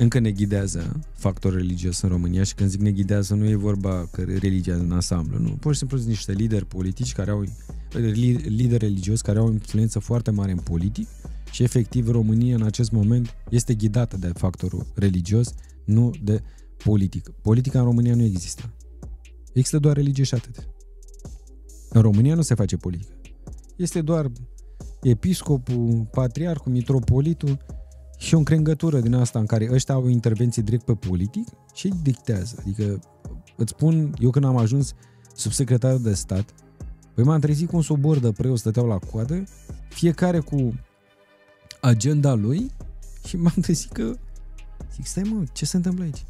încă ne ghidează factor religios în România și când zic ne ghidează nu e vorba că religia în ansamblu, nu. Pur și simplu sunt niște lideri politici care au lideri religios care au o influență foarte mare în politic și efectiv România în acest moment este ghidată de factorul religios, nu de politic. Politica în România nu există. Există doar religie și atât. În România nu se face politică. Este doar episcopul, patriarhul, mitropolitul și o încrengătură din asta în care ăștia au intervenții direct pe politic și îi dictează. Adică, îți spun, eu când am ajuns subsecretar de stat, păi m-am trezit cu un sobor de preu, stăteau la coadă, fiecare cu agenda lui și m-am trezit că zic, stai mă, ce se întâmplă aici?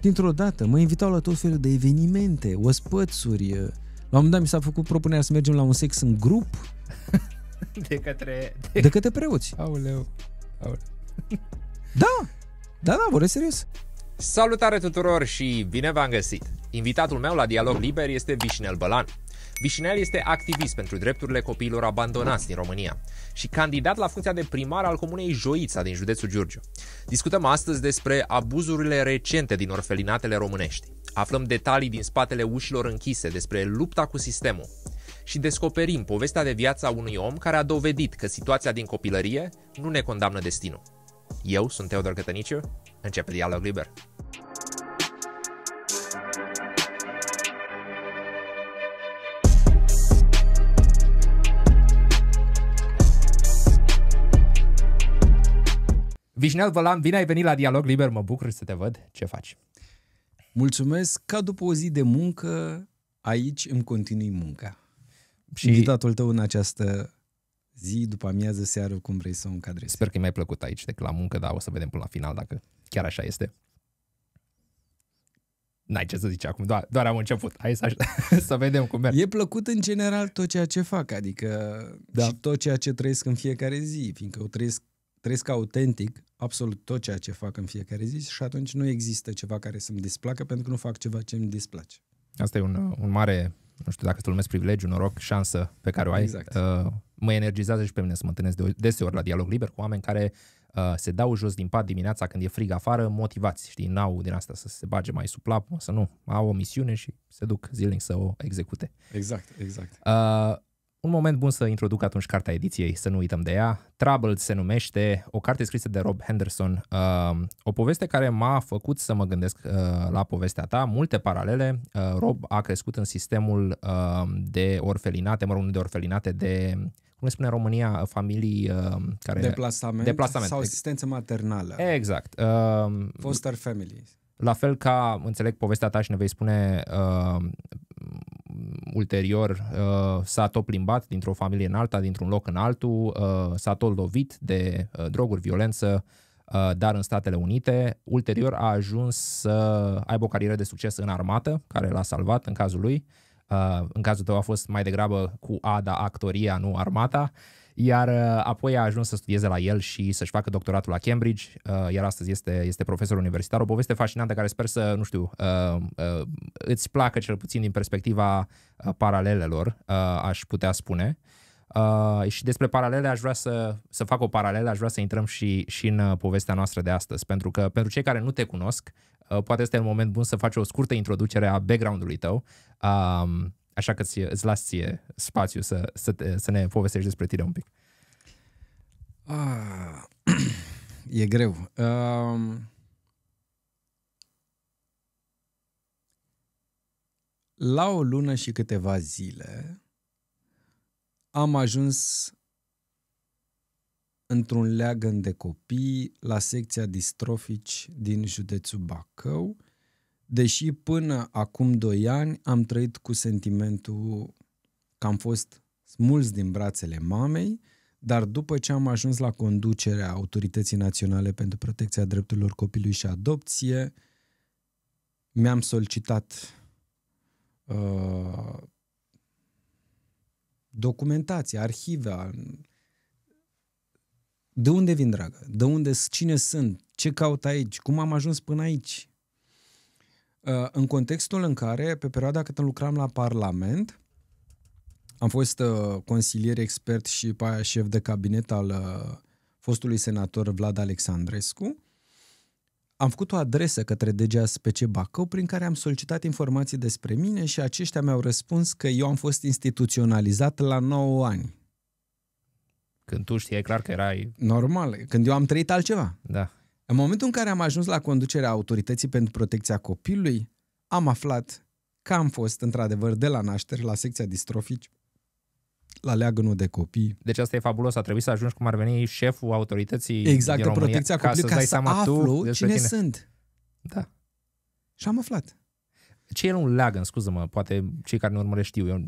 Dintr-o dată mă invitau la tot felul de evenimente, ospățuri, la un moment dat mi s-a făcut propunerea să mergem la un sex în grup. De către... De, de către preoți. Auleu. Da, da, da, vorbesc serios. Salutare tuturor și bine v-am găsit! Invitatul meu la Dialog Liber este Vișinel Bălan. Vișinel este activist pentru drepturile copiilor abandonați din România și candidat la funcția de primar al comunei Joița din județul Giurgiu. Discutăm astăzi despre abuzurile recente din orfelinatele românești. Aflăm detalii din spatele ușilor închise despre lupta cu sistemul, și descoperim povestea de viață a unui om care a dovedit că situația din copilărie nu ne condamnă destinul. Eu sunt Teodor Cătăniciu, începe Dialog Liber. Vișnel Vălan, bine ai venit la Dialog Liber, mă bucur să te văd. Ce faci? Mulțumesc, ca după o zi de muncă, aici îmi continui munca. Și Invitatul tău în această zi, după amiază, seară, cum vrei să o încadrezi. Sper că mi-ai plăcut aici decât la muncă, dar o să vedem până la final dacă chiar așa este. N-ai ce să zici acum, doar, doar am început. Hai să, să vedem cum merge. E plăcut în general tot ceea ce fac, adică da. și tot ceea ce trăiesc în fiecare zi, fiindcă o trăiesc, trăiesc autentic absolut tot ceea ce fac în fiecare zi și atunci nu există ceva care să-mi displacă pentru că nu fac ceva ce îmi displace. Asta e un, un mare nu știu dacă să-l numesc privilegiu, noroc, șansă pe care o ai. Exact. Uh, mă energizează și pe mine să mă întâlnesc de, deseori la dialog liber cu oameni care uh, se dau jos din pat dimineața când e frig afară, motivați, știi, n-au din asta să se bage mai suplap, să nu, au o misiune și se duc zilnic să o execute. Exact, exact. Uh, un moment bun să introduc atunci cartea ediției, să nu uităm de ea. Troubled se numește, o carte scrisă de Rob Henderson, uh, o poveste care m-a făcut să mă gândesc uh, la povestea ta, multe paralele. Uh, Rob a crescut în sistemul uh, de orfelinate, mă rog, de orfelinate, de cum spune în România, familii uh, care... Deplasament, deplasament sau asistență maternală. Exact. Uh, Foster families. La fel ca, înțeleg povestea ta și ne vei spune uh, ulterior, uh, s-a tot plimbat dintr-o familie în alta, dintr-un loc în altul, uh, s-a tot lovit de uh, droguri, violență, uh, dar în Statele Unite. Ulterior a ajuns să aibă o carieră de succes în armată, care l-a salvat în cazul lui. Uh, în cazul tău a fost mai degrabă cu Ada actoria, nu armata. Uh, iar uh, apoi a ajuns să studieze la el și să-și facă doctoratul la Cambridge, uh, iar astăzi este, este profesor universitar. O poveste fascinantă care sper să, nu știu, uh, îți placă cel puțin din perspectiva paralelelor, aș putea spune. Uh, și despre paralele aș vrea să, să fac o paralelă, aș vrea să intrăm și, și în povestea noastră de astăzi, pentru că pentru cei care nu te cunosc, uh, poate este un moment bun să faci o scurtă introducere a background-ului tău, um, Așa că ție, îți las ție spațiu să, să, te, să ne povestești despre tine un pic. Ah, e greu. Um, la o lună și câteva zile am ajuns într-un leagăn de copii la secția distrofici din județul Bacău, Deși până acum 2 ani am trăit cu sentimentul că am fost mulți din brațele mamei, dar după ce am ajuns la conducerea Autorității Naționale pentru Protecția Drepturilor Copilului și Adopție, mi-am solicitat uh, documentație, arhive. De unde vin, dragă? De unde, cine sunt? Ce caut aici? Cum am ajuns până aici? Ă, în contextul în care, pe perioada când lucram la Parlament, am fost ă, consilier expert și pe aia șef de cabinet al ă, fostului senator Vlad Alexandrescu, am făcut o adresă către DGA SPC Bacău prin care am solicitat informații despre mine și aceștia mi-au răspuns că eu am fost instituționalizat la 9 ani. Când tu știai clar că erai... Normal, când eu am trăit altceva. Da. În momentul în care am ajuns la conducerea Autorității pentru Protecția Copilului, am aflat că am fost, într-adevăr, de la naștere la secția distrofici, la leagănul de copii. Deci asta e fabulos, a trebuit să ajungi cum ar veni șeful autorității exact, din România, protecția copilului, ca, să, ca să aflu cine tine. sunt. Da. Și am aflat. Ce era un leagăn, scuză-mă, poate cei care ne urmăresc știu. Eu...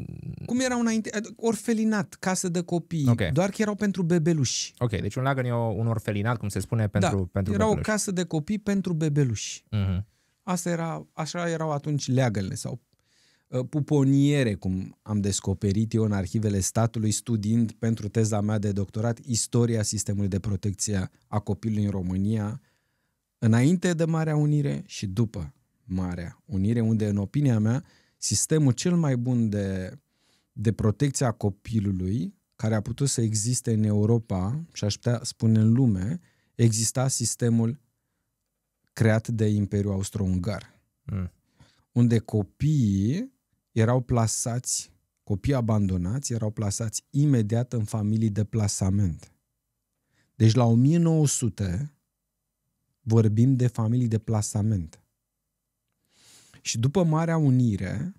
Cum era înainte? Orfelinat, casă de copii, okay. doar că erau pentru bebeluși. Ok, deci un leagăn e un orfelinat, cum se spune, pentru, da, pentru era bebeluși. o casă de copii pentru bebeluși. Uh-huh. Asta era, așa erau atunci leagănele sau ă, puponiere, cum am descoperit eu în arhivele statului, studiind pentru teza mea de doctorat istoria sistemului de protecție a copilului în România, înainte de Marea Unire și după Marea Unire, unde, în opinia mea, sistemul cel mai bun de, de protecție a copilului, care a putut să existe în Europa și aș putea spune în lume, exista sistemul creat de Imperiul Austro-Ungar, mm. unde copiii erau plasați, copiii abandonați erau plasați imediat în familii de plasament. Deci la 1900 vorbim de familii de plasament. Și după Marea Unire,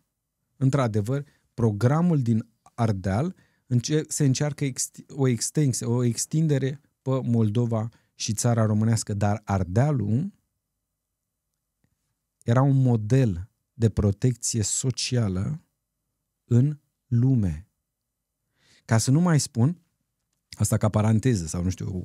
într-adevăr, programul din Ardeal înce- se încearcă ex- o, extensie, o extindere pe Moldova și țara românească, dar Ardealul era un model de protecție socială în lume. Ca să nu mai spun, asta ca paranteză sau nu știu,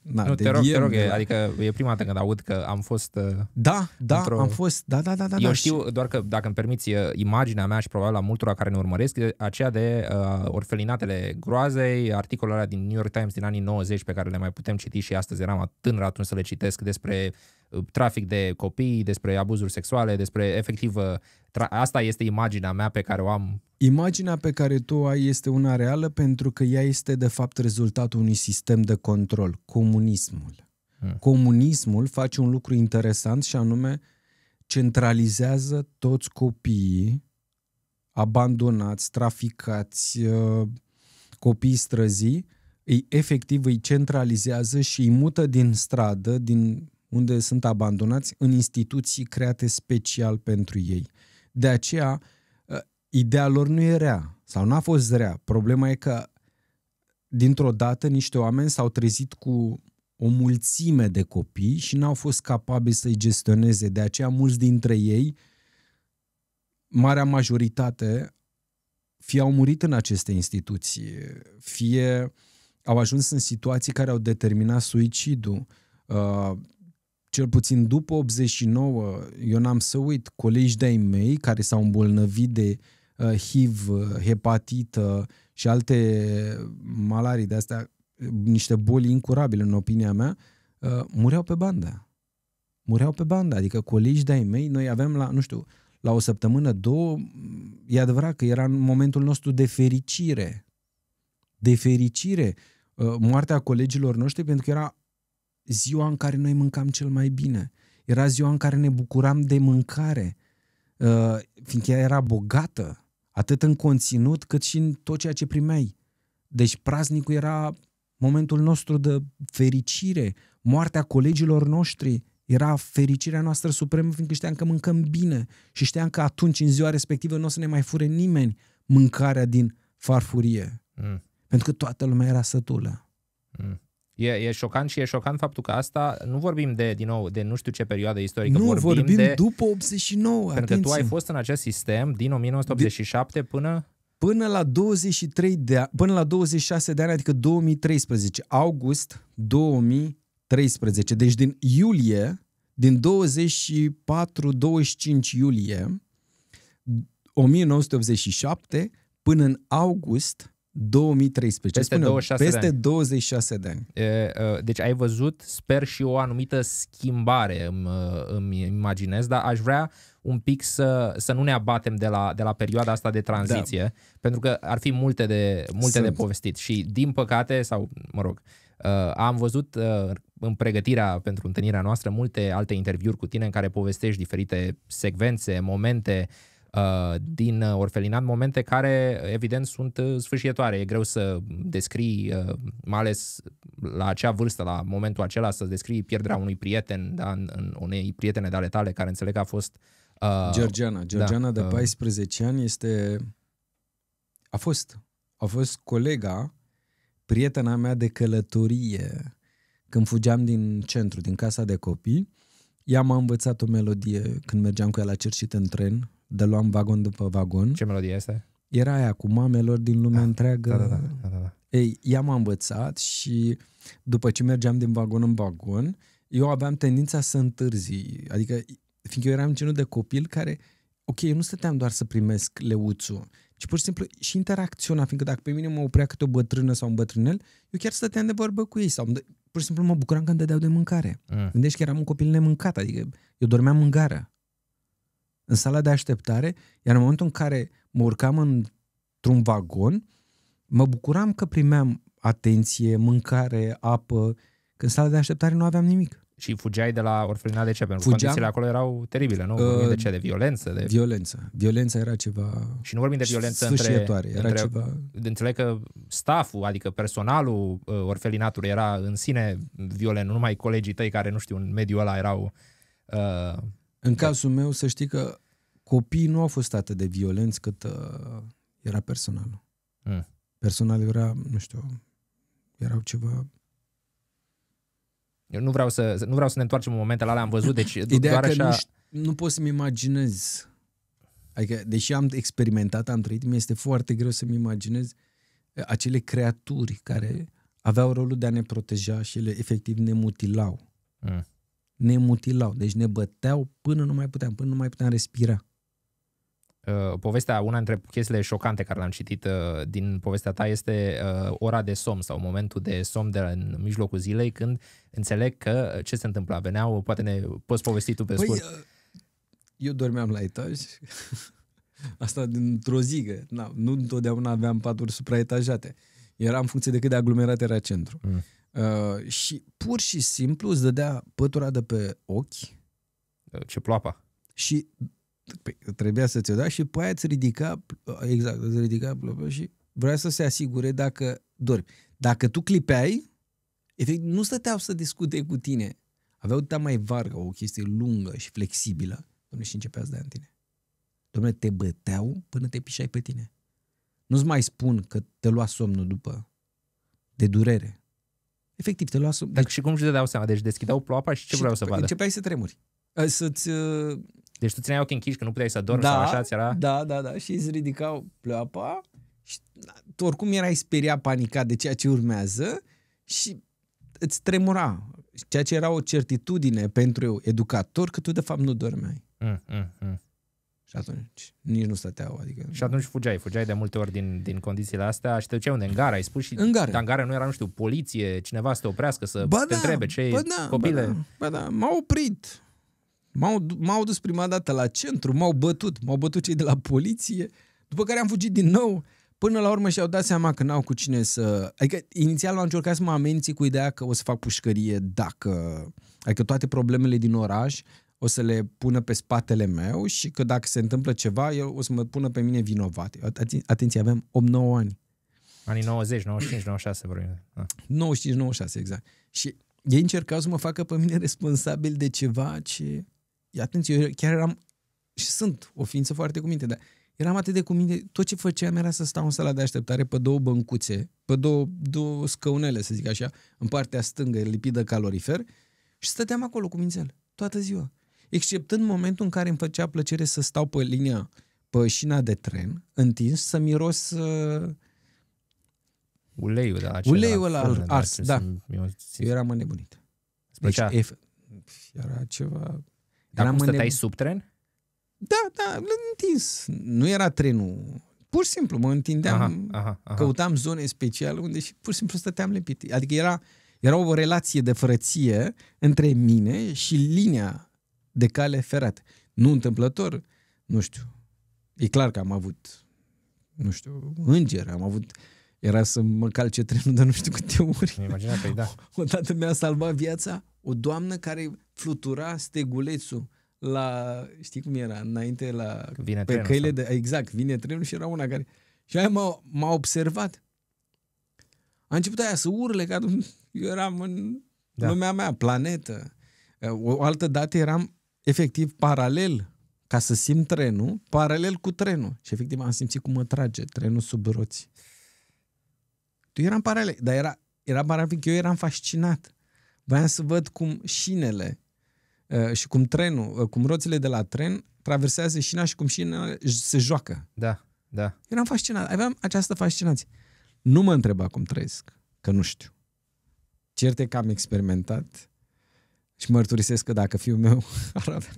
na, nu, de te rog, te rog, adică e prima dată când aud că am fost... Uh, da, da, am fost, da, da, da, da. Eu da, știu, și... doar că, dacă îmi permiți, imaginea mea și probabil la multora care ne urmăresc, aceea de uh, orfelinatele groazei, articolul ăla din New York Times din anii 90 pe care le mai putem citi și astăzi eram tânăr atunci să le citesc despre uh, trafic de copii, despre abuzuri sexuale, despre efectiv uh, tra- asta este imaginea mea pe care o am. Imaginea pe care tu o ai este una reală pentru că ea este de fapt rezultatul unui sistem de control, comunismul. Hmm. Comunismul face un lucru interesant și anume centralizează toți copiii abandonați, traficați, uh, copii străzii, îi efectiv îi centralizează și îi mută din stradă, din unde sunt abandonați în instituții create special pentru ei. De aceea, ă, ideea lor nu e rea sau n-a fost rea. Problema e că dintr-o dată niște oameni s-au trezit cu o mulțime de copii și n-au fost capabili să-i gestioneze. De aceea mulți dintre ei, marea majoritate, fie au murit în aceste instituții, fie au ajuns în situații care au determinat suicidul. Ă, cel puțin după 89, eu n-am să uit colegi de-ai mei care s-au îmbolnăvit de uh, HIV, uh, hepatită și alte uh, malarii de astea, uh, niște boli incurabile în opinia mea, uh, mureau pe banda. Mureau pe banda, adică colegi de-ai mei, noi aveam la, nu știu, la o săptămână, două, e adevărat că era în momentul nostru de fericire. De fericire. Uh, moartea colegilor noștri pentru că era ziua în care noi mâncam cel mai bine. Era ziua în care ne bucuram de mâncare, uh, fiindcă ea era bogată, atât în conținut cât și în tot ceea ce primeai. Deci praznicul era momentul nostru de fericire, moartea colegilor noștri era fericirea noastră supremă, fiindcă știam că mâncăm bine și știam că atunci, în ziua respectivă, nu o să ne mai fure nimeni mâncarea din farfurie. Mm. Pentru că toată lumea era sătulă. Mm. E, e șocant și e șocant faptul că asta, nu vorbim de, din nou, de nu știu ce perioadă istorică, nu, vorbim, vorbim de... după 89, Pentru atenție. că tu ai fost în acest sistem din 1987 de... până... Până la, 23 de, până la 26 de ani, adică 2013, august 2013. Deci din iulie, din 24-25 iulie 1987 până în august 2013. Peste, 26, peste de ani. 26 de ani. E, deci ai văzut, sper și o anumită schimbare, îmi, îmi imaginez, dar aș vrea un pic să, să nu ne abatem de la, de la perioada asta de tranziție, da. pentru că ar fi multe de, multe de povestit și din păcate, sau mă rog, am văzut în pregătirea pentru întâlnirea noastră multe alte interviuri cu tine în care povestești diferite secvențe, momente, uh, Uh, din uh, orfelinat, momente care, evident, sunt uh, sfârșietoare. E greu să descrii, mai ales la acea vârstă, la momentul acela, să descrii pierderea unui prieten, da, în, unei prietene de ale tale, care înțeleg că a fost... Uh, Georgiana. Da, Georgiana da, de 14 uh, ani este... A fost. A fost colega, prietena mea de călătorie. Când fugeam din centru, din casa de copii, ea m-a învățat o melodie când mergeam cu ea la cercit în tren de luam vagon după vagon. Ce melodie este? Era aia cu mamelor din lumea ah, întreagă. Da, da, da, da, da. da. Ei, ea m-a învățat și după ce mergeam din vagon în vagon, eu aveam tendința să întârzi. Adică, fiindcă eu eram genul de copil care, ok, eu nu stăteam doar să primesc leuțul, ci pur și simplu și interacționa, fiindcă dacă pe mine mă oprea câte o bătrână sau un bătrânel, eu chiar stăteam de vorbă cu ei sau pur și simplu mă bucuram că îmi dădeau de mâncare. Mm. Gândești că eram un copil nemâncat, adică eu dormeam în gară în sala de așteptare, iar în momentul în care mă urcam într-un vagon, mă bucuram că primeam atenție, mâncare, apă, că în sala de așteptare nu aveam nimic. Și fugeai de la orfelina de ce? Pentru că condițiile acolo erau teribile, nu? uh, de ce? De violență? De... Violență. Violența era ceva... Și nu vorbim de violență între... Era între... ceva... Înțeleg că stafful, adică personalul uh, orfelinatului era în sine violent, nu numai colegii tăi care, nu știu, în mediul ăla erau... Uh... În cazul meu, să știi că copiii nu au fost atât de violenți cât uh, era personalul. Mm. Personalul era, nu știu, erau ceva... Eu nu vreau să, nu vreau să ne întoarcem în momentele alea, am văzut, deci Ideea doar că așa... Nu, nu pot să-mi imaginez, adică, deși am experimentat, am trăit, mi este foarte greu să-mi imaginez uh, acele creaturi care aveau rolul de a ne proteja și ele efectiv ne mutilau. Mm. Ne mutilau, deci ne băteau până nu mai puteam, până nu mai puteam respira. Uh, povestea, una dintre chestiile șocante care l-am citit uh, din povestea ta este uh, ora de somn sau momentul de somn de la, în mijlocul zilei când înțeleg că ce se întâmpla. Veneau, poate ne poți povesti tu pe păi, scurt. Eu dormeam la etaj, asta dintr-o zigă na, nu întotdeauna aveam paturi supraetajate. Era în funcție de cât de aglomerat era centru. Mm. Uh, și pur și simplu îți dădea pătura de pe ochi. Ce ploapa. Și Păi, trebuia să ți-o dea și pe aia îți ridica, exact, îți ridica plopea și vrea să se asigure dacă dormi. Dacă tu clipeai, efectiv, nu stăteau să discute cu tine. Aveau ta mai vargă, o chestie lungă și flexibilă. domnule și începea să dea în tine. domnule te băteau până te pișai pe tine. Nu-ți mai spun că te lua somnul după. De durere. Efectiv, te lua somnul. Deci, și cum te dau seama? Deci deschideau ploapa și ce și vreau să vadă? Începeai să tremuri. Să-ți... Uh, deci tu țineai ochii închiși, că nu puteai să dormi da, sau așa, ți era... Da, da, da, și îți ridicau pleoapa și tu oricum erai speriat, panicat de ceea ce urmează și îți tremura. Ceea ce era o certitudine pentru educator că tu de fapt nu dormeai. Mm, mm, mm. Și atunci nici nu stăteau. Adică, și atunci fugeai, fugeai de multe ori din, din condițiile astea și te duceai unde? În gara, ai spus și în gara. Dar în gara nu era, nu știu, poliție, cineva să te oprească, să ba te da, întrebe ce ba da, copile. Ba da, ba da, m au oprit. M-au, m-au dus prima dată la centru, m-au bătut, m-au bătut cei de la poliție, după care am fugit din nou. Până la urmă și-au dat seama că n-au cu cine să... Adică inițial am încercat să mă amenții cu ideea că o să fac pușcărie dacă... Adică toate problemele din oraș o să le pună pe spatele meu și că dacă se întâmplă ceva, el o să mă pună pe mine vinovat. atenție, avem 8-9 ani. Anii 90, 95, 96 vorbim. Ah. 95, 96, exact. Și ei încercau să mă facă pe mine responsabil de ceva ce atenție, eu chiar eram și sunt o ființă foarte cu minte, dar eram atât de cu minte, tot ce făceam era să stau în sala de așteptare pe două băncuțe, pe două, două scăunele, să zic așa, în partea stângă, lipidă calorifer, și stăteam acolo cu mințel, toată ziua. Exceptând momentul în care îmi făcea plăcere să stau pe linia, pe șina de tren, întins, să miros uh, Uleiul da, acela. Uleiul ăla al ars, da. da. eu, eram înnebunit. Deci, F, era ceva dar cum stăteai ne... sub tren? Da, da, l-am întins. Nu era trenul. Pur și simplu mă întindeam, aha, aha, aha. căutam zone speciale unde și pur și simplu stăteam lipit. Adică era, era o relație de frăție între mine și linia de cale ferată. Nu întâmplător, nu știu, e clar că am avut, nu știu, înger, am avut, era să mă calce trenul de nu știu câte ori. Imaginat, păi da. Odată mi-a salvat viața o doamnă care flutura stegulețul la, știi cum era, înainte la vine pe căile sau? de, exact, vine trenul și era una care și aia m-a, m-a observat. A început aia să urle că eu eram în da. lumea mea, planetă. O altă dată eram efectiv paralel ca să simt trenul, paralel cu trenul. Și efectiv am simțit cum mă trage trenul sub roți. Tu eram paralel, dar era, era paralel că eu eram fascinat. Vreau să văd cum șinele Uh, și cum trenul, uh, cum roțile de la tren traversează și și cum și se joacă. Da, da. Eu eram fascinat, aveam această fascinație. Nu mă întreba cum trăiesc, că nu știu. Cert e că am experimentat și mărturisesc că dacă fiul meu ar avea,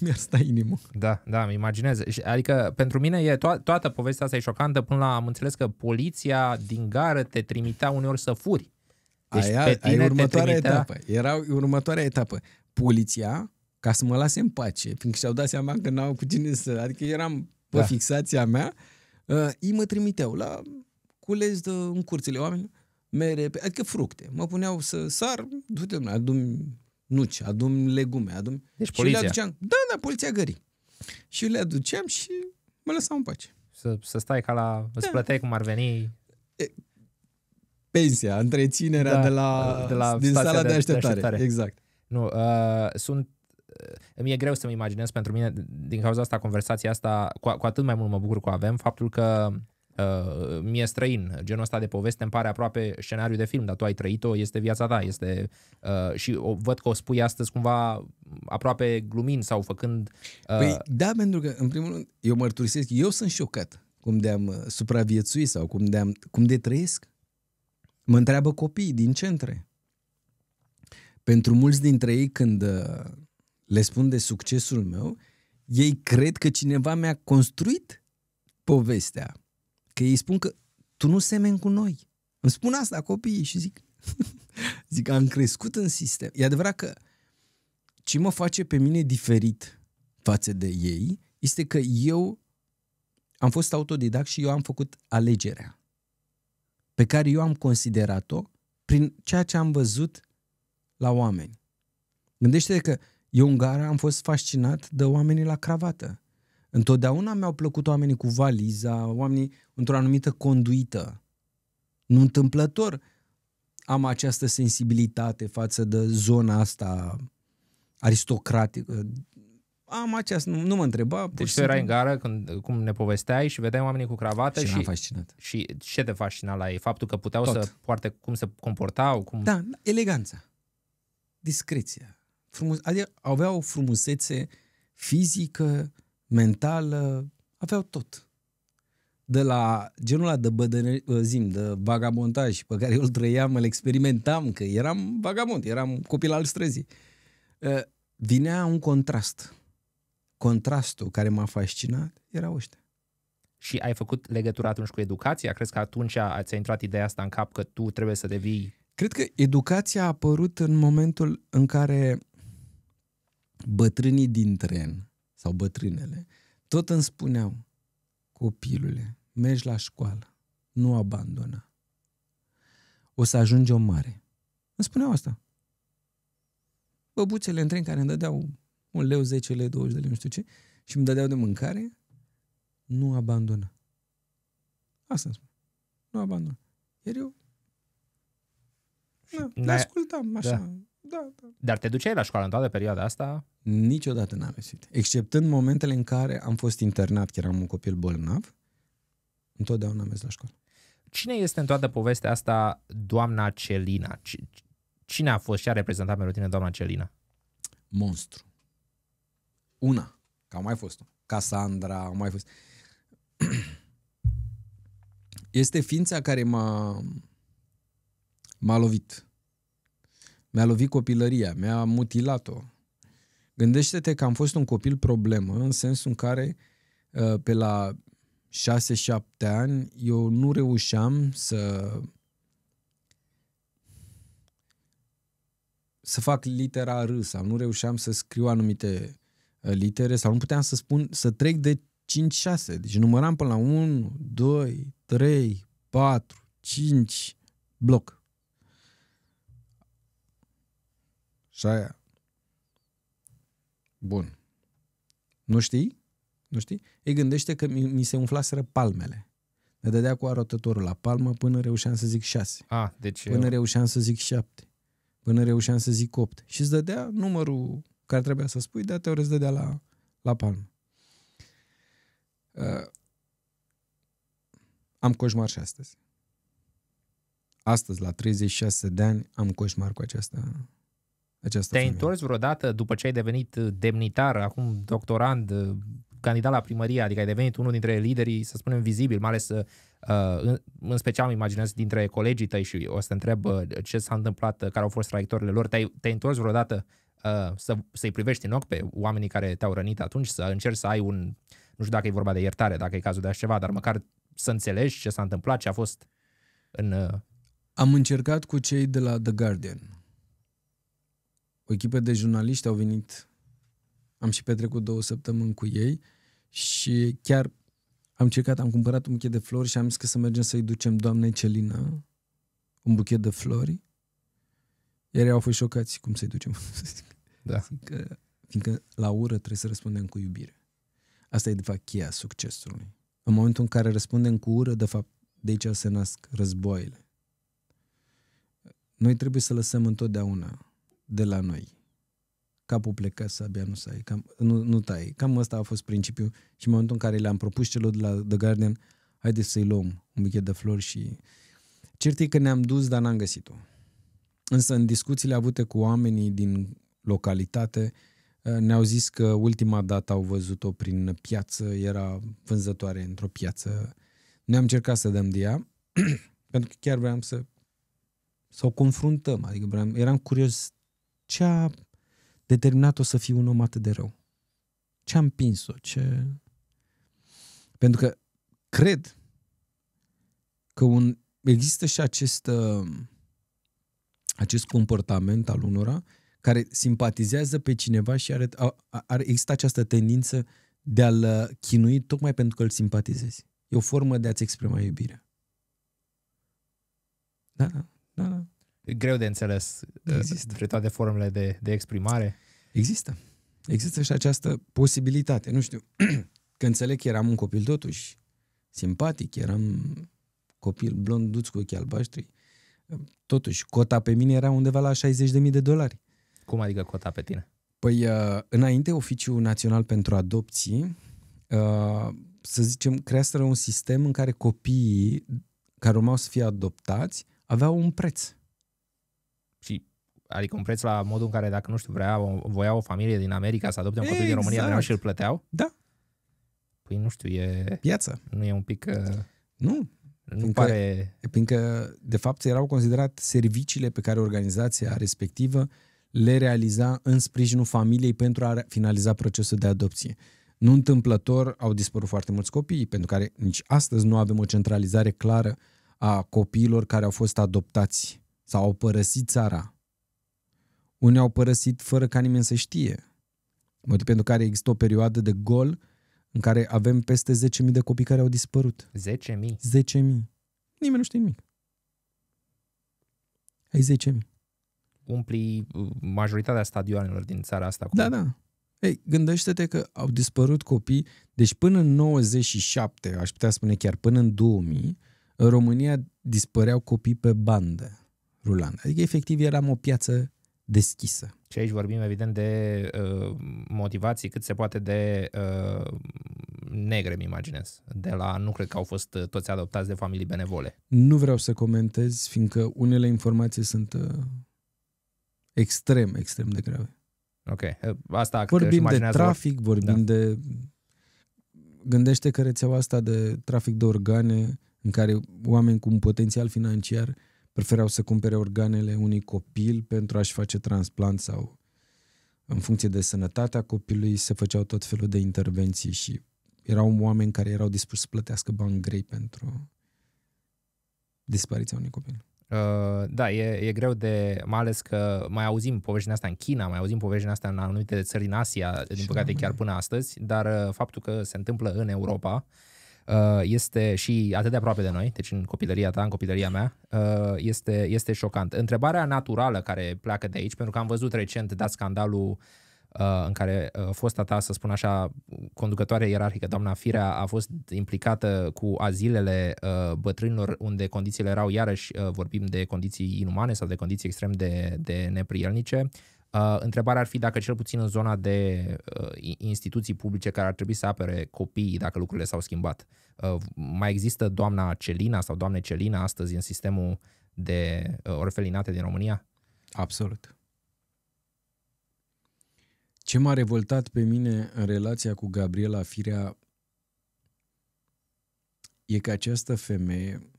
mi-ar sta inimă. Da, da, îmi imaginez. Adică pentru mine e to- toată povestea asta e șocantă până la am înțeles că poliția din gară te trimitea uneori să furi. Deci aia, pe tine aia următoarea te trimitea... etapă. Era următoarea etapă poliția ca să mă lase în pace, pentru că și-au dat seama că n-au cu cine să... Adică eram pe da. fixația mea, uh, ei mă trimiteau la cules de, în curțile oamenilor, mere, adică fructe. Mă puneau să sar, du-te, adum nuci, adum legume, adum... Deci și poliția. le aduceam, da, da, poliția gării. Și le aduceam și mă lăsau în pace. Să, să stai ca la... Da. Îți plăteai cum ar veni... E, pensia, întreținerea da, de la, de la din sala de, de așteptare. De așteptare. Exact. Nu, uh, sunt uh, mi-e greu să-mi imaginez pentru mine, din cauza asta, conversația asta, cu, cu atât mai mult mă bucur că o avem, faptul că uh, mi-e străin. Genul ăsta de poveste îmi pare aproape scenariu de film, dar tu ai trăit-o, este viața ta, este uh, și o, văd că o spui astăzi cumva aproape glumind sau făcând... Uh... Păi da, pentru că, în primul rând, eu mărturisesc, eu sunt șocat cum de-am uh, supraviețuit sau cum de, cum de trăiesc. Mă întreabă copiii din centre pentru mulți dintre ei când uh, le spun de succesul meu, ei cred că cineva mi-a construit povestea. Că ei spun că tu nu semeni cu noi. Îmi spun asta copiii și zic, zic, am crescut în sistem. E adevărat că ce mă face pe mine diferit față de ei este că eu am fost autodidact și eu am făcut alegerea pe care eu am considerat-o prin ceea ce am văzut la oameni. Gândește-te că eu în gara am fost fascinat de oamenii la cravată. Întotdeauna mi-au plăcut oamenii cu valiza, oamenii într-o anumită conduită. Nu întâmplător am această sensibilitate față de zona asta aristocratică. Am această, nu, nu mă întreba. Deci tu erai în gară când, cum ne povesteai și vedeai oamenii cu cravată și, și, fascinat. și ce te fascina la ei? Faptul că puteau Tot. să poarte, cum se comportau? Cum... Da, eleganța discreția. Frumus, adică aveau o frumusețe fizică, mentală, aveau tot. De la genul ăla de bădăne, zim, de vagabontaj pe care eu îl trăiam, îl experimentam, că eram vagabond, eram copil al străzii. Ă, vinea un contrast. Contrastul care m-a fascinat era ăștia. Și ai făcut legătura atunci cu educația? Crezi că atunci ți-a intrat ideea asta în cap că tu trebuie să devii Cred că educația a apărut în momentul în care bătrânii din tren sau bătrânele tot îmi spuneau copilule, mergi la școală, nu abandona. O să ajungi o mare. Îmi spuneau asta. Băbuțele în tren care îmi dădeau un leu, 10 lei, 20 de lei, nu știu ce, și îmi dădeau de mâncare, nu abandona. Asta îmi spun. Nu abandona. Iar eu da, ne da. ascultam da. așa. Da. Da, da. Dar te duceai la școală în toată perioada asta? Niciodată n-am ieșit. Exceptând momentele în care am fost internat, că eram un copil bolnav, întotdeauna am mers la școală. Cine este în toată povestea asta doamna Celina? Cine a fost și a reprezentat pentru tine doamna Celina? Monstru. Una. Că a mai fost. Cassandra, a mai fost. Este ființa care m-a, m-a lovit. Mi-a lovit copilăria, mi-a mutilat-o. Gândește-te că am fost un copil problemă, în sensul în care ă, pe la 6-7 ani eu nu reușeam să să fac litera R sau nu reușeam să scriu anumite ă, litere sau nu puteam să spun să trec de 5-6. Deci număram până la 1, 2, 3, 4, 5 bloc. și aia. Bun. Nu știi? Nu știi? Ei gândește că mi, mi se umflaseră palmele. Ne dădea cu arătătorul la palmă până reușeam să zic șase. A, ah, deci până eu... reușeam să zic șapte. Până reușeam să zic opt. Și îți dădea numărul care trebuia să spui, dar ori îți dădea la, la palmă. Uh, am coșmar și astăzi. Astăzi, la 36 de ani, am coșmar cu această această Te-ai întors vreodată după ce ai devenit demnitar, acum doctorand, candidat la primărie, adică ai devenit unul dintre liderii, să spunem, vizibili, mai ales uh, în, în special îmi imaginez dintre colegii tăi și o să te întreb uh, ce s-a întâmplat, uh, care au fost traiectorile lor. Te-ai, te-ai întors vreodată să, să-i privești în ochi pe oamenii care te-au rănit atunci, să încerci să ai un, nu știu dacă e vorba de iertare, dacă e cazul de așa ceva, dar măcar să înțelegi ce s-a întâmplat, ce a fost în... Am încercat cu cei de la The Guardian o echipă de jurnaliști au venit, am și petrecut două săptămâni cu ei și chiar am încercat, am cumpărat un buchet de flori și am zis că să mergem să-i ducem doamnei Celina un buchet de flori. Iar ei au fost șocați cum să-i ducem. Da. Că, fiindcă la ură trebuie să răspundem cu iubire. Asta e, de fapt, cheia succesului. În momentul în care răspundem cu ură, de fapt, de aici se nasc războaiele. Noi trebuie să lăsăm întotdeauna de la noi. Capul plecat să abia nu, sai, cam, nu, nu tai. Cam ăsta a fost principiul și în momentul în care le-am propus celor de la The Garden, haideți să-i luăm un buchet de flori și... Cert e că ne-am dus, dar n-am găsit-o. Însă în discuțiile avute cu oamenii din localitate, eh, ne-au zis că ultima dată au văzut-o prin piață, era vânzătoare într-o piață. Ne-am încercat să dăm de ea, pentru că chiar vreau să, să o confruntăm, adică vreau, eram curios ce a determinat-o să fie un om atât de rău? Ce a împins-o? Ce... Pentru că cred că un, există și acest, uh, acest comportament al unora care simpatizează pe cineva și are, are, există această tendință de a-l uh, chinui tocmai pentru că îl simpatizezi. E o formă de a-ți exprima iubirea. Da, da, da. da greu de înțeles uh, Există. între toate formele de, de exprimare. Există. Există și această posibilitate. Nu știu, că înțeleg că eram un copil totuși simpatic, eram copil blonduț cu ochii albaștri. Totuși, cota pe mine era undeva la 60.000 de dolari. Cum adică cota pe tine? Păi, uh, înainte, Oficiul Național pentru Adopții, uh, să zicem, creaseră un sistem în care copiii care urmau să fie adoptați aveau un preț. Adică un preț la modul în care, dacă nu știu, vrea, voia o familie din America să adopte un copil exact. din România, vreau și îl plăteau? Da. Păi nu știu, e... Piață. Nu e un pic... Uh, nu. Nu fiindcă, pare... Fiindcă, de fapt, erau considerat serviciile pe care organizația respectivă le realiza în sprijinul familiei pentru a finaliza procesul de adopție. Nu întâmplător au dispărut foarte mulți copii, pentru care nici astăzi nu avem o centralizare clară a copiilor care au fost adoptați sau au părăsit țara unii au părăsit fără ca nimeni să știe. Motiv pentru care există o perioadă de gol în care avem peste 10.000 de copii care au dispărut. 10.000? 10.000. Nimeni nu știe nimic. Ai 10.000. Umpli uh, majoritatea stadioanelor din țara asta. Cu... Da, da. Ei, gândește-te că au dispărut copii, deci până în 97, aș putea spune chiar până în 2000, în România dispăreau copii pe bandă rulantă. Adică efectiv eram o piață deschisă. Și aici vorbim evident de uh, motivații cât se poate de uh, negre, mi imaginez. De la, nu cred că au fost toți adoptați de familii benevole. Nu vreau să comentez, fiindcă unele informații sunt uh, extrem, extrem de grave. Ok. Uh, asta vorbim de trafic, vorbim da. de... Gândește că rețeaua asta de trafic de organe, în care oameni cu un potențial financiar preferau să cumpere organele unui copil pentru a-și face transplant sau în funcție de sănătatea copilului se făceau tot felul de intervenții și erau oameni care erau dispuși să plătească bani grei pentru dispariția unui copil. Uh, da, e, e greu de, mai ales că mai auzim povestea asta în China, mai auzim povestea asta în anumite țări din Asia, din păcate chiar până astăzi, dar uh, faptul că se întâmplă în Europa uh, Uh, este și atât de aproape de noi, deci în copilăria ta, în copilăria mea, uh, este, este șocant. Întrebarea naturală care pleacă de aici, pentru că am văzut recent, dat scandalul uh, în care fosta ta, să spun așa, conducătoare ierarhică, doamna Firea, a fost implicată cu azilele bătrânilor, unde condițiile erau, iarăși vorbim de condiții inumane sau de condiții extrem de, de neprielnice, Uh, întrebarea ar fi dacă cel puțin în zona de uh, instituții publice care ar trebui să apere copiii dacă lucrurile s-au schimbat. Uh, mai există doamna Celina sau doamne Celina astăzi în sistemul de uh, orfelinate din România? Absolut. Ce m-a revoltat pe mine în relația cu Gabriela Firea e că această femeie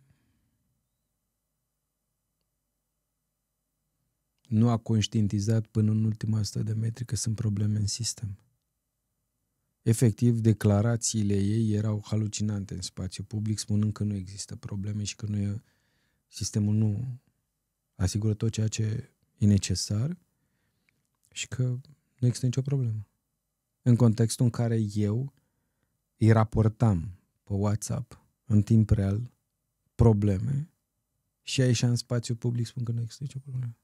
nu a conștientizat până în ultima 100 de metri că sunt probleme în sistem. Efectiv, declarațiile ei erau halucinante în spațiu public, spunând că nu există probleme și că nu e, sistemul nu asigură tot ceea ce e necesar și că nu există nicio problemă. În contextul în care eu îi raportam pe WhatsApp în timp real probleme și aici în spațiu public spun că nu există nicio problemă.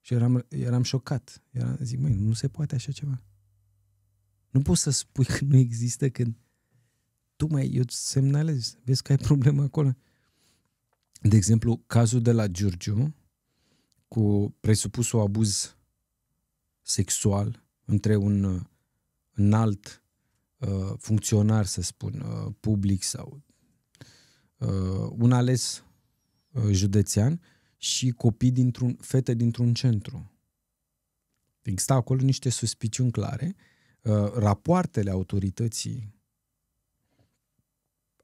Și eram, eram șocat. Era, zic, măi, nu se poate așa ceva. Nu poți să spui că nu există când mai, eu semnalez, vezi că ai problemă acolo. De exemplu, cazul de la Giurgiu cu presupusul abuz sexual între un uh, înalt uh, funcționar, să spun, uh, public sau uh, un ales uh, județean și copii dintr-un, fete dintr-un centru. Exista acolo niște suspiciuni clare. Uh, rapoartele autorității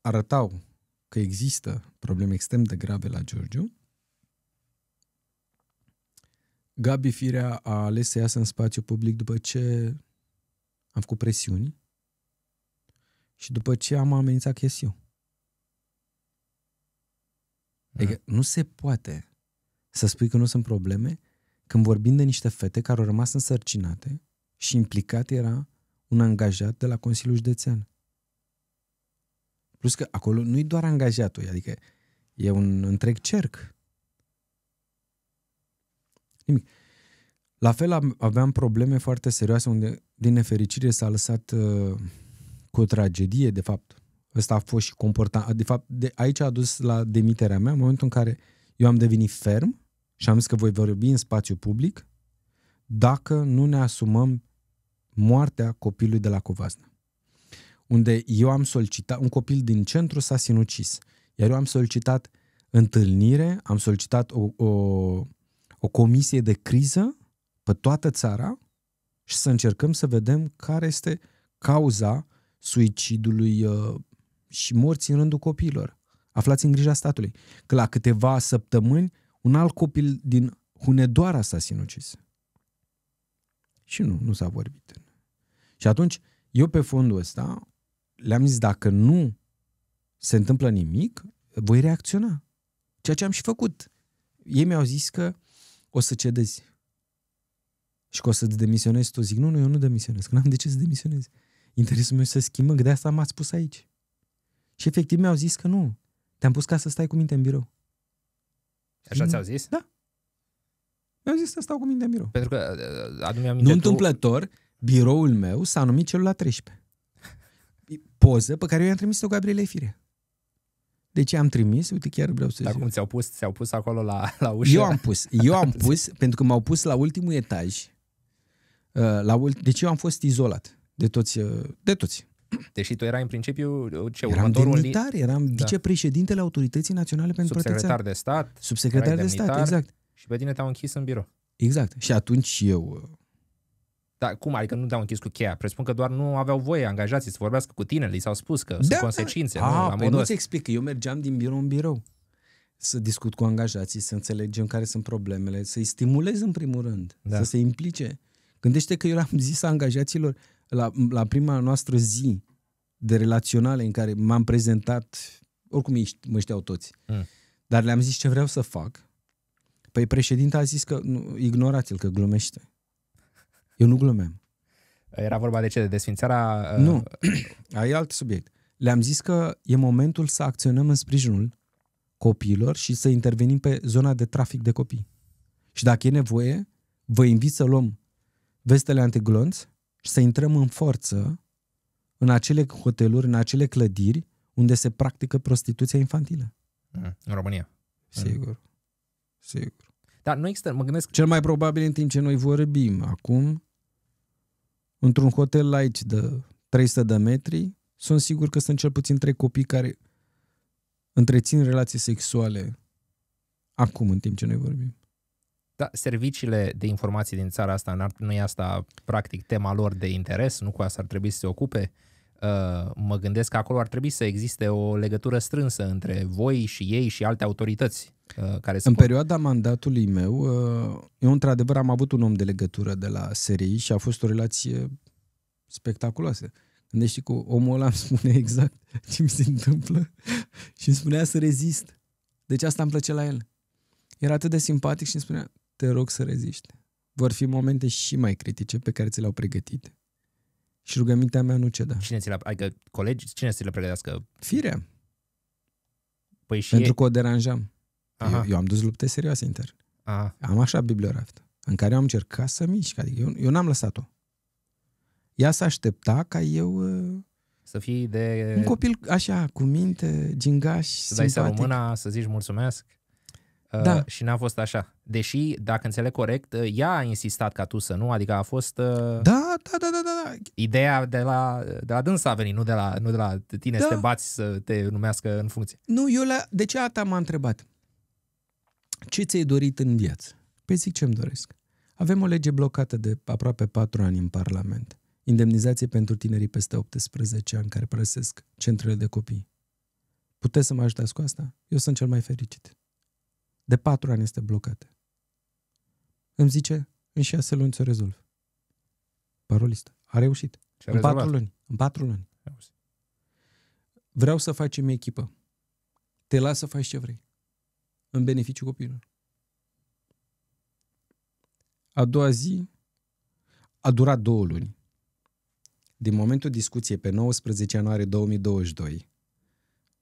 arătau că există probleme extrem de grave la Georgiu. Gabi Firea a ales să iasă în spațiu public după ce am făcut presiuni și după ce am amenințat Chesiu. Da. Adică nu se poate să spui că nu sunt probleme, când vorbim de niște fete care au rămas însărcinate și implicat era un angajat de la Consiliul Județean. Plus că acolo nu-i doar angajatul, adică e un întreg cerc. Nimic. La fel aveam probleme foarte serioase unde, din nefericire, s-a lăsat uh, cu o tragedie, de fapt. Ăsta a fost și comportament. De fapt, de, aici a dus la demiterea mea, în momentul în care eu am devenit ferm și am zis că voi vorbi în spațiu public dacă nu ne asumăm moartea copilului de la Covasna. Unde eu am solicitat, un copil din centru s-a sinucis, iar eu am solicitat întâlnire, am solicitat o, o, o comisie de criză pe toată țara și să încercăm să vedem care este cauza suicidului uh, și morții în rândul copiilor. Aflați în grija statului. Că la câteva săptămâni un alt copil din Hunedoara s-a sinucis. Și nu, nu s-a vorbit. Și atunci, eu pe fondul ăsta le-am zis, dacă nu se întâmplă nimic, voi reacționa. Ceea ce am și făcut. Ei mi-au zis că o să cedezi. Și că o să demisionezi tu. Zic, nu, nu, eu nu demisionez, că n-am de ce să demisionez. Interesul meu să schimbă, că de asta m-ați pus aici. Și efectiv mi-au zis că nu. Te-am pus ca să stai cu minte în birou. Așa ți-au zis? Da. Mi-au zis să stau cu minte în birou. Pentru că, uh, uh, adu-mi aminte Nu tu... întâmplător, biroul meu s-a numit celula 13. Poză pe care eu i-am trimis-o Gabriele Firea. Deci am trimis, uite chiar vreau să Dar zic. cum ți-au pus, ți-au pus acolo la, la ușă? Eu am pus, eu am pus, pentru că m-au pus la ultimul etaj. Uh, la, ult... deci eu am fost izolat de toți, de toți. Deși tu erai în principiu uh, ce, eram următorul... Demnitar, eram da. vicepreședintele Autorității Naționale pentru Subsecretar Protecția... Subsecretar de stat. Subsecretar de stat, exact. Și pe tine te-au închis în birou. Exact. Și atunci eu... Da, cum? Adică nu te-au închis cu cheia. Presupun că doar nu aveau voie angajații să vorbească cu tine, li s-au spus că da, sunt da. consecințe. Da. nu, păi nu-ți explic, eu mergeam din birou în birou să discut cu angajații, să înțelegem care sunt problemele, să-i stimulez în primul rând, da. să se implice. Gândește că eu am zis angajaților, la, la prima noastră zi de relaționale în care m-am prezentat, oricum ei mă știau toți, mm. dar le-am zis ce vreau să fac, păi președinte a zis că nu, ignorați-l, că glumește. Eu nu glumeam. Era vorba de ce? De desfințarea... Uh... Nu, ai alt subiect. Le-am zis că e momentul să acționăm în sprijinul copiilor și să intervenim pe zona de trafic de copii. Și dacă e nevoie, vă invit să luăm vestele antiglonți, și să intrăm în forță în acele hoteluri, în acele clădiri unde se practică prostituția infantilă. Mm, în România. Sigur. Sigur. Dar nu există, mă gândesc... Cel mai probabil în timp ce noi vorbim acum, într-un hotel aici de 300 de metri, sunt sigur că sunt cel puțin trei copii care întrețin relații sexuale acum, în timp ce noi vorbim. Da, serviciile de informații din țara asta, nu e asta practic tema lor de interes, nu cu asta ar trebui să se ocupe? Uh, mă gândesc că acolo ar trebui să existe o legătură strânsă între voi și ei și alte autorități. Uh, care în pot... perioada mandatului meu, uh, eu într-adevăr am avut un om de legătură de la SRI și a fost o relație spectaculoasă. Gândești cu omul ăla îmi spune exact ce mi se întâmplă și îmi spunea să rezist. Deci asta îmi plăcea la el. Era atât de simpatic și îmi spunea, te rog să reziști. Vor fi momente și mai critice pe care ți le-au pregătit. Și rugămintea mea nu ceda. Cine ți le adică colegi, cine ți le pregătească? Firea. Păi și Pentru ei... că o deranjam. Aha. Eu, eu, am dus lupte serioase inter. Aha. Am așa biblioraftă, în care eu am încercat să mișc. Adică eu, eu n-am lăsat-o. Ea s-a aștepta ca eu... Ă, să fii de... Un copil așa, cu minte, gingaș, Să simpatic. dai să mâna, să zici mulțumesc. Da. Și n-a fost așa. Deși, dacă înțeleg corect, ea a insistat ca tu să nu, adică a fost... Da, da, da, da, da. Ideea de la, de la dânsa a venit, nu de la, nu de la tine da. să te bați să te numească în funcție. Nu, eu la... De ce ta m-a întrebat? Ce ți-ai dorit în viață? Păi zic ce-mi doresc. Avem o lege blocată de aproape patru ani în Parlament. Indemnizație pentru tinerii peste 18 ani care părăsesc centrele de copii. Puteți să mă ajutați cu asta? Eu sunt cel mai fericit. De patru ani este blocată. Îmi zice, în șase luni să o rezolv. Parolistă. A reușit. Ce-a în rezolvat? patru luni. În patru luni. Vreau să facem echipă. Te las să faci ce vrei. În beneficiu copiilor. A doua zi a durat două luni. Din momentul discuției pe 19 ianuarie 2022,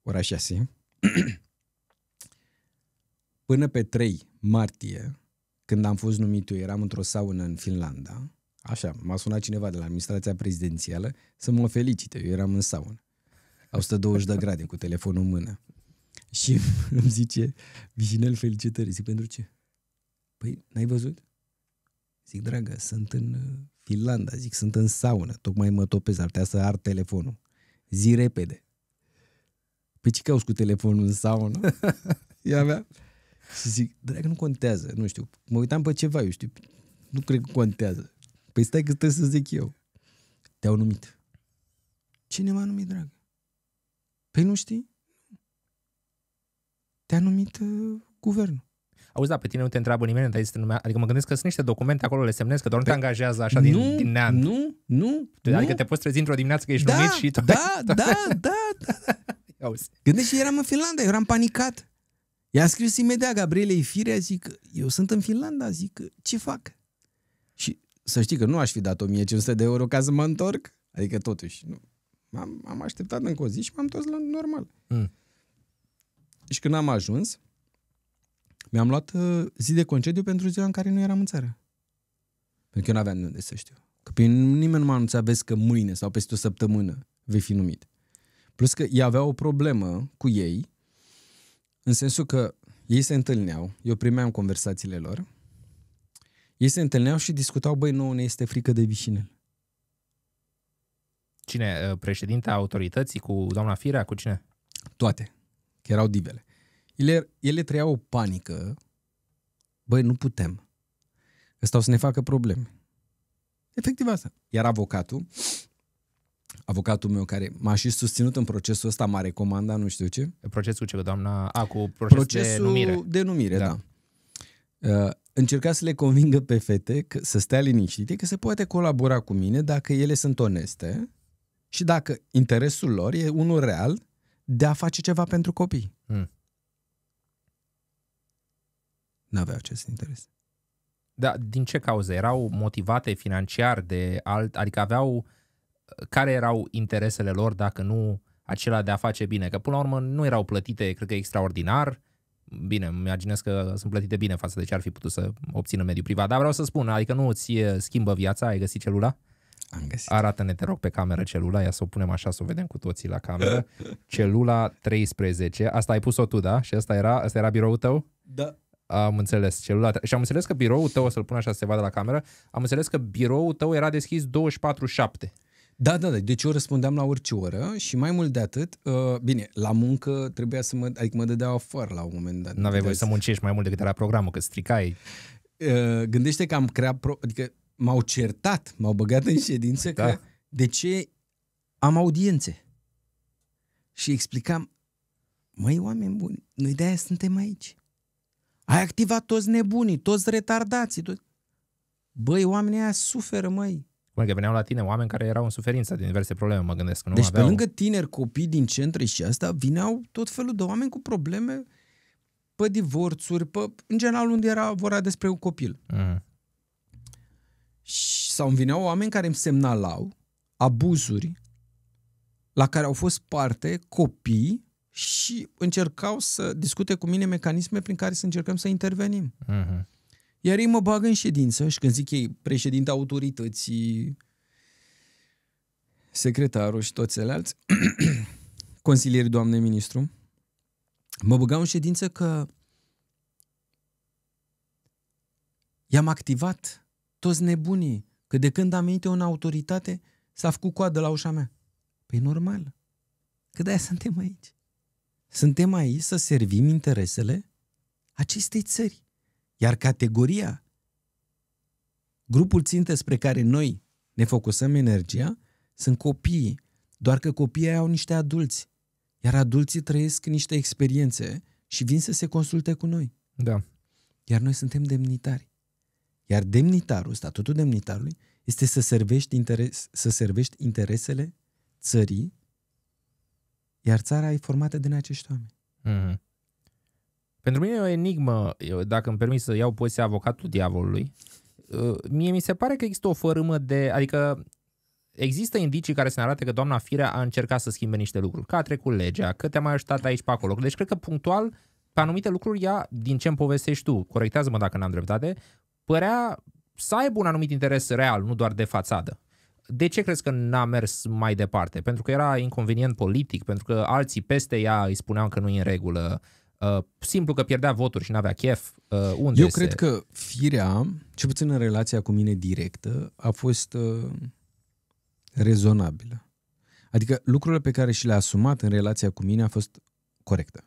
ora 6, până pe 3 martie, când am fost numit eu, eram într-o saună în Finlanda, așa, m-a sunat cineva de la administrația prezidențială să mă felicite, eu eram în saună, la 120 de grade, cu telefonul în mână. Și îmi zice, Vișinel, felicitări. Zic, pentru ce? Păi, n-ai văzut? Zic, dragă, sunt în uh, Finlanda, zic, sunt în saună, tocmai mă topez, ar putea să ar telefonul. Zi repede. Pe păi ce cauți cu telefonul în saună? Ia mea. Și zic, dragă, nu contează, nu știu. Mă uitam pe ceva, eu știu, nu cred că contează. Păi stai că trebuie să zic eu. Te-au numit. Cine m-a numit, drag? Păi nu știi? Te-a numit uh, guvernul. Auzi, da, pe tine nu te întreabă nimeni dar este numea... Adică mă gândesc că sunt niște documente acolo, le semnez, că doar nu te angajează așa nu, din, din neant. Nu, nu, Adică nu. te poți trezi într-o dimineață că ești da, numit și... da, da, da, da, da. Auzi. eram în Finlanda, eu eram panicat. I-am scris imediat Gabrielei Firea, zic, eu sunt în Finlanda, zic, ce fac? Și să știi că nu aș fi dat 1500 de euro ca să mă întorc, adică totuși, nu. M-am, am așteptat încă o zi și m-am întors la normal. Mm. Și când am ajuns, mi-am luat uh, zi de concediu pentru ziua în care nu eram în țară. Pentru că eu nu aveam de unde să știu. Că pe nimeni nu m-a anunțat, vezi că mâine sau peste o săptămână vei fi numit. Plus că ei aveau o problemă cu ei, în sensul că ei se întâlneau, eu primeam conversațiile lor, ei se întâlneau și discutau, băi, nouă ne este frică de vișinele. Cine? Ă, Președinta autorității cu doamna Firea? Cu cine? Toate. Că erau divele. Ele, ele trăiau o panică. Băi, nu putem. Ăsta o să ne facă probleme. Efectiv asta. Iar avocatul avocatul meu care m-a și susținut în procesul ăsta, m-a recomandat, nu știu ce. Procesul ce, doamna? A, cu proces procesul de numire. de numire, da. da. Uh, încerca să le convingă pe fete că, să stea liniștite, că se poate colabora cu mine dacă ele sunt oneste și dacă interesul lor e unul real de a face ceva pentru copii. Hmm. N-aveau acest interes. Da, din ce cauze? Erau motivate financiar de alt, adică aveau uh, care erau interesele lor dacă nu acela de a face bine, că până la urmă nu erau plătite, cred că extraordinar, bine, îmi imaginez că sunt plătite bine față de ce ar fi putut să obțină mediul privat, dar vreau să spun, adică nu îți eh, schimbă viața, ai găsit celula? Am găsit. Arată-ne, te rog, pe cameră celula, ia să o punem așa, să o vedem cu toții la cameră. celula 13, asta ai pus-o tu, da? Și asta era, asta era biroul tău? Da. Am înțeles, celula Și am înțeles că biroul tău, o să-l pun așa să se vadă la cameră, am înțeles că biroul tău era deschis 24-7. Da, da, da. Deci eu răspundeam la orice oră și mai mult de atât, uh, bine, la muncă trebuia să mă, adică mă dădeau afară la un moment dat. Nu aveai voie deci- să muncești mai mult decât era programul, că stricai. Uh, gândește că am creat, pro, adică m-au certat, m-au băgat în ședință da. că de ce am audiențe. Și explicam, măi oameni buni, noi de-aia suntem aici. Ai activat toți nebunii, toți retardații, toți... Băi, oamenii aia suferă, măi. Bun, că veneau la tine oameni care erau în suferință din diverse probleme, mă gândesc. Nu deci aveau... pe lângă tineri, copii din centre și asta, vineau tot felul de oameni cu probleme pe divorțuri, pe, în general unde era vorba despre un copil. Mm. Și, sau îmi vineau oameni care îmi semnalau abuzuri la care au fost parte copii și încercau să discute cu mine mecanisme prin care să încercăm să intervenim. Uh-huh. Iar ei mă bagă în ședință și când zic ei președinte autorității, secretarul și toți ceilalți, consilieri doamnei ministru, mă băgau în ședință că i-am activat toți nebunii, că de când am venit eu în autoritate, s-a făcut coadă la ușa mea. Păi normal, că de-aia suntem aici. Suntem aici să servim interesele acestei țări. Iar categoria, grupul țintă spre care noi ne focusăm energia, sunt copiii. Doar că copiii au niște adulți. Iar adulții trăiesc niște experiențe și vin să se consulte cu noi. Da. Iar noi suntem demnitari. Iar demnitarul, statutul demnitarului, este să servești, interes, să servești interesele țării, iar țara e formată din acești oameni. Mm-hmm. Pentru mine e o enigmă, dacă îmi permis să iau poziția avocatul diavolului, mie mi se pare că există o fărâmă de, adică există indicii care să ne arate că doamna Firea a încercat să schimbe niște lucruri, că a trecut legea, că te-a mai ajutat aici pe acolo. Deci cred că punctual, pe anumite lucruri, ea, din ce îmi povestești tu, corectează-mă dacă n-am dreptate, părea să aibă un anumit interes real, nu doar de fațadă. De ce crezi că n-a mers mai departe? Pentru că era inconvenient politic, pentru că alții peste ea îi spuneau că nu e în regulă, Uh, simplu că pierdea voturi și n-avea chef, uh, unde Eu se... cred că firea, cel puțin în relația cu mine directă, a fost uh, rezonabilă. Adică lucrurile pe care și le-a asumat în relația cu mine a fost corectă.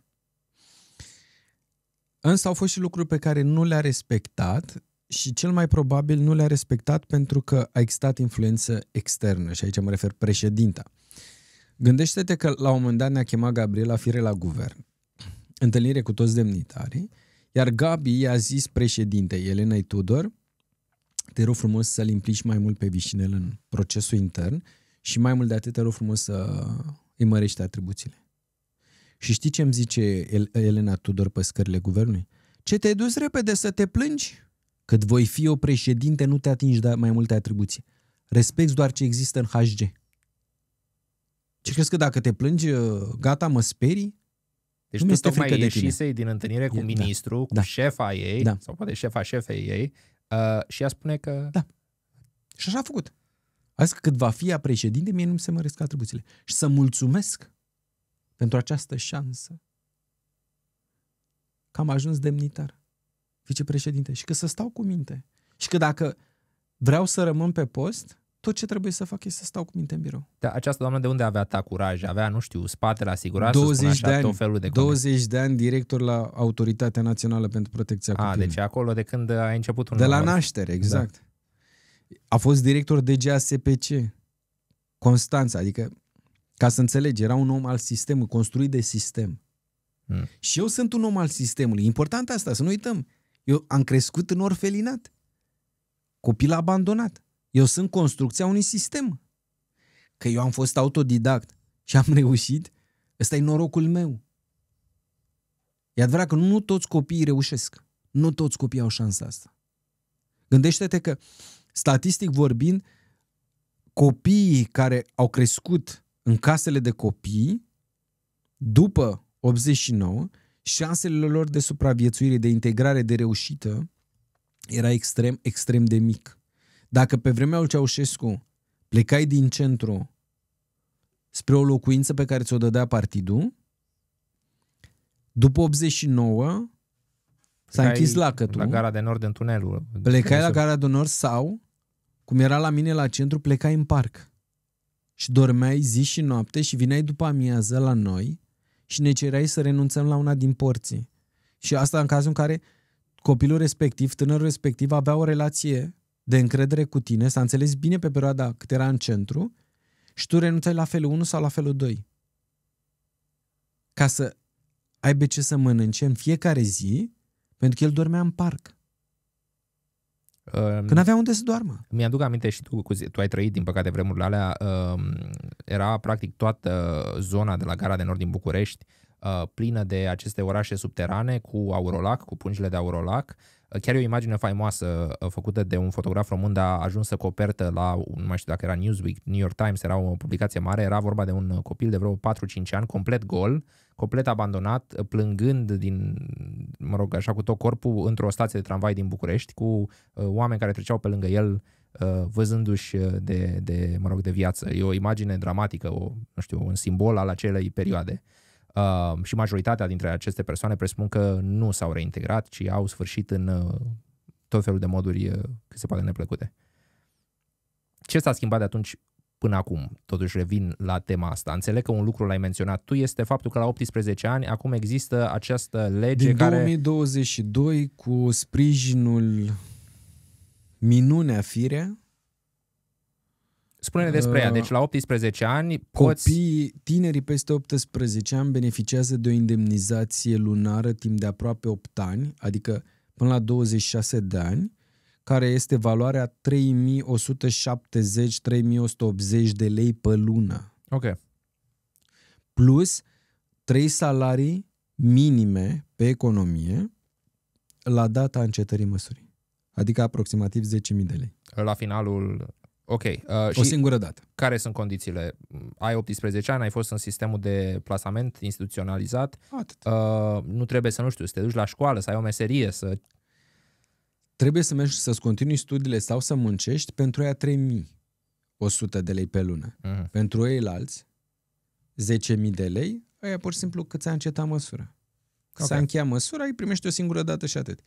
Însă au fost și lucruri pe care nu le-a respectat și cel mai probabil nu le-a respectat pentru că a existat influență externă și aici mă refer președinta. Gândește-te că la un moment dat ne-a chemat Gabriela Fire la guvern întâlnire cu toți demnitarii, iar Gabi i-a zis președinte Elenei Tudor, te rog frumos să-l implici mai mult pe Vișinel în procesul intern și mai mult de atât te rog frumos să îi mărești atribuțiile. Și știi ce îmi zice Elena Tudor pe scările guvernului? Ce te-ai dus repede să te plângi? Cât voi fi o președinte, nu te atingi de da, mai multe atribuții. Respecti doar ce există în HG. Ce crezi că dacă te plângi, gata, mă sperii? Deci nu tu tocmai frică ieșisei din întâlnire cu e, ministru, da, cu da, șefa ei, da. sau poate șefa șefei ei, uh, și ea spune că... Da. Și așa a făcut. A zis că cât va fi a președinte, mie nu se măresc atribuțiile. Și să mulțumesc pentru această șansă că am ajuns demnitar, vicepreședinte, și că să stau cu minte. Și că dacă vreau să rămân pe post, tot ce trebuie să fac este să stau cu minte în birou. Da, această doamnă de unde avea ta curaj? Avea, nu știu, spatele asigurat 20 așa, de ani, tot felul de 20 conect. de ani director la Autoritatea Națională pentru Protecția Copilului. Ah, deci acolo de când a început un De la naștere, da. exact. Da. A fost director de GASPC, Constanța, adică, ca să înțelegi, era un om al sistemului, construit de sistem. Hmm. Și eu sunt un om al sistemului. Important asta, să nu uităm. Eu am crescut în orfelinat. Copil abandonat. Eu sunt construcția unui sistem. Că eu am fost autodidact și am reușit, ăsta e norocul meu. E adevărat că nu toți copiii reușesc. Nu toți copiii au șansa asta. Gândește-te că, statistic vorbind, copiii care au crescut în casele de copii, după 89, șansele lor de supraviețuire, de integrare, de reușită, era extrem, extrem de mic. Dacă pe vremea lui Ceaușescu plecai din centru spre o locuință pe care ți-o dădea partidul, după 89 plecai s-a închis lacătul. La gara de nord în tunelul. Plecai la gara de nord sau, cum era la mine la centru, plecai în parc. Și dormeai zi și noapte și vineai după amiază la noi și ne cereai să renunțăm la una din porții. Și asta în cazul în care copilul respectiv, tânărul respectiv avea o relație de încredere cu tine, s-a înțeles bine pe perioada cât era în centru și tu renunțai la felul 1 sau la felul 2. Ca să aibă ce să mănânce în fiecare zi, pentru că el dormea în parc. Um, Când avea unde să doarmă. Mi-aduc aminte și tu, tu ai trăit din păcate vremurile alea, um, era practic toată zona de la Gara de Nord din București uh, plină de aceste orașe subterane cu aurolac, cu pungile de aurolac, Ă, chiar e o imagine faimoasă ă, făcută de un fotograf român, dar a ajuns să copertă la, nu mai știu dacă era Newsweek, New York Times, era o publicație mare, era vorba de un copil de vreo 4-5 ani, complet gol, complet abandonat, ă, plângând din, mă rog, așa cu tot corpul, într-o stație de tramvai din București, cu uh, oameni care treceau pe lângă el văzându-și de, de, mă rog, de viață. E o imagine dramatică, o, nu știu, un simbol al acelei perioade și majoritatea dintre aceste persoane presupun că nu s-au reintegrat, ci au sfârșit în uh, tot felul de moduri uh, cât se poate neplăcute. Ce s-a schimbat de atunci până acum? Totuși revin la tema asta. Înțeleg că un lucru l-ai menționat tu, este faptul că la 18 ani acum există această lege Din care... 2022, cu sprijinul Minunea Firea, Spune-ne despre ea. Uh, deci la 18 ani poți... Copiii, tinerii peste 18 ani beneficiază de o indemnizație lunară timp de aproape 8 ani, adică până la 26 de ani, care este valoarea 3170-3180 de lei pe lună. Ok. Plus 3 salarii minime pe economie la data încetării măsurii. Adică aproximativ 10.000 de lei. La finalul Ok. Uh, o singură dată. Care sunt condițiile? Ai 18 ani, ai fost în sistemul de plasament instituționalizat. Atât. Uh, nu trebuie să, nu știu, să te duci la școală, să ai o meserie, să... Trebuie să mergi să-ți continui studiile sau să muncești pentru aia 3100 de lei pe lună. Uh-huh. Pentru ei alți, 10.000 de lei, aia pur și simplu cât ți-a încetat măsura. Okay. S-a încheiat măsura, îi primești o singură dată și atât.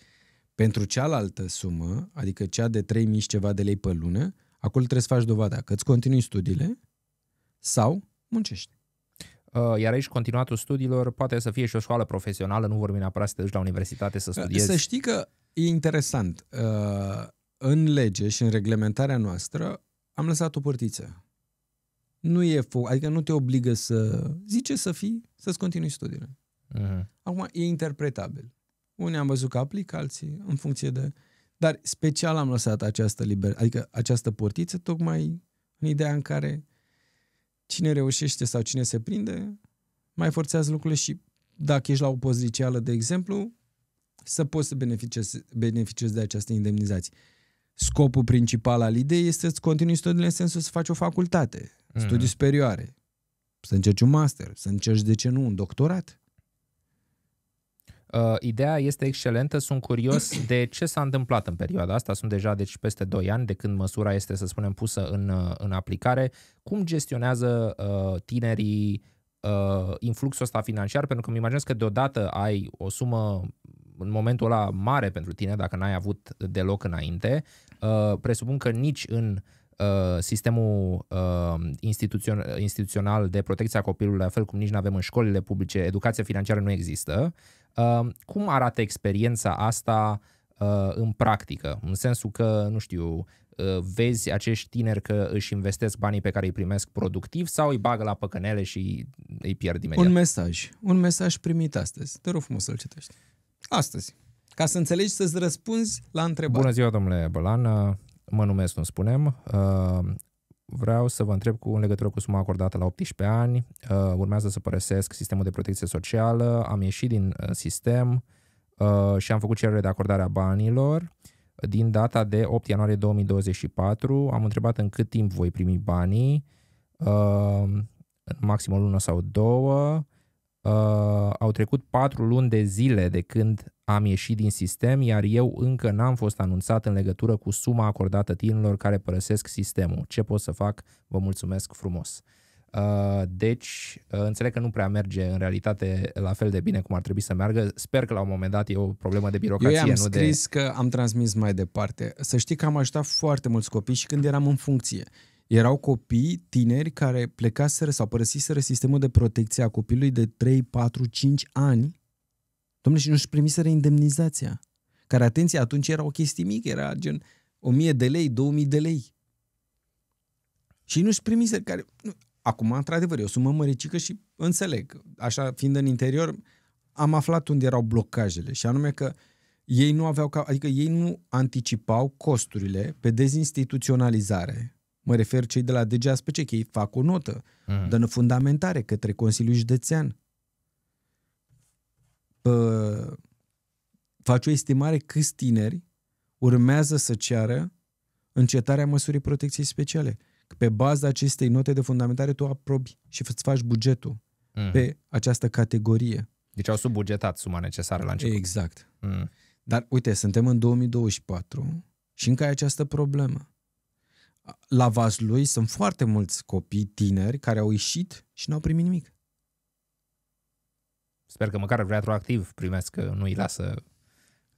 Pentru cealaltă sumă, adică cea de 3.000 și ceva de lei pe lună, Acolo trebuie să faci dovada că îți continui studiile sau muncești. Uh, iar aici continuatul studiilor poate să fie și o școală profesională, nu vorbim neapărat să te duci la universitate să studiezi. Să știi că e interesant. Uh, în lege și în reglementarea noastră am lăsat o părtiță. Nu e fo- adică nu te obligă să zice să fii, să-ți continui studiile. Uh-huh. Acum, e interpretabil. Unii am văzut că aplică, alții în funcție de... Uh, dar special am lăsat această liber, adică această portiță tocmai în ideea în care cine reușește sau cine se prinde, mai forțează lucrurile și dacă ești la o pozițială, de exemplu, să poți să beneficiezi, beneficiezi de această indemnizație. Scopul principal al ideii este să continui studiile în sensul să faci o facultate, mm. studii superioare, să încerci un master, să încerci, de ce nu, un doctorat. Uh, ideea este excelentă, sunt curios de ce s-a întâmplat în perioada asta, sunt deja deci peste 2 ani de când măsura este, să spunem, pusă în, uh, în aplicare. Cum gestionează uh, tinerii uh, influxul ăsta financiar? Pentru că îmi imaginez că deodată ai o sumă în momentul ăla mare pentru tine, dacă n-ai avut deloc înainte. Uh, presupun că nici în uh, Uh, sistemul uh, instituțional de protecție a copilului, la fel cum nici nu avem în școlile publice, educația financiară nu există. Uh, cum arată experiența asta în practică? În sensul că, nu știu, vezi acești tineri că își investesc banii pe care îi primesc productiv sau îi bagă la păcănele și îi pierd imediat? Un mesaj. Un mesaj primit astăzi. Te rog frumos să-l citești. Astăzi. Ca să înțelegi să-ți răspunzi la întrebare. Bună ziua, domnule Bălan mă numesc, nu spunem. Uh, vreau să vă întreb cu în legătură cu suma acordată la 18 ani, uh, urmează să părăsesc sistemul de protecție socială, am ieșit din uh, sistem și am făcut cerere de acordare a banilor. Din data de 8 ianuarie 2024 am întrebat în cât timp voi primi banii, uh, maxim o lună sau două. Au trecut patru luni de zile de când am ieșit din sistem, iar eu încă n-am fost anunțat în legătură cu suma acordată tinerilor care părăsesc sistemul. Ce pot să fac? Vă mulțumesc frumos. Uh, deci, uh, înțeleg că nu prea merge în realitate la fel de bine cum ar trebui să meargă. Sper că la un moment dat e o problemă de birocrație. Eu am nu scris de... că am transmis mai departe. Să știi că am ajutat foarte mulți copii și când eram în funcție. Erau copii tineri care plecaseră sau părăsiseră sistemul de protecție a copilului de 3, 4, 5 ani Domnule, și nu-și primiseră indemnizația. Care, atenție, atunci era o chestie mică, era gen 1000 de lei, 2000 de lei. Și nu-și primiseră care... Acum, într-adevăr, e o sumă măricică și înțeleg. Așa, fiind în interior, am aflat unde erau blocajele și anume că ei nu aveau, ca, adică ei nu anticipau costurile pe dezinstituționalizare. Mă refer cei de la DGASPC, că ei fac o notă, mm. dă fundamentare către Consiliul Județean uh, faci o estimare câți tineri urmează să ceară încetarea măsurii protecției speciale. Pe baza acestei note de fundamentare tu aprobi și îți faci bugetul mm. pe această categorie. Deci au subbugetat suma necesară la început. Exact. Mm. Dar uite, suntem în 2024 și încă ai această problemă. La Vaslui sunt foarte mulți copii tineri care au ieșit și n-au primit nimic. Sper că măcar retroactiv primesc, că nu-i lasă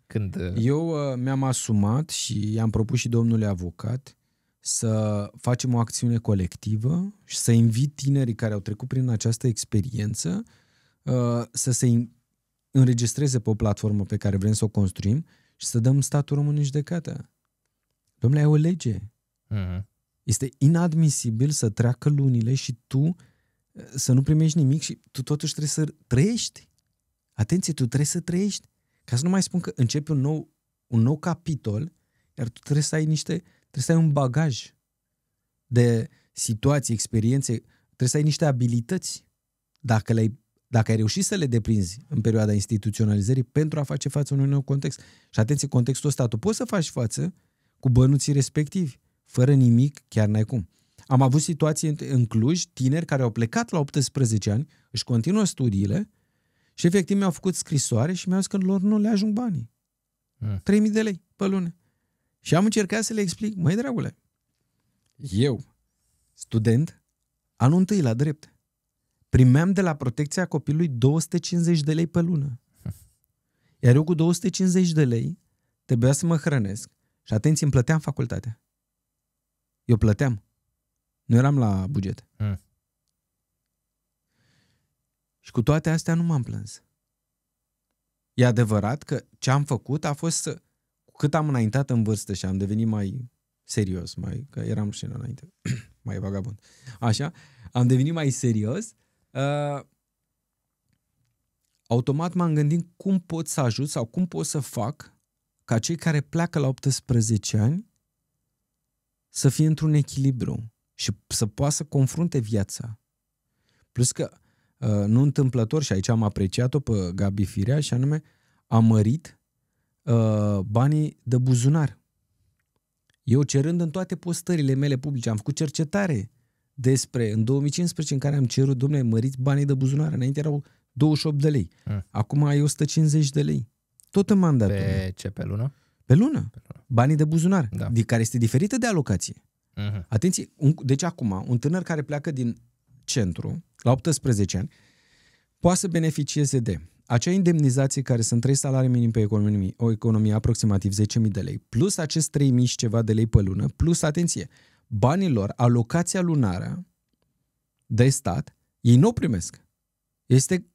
când... Uh, Eu uh, mi-am asumat și i-am propus și domnului avocat să facem o acțiune colectivă și să invit tinerii care au trecut prin această experiență uh, să se înregistreze pe o platformă pe care vrem să o construim și să dăm statul român în judecată. Domnule, ai o lege. Uh-huh. Este inadmisibil să treacă lunile și tu să nu primești nimic și tu totuși trebuie să trăiești. Atenție, tu trebuie să trăiești. Ca să nu mai spun că începi un nou, un nou capitol, iar tu trebuie să ai niște, trebuie să ai un bagaj de situații, experiențe, trebuie să ai niște abilități dacă, le-ai, dacă ai reușit să le deprinzi în perioada instituționalizării pentru a face față unui nou context. Și atenție, contextul ăsta tu poți să faci față cu bănuții respectivi, fără nimic, chiar n-ai cum. Am avut situații în Cluj, tineri care au plecat la 18 ani, își continuă studiile și efectiv mi-au făcut scrisoare și mi-au zis că lor nu le ajung banii. Ah. Mm. 3.000 de lei pe lună. Și am încercat să le explic, măi dragule, eu, student, anul întâi la drept, primeam de la protecția copilului 250 de lei pe lună. Iar eu cu 250 de lei trebuia să mă hrănesc și atenție, îmi plăteam facultatea. Eu plăteam. Nu eram la buget. Mm. Și cu toate astea nu m-am plâns. E adevărat că ce am făcut a fost să, cât am înaintat în vârstă și am devenit mai serios, mai, că eram și înainte, mai vagabond, așa, am devenit mai serios, uh, automat m-am gândit cum pot să ajut sau cum pot să fac ca cei care pleacă la 18 ani să fie într-un echilibru și să poată să confrunte viața. Plus că uh, nu întâmplător, și aici am apreciat-o pe Gabi Firea, și anume a mărit uh, banii de buzunar. Eu cerând în toate postările mele publice, am făcut cercetare despre, în 2015 în care am cerut, domnule, măriți banii de buzunar. Înainte erau 28 de lei, mm. acum ai 150 de lei. Tot în mandat. Pe ce, pe lună? Pe lună. Pe lună. Banii de buzunar, da. de care este diferită de alocație. Uh-huh. Atenție, un, deci acum, un tânăr care pleacă din centru, la 18 ani, poate să beneficieze de acea indemnizație care sunt 3 salarii minim pe economie, o economie aproximativ 10.000 de lei, plus acest 3.000 și ceva de lei pe lună, plus, atenție, banilor, alocația lunară de stat, ei nu o primesc. Este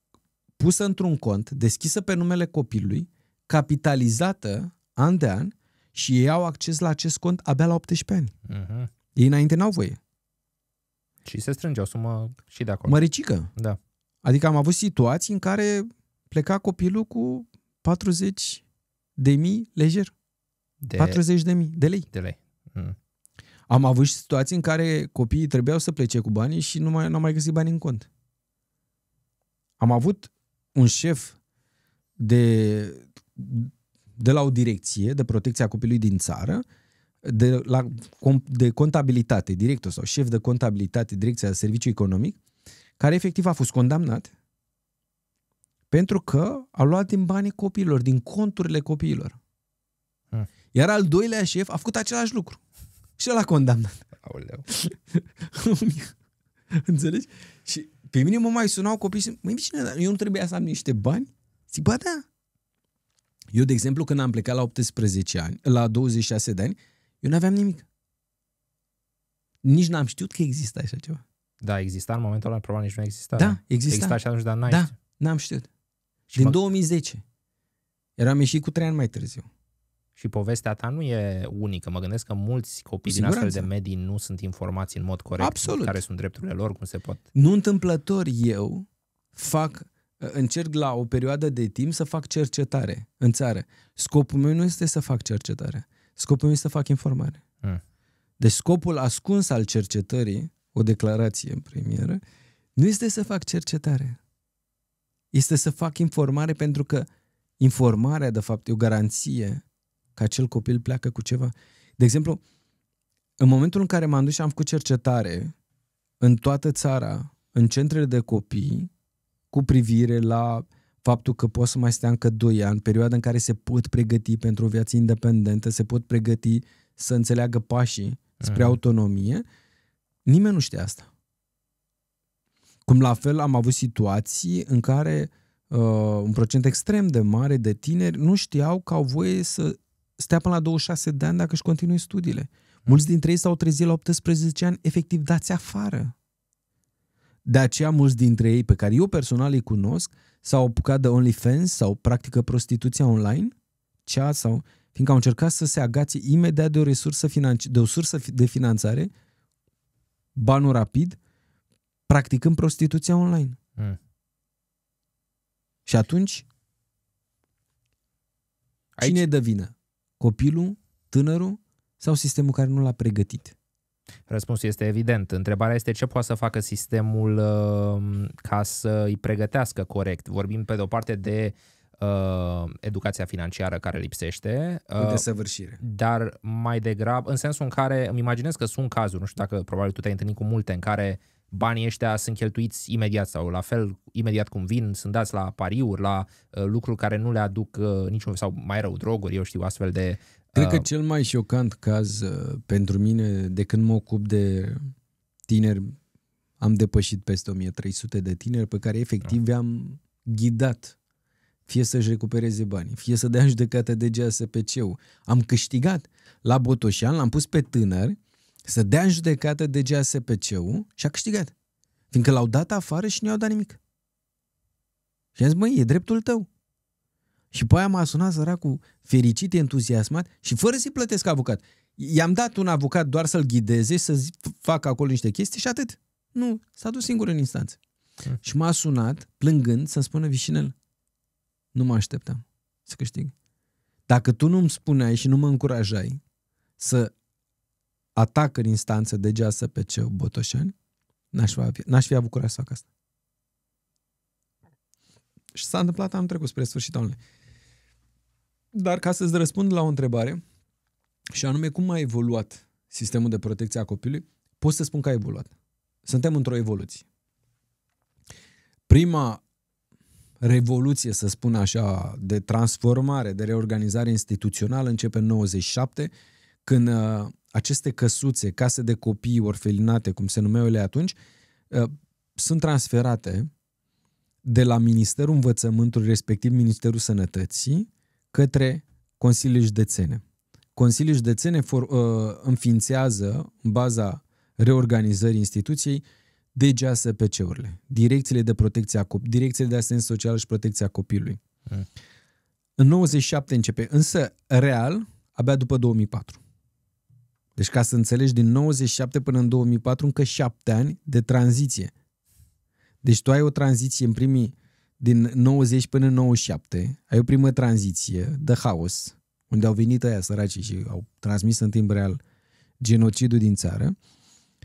pusă într-un cont, deschisă pe numele copilului, capitalizată an de an și ei au acces la acest cont abia la 18 ani. Uh-huh. Ei înainte n-au voie. Și se strânge o sumă și de acolo. Măricică. Da. Adică am avut situații în care pleca copilul cu 40 de mii lejer. De... 40 de mii de lei. De lei. Mm. Am avut și situații în care copiii trebuiau să plece cu banii și nu mai, n-au mai găsit bani în cont. Am avut un șef de de la o direcție de protecție a copilului din țară, de, la, de contabilitate, director sau șef de contabilitate, direcția de serviciu economic, care efectiv a fost condamnat pentru că a luat din banii copiilor, din conturile copiilor. Iar al doilea șef a făcut același lucru. Și l-a condamnat. Aoleu. Înțelegi? Și pe mine mă mai sunau copii și măi, cine, eu nu trebuia să am niște bani? Zic, bă, da, eu, de exemplu, când am plecat la 18 ani, la 26 de ani, eu nu aveam nimic. Nici n-am știut că există așa ceva. Da, exista în momentul ăla, probabil nici nu exista. Da, exista. Exista și atunci, dar n-ai Da, știut. n-am știut. Și Din 2010. Eram ieșit cu trei ani mai târziu. Și povestea ta nu e unică. Mă gândesc că mulți copii din astfel de medii nu sunt informați în mod corect Absolut. care sunt drepturile lor, cum se pot. Nu întâmplător eu fac încerc la o perioadă de timp să fac cercetare în țară. Scopul meu nu este să fac cercetare. Scopul meu este să fac informare. Mm. Deci scopul ascuns al cercetării, o declarație în premieră, nu este să fac cercetare. Este să fac informare pentru că informarea, de fapt, e o garanție că acel copil pleacă cu ceva. De exemplu, în momentul în care m-am dus și am făcut cercetare în toată țara, în centrele de copii, cu privire la faptul că pot să mai stea încă 2 ani, perioada în care se pot pregăti pentru o viață independentă, se pot pregăti să înțeleagă pașii spre uh-huh. autonomie, nimeni nu știe asta. Cum la fel am avut situații în care uh, un procent extrem de mare de tineri nu știau că au voie să stea până la 26 de ani dacă își continui studiile. Mhm. Mulți dintre ei s-au trezit la 18 ani efectiv dați afară. De aceea mulți dintre ei pe care eu personal îi cunosc s-au apucat de OnlyFans sau practică prostituția online, cea sau fiindcă au încercat să se agațe imediat de o resursă financi- de o sursă de finanțare, banul rapid, practicând prostituția online. Mm. Și atunci, Aici... cine e de vină? Copilul, tânărul sau sistemul care nu l-a pregătit? Răspunsul este evident. Întrebarea este ce poate să facă sistemul uh, ca să îi pregătească corect. Vorbim pe de o parte de uh, educația financiară care lipsește. Uh, de săvârșire. Dar mai degrabă, în sensul în care îmi imaginez că sunt cazuri, nu știu dacă probabil tu te-ai întâlnit cu multe în care banii ăștia sunt cheltuiți imediat sau la fel, imediat cum vin, sunt dați la pariuri, la lucruri care nu le aduc niciun, sau mai rău, droguri, eu știu, astfel de Cred că da. cel mai șocant caz uh, pentru mine, de când mă ocup de tineri, am depășit peste 1300 de tineri pe care efectiv da. am ghidat fie să-și recupereze banii, fie să dea judecată de GSPC-ul. Am câștigat la Botoșan, l-am pus pe tânăr să dea în judecată de GSPC-ul și a câștigat. Fiindcă l-au dat afară și nu i-au dat nimic. Și am zis, măi, e dreptul tău. Și pe aia m-a sunat săracul fericit, entuziasmat și fără să-i plătesc avocat. I-am dat un avocat doar să-l ghideze, să facă acolo niște chestii și atât. Nu, s-a dus singur în instanță. Și m-a sunat, plângând, să-mi spună Vișinel, nu mă așteptam să câștig. Dacă tu nu-mi spuneai și nu mă încurajai să atac în instanță geasă pe ceu Botoșani, n-aș fi, n-aș fi avut curaj să fac asta. Și s-a întâmplat am trecut, spre sfârșitul anului. Dar ca să-ți răspund la o întrebare, și anume cum a evoluat sistemul de protecție a copilului, pot să spun că a evoluat. Suntem într-o evoluție. Prima revoluție, să spun așa, de transformare, de reorganizare instituțională începe în 97, când uh, aceste căsuțe, case de copii orfelinate, cum se numeau ele atunci, uh, sunt transferate de la Ministerul Învățământului, respectiv Ministerul Sănătății, către Consiliul Județene. Consiliul Județene for, uh, înființează, în baza reorganizării instituției, pe urile Direcțiile de Protecție a Copilului, Direcțiile de Asistență Socială și Protecția Copilului. Mm. În 97 începe, însă real, abia după 2004. Deci ca să înțelegi, din 97 până în 2004, încă șapte ani de tranziție. Deci tu ai o tranziție în primii din 90 până în 97, ai o primă tranziție de haos, unde au venit aia săracii și au transmis în timp real genocidul din țară,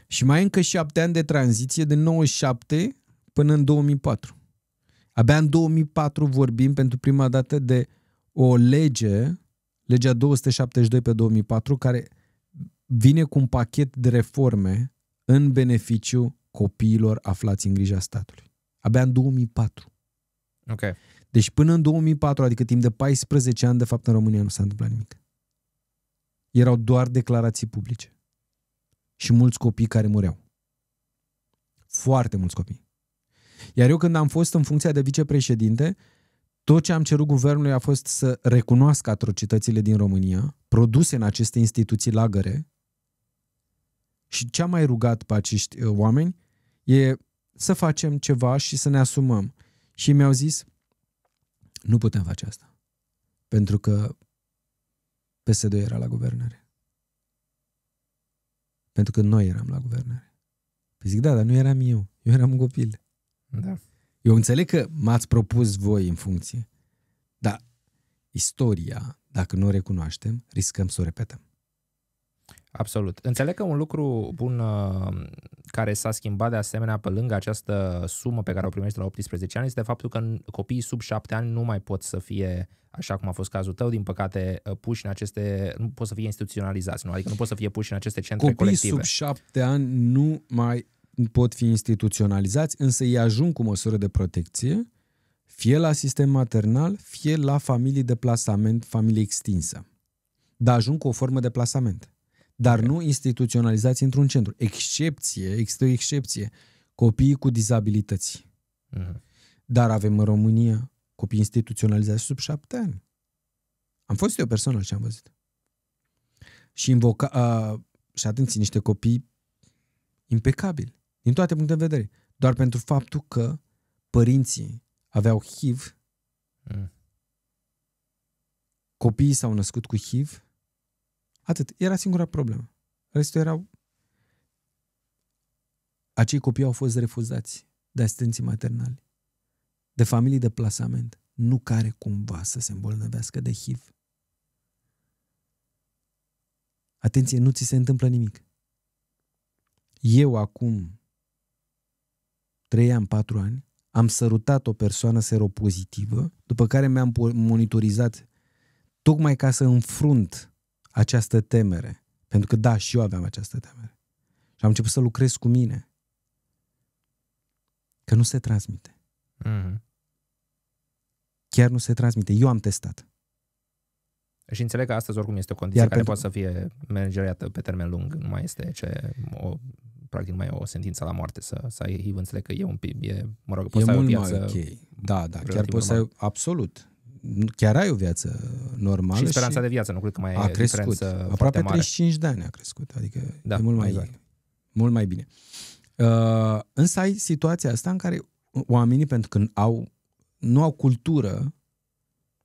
și mai încă șapte ani de tranziție, de 97 până în 2004. Abia în 2004 vorbim pentru prima dată de o lege, legea 272 pe 2004, care vine cu un pachet de reforme în beneficiu copiilor aflați în grija statului. Abia în 2004. Ok. Deci până în 2004, adică timp de 14 ani, de fapt în România nu s-a întâmplat nimic. Erau doar declarații publice. Și mulți copii care mureau. Foarte mulți copii. Iar eu când am fost în funcția de vicepreședinte, tot ce am cerut guvernului a fost să recunoască atrocitățile din România, produse în aceste instituții lagăre, și ce am mai rugat pe acești uh, oameni e să facem ceva și să ne asumăm. Și mi-au zis, nu putem face asta. Pentru că PSD era la guvernare. Pentru că noi eram la guvernare. Păi zic, da, dar nu eram eu. Eu eram un copil. Da. Eu înțeleg că m-ați propus voi în funcție. Dar istoria, dacă nu o recunoaștem, riscăm să o repetăm. Absolut. Înțeleg că un lucru bun uh, care s-a schimbat de asemenea pe lângă această sumă pe care o primești la 18 ani este faptul că copiii sub 7 ani nu mai pot să fie, așa cum a fost cazul tău, din păcate, uh, puși în aceste, nu pot să fie instituționalizați, nu? adică nu pot să fie puși în aceste centre copiii colective. Copiii sub 7 ani nu mai pot fi instituționalizați, însă ei ajung cu măsură de protecție, fie la sistem maternal, fie la familii de plasament, familie extinsă. Dar ajung cu o formă de plasament dar nu instituționalizați într-un centru. Excepție, există o excepție. Copiii cu dizabilități. Mhm. Dar avem în România copii instituționalizați sub șapte ani. Am fost eu personal și am văzut. Și invoca... Uh, și atenție, niște copii impecabili, din toate puncte de vedere. Doar pentru faptul că părinții aveau HIV, mm. copiii s-au născut cu HIV Atât. Era singura problemă. Restul erau... Acei copii au fost refuzați de asistenții maternali, de familii de plasament, nu care cumva să se îmbolnăvească de HIV. Atenție, nu ți se întâmplă nimic. Eu acum, trei ani, patru ani, am sărutat o persoană seropozitivă, după care mi-am monitorizat tocmai ca să înfrunt această temere. Pentru că da, și eu aveam această temere. Și am început să lucrez cu mine. Că nu se transmite. Mm-hmm. Chiar nu se transmite. Eu am testat. Și înțeleg că astăzi oricum este o condiție Iar care pentru... poate să fie manageriată pe termen lung. Nu mai este ce o, practic mai e o sentință la moarte să, să ai HIV. Înțeleg că e un pic, e, mă rog, poți e să ai mult o viață mai ok. Da, da, chiar poți să ai, absolut chiar ai o viață normală. Și speranța și de viață, nu cred că mai a crescut. Aproape 35 de ani a crescut, adică da, e mult mai, exact. mult mai bine. Uh, însă ai situația asta în care oamenii, pentru că au, nu au cultură,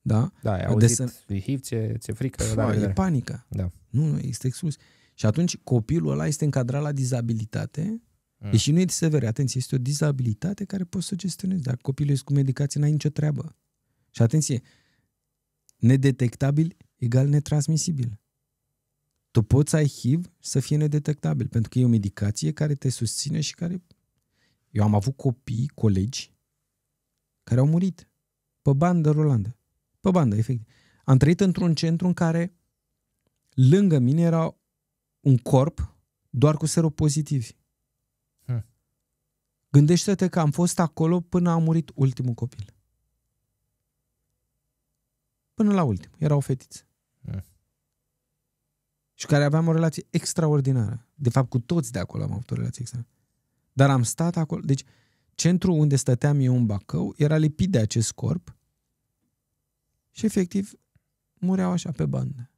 da? Da, ai auzit, să... e HIV, ți-e, ți frică. Pf, e panică. Da. Nu, nu, este exclus. Și atunci copilul ăla este încadrat la dizabilitate, mm. deși nu e severe, atenție, este o dizabilitate care poți să gestionezi. Dacă copilul este cu medicație, n-ai nicio treabă. Și atenție, nedetectabil egal netransmisibil. Tu poți să ai HIV să fie nedetectabil, pentru că e o medicație care te susține și care... Eu am avut copii, colegi, care au murit pe bandă rulandă. Pe bandă, efectiv. Am trăit într-un centru în care lângă mine era un corp doar cu seropozitivi. Hmm. Gândește-te că am fost acolo până a murit ultimul copil. Până la ultim. Era o fetiță. Yeah. Mm. Și care aveam o relație extraordinară. De fapt, cu toți de acolo am avut o relație extraordinară. Dar am stat acolo. Deci, centrul unde stăteam eu în Bacău era lipit de acest corp și efectiv mureau așa pe bandă.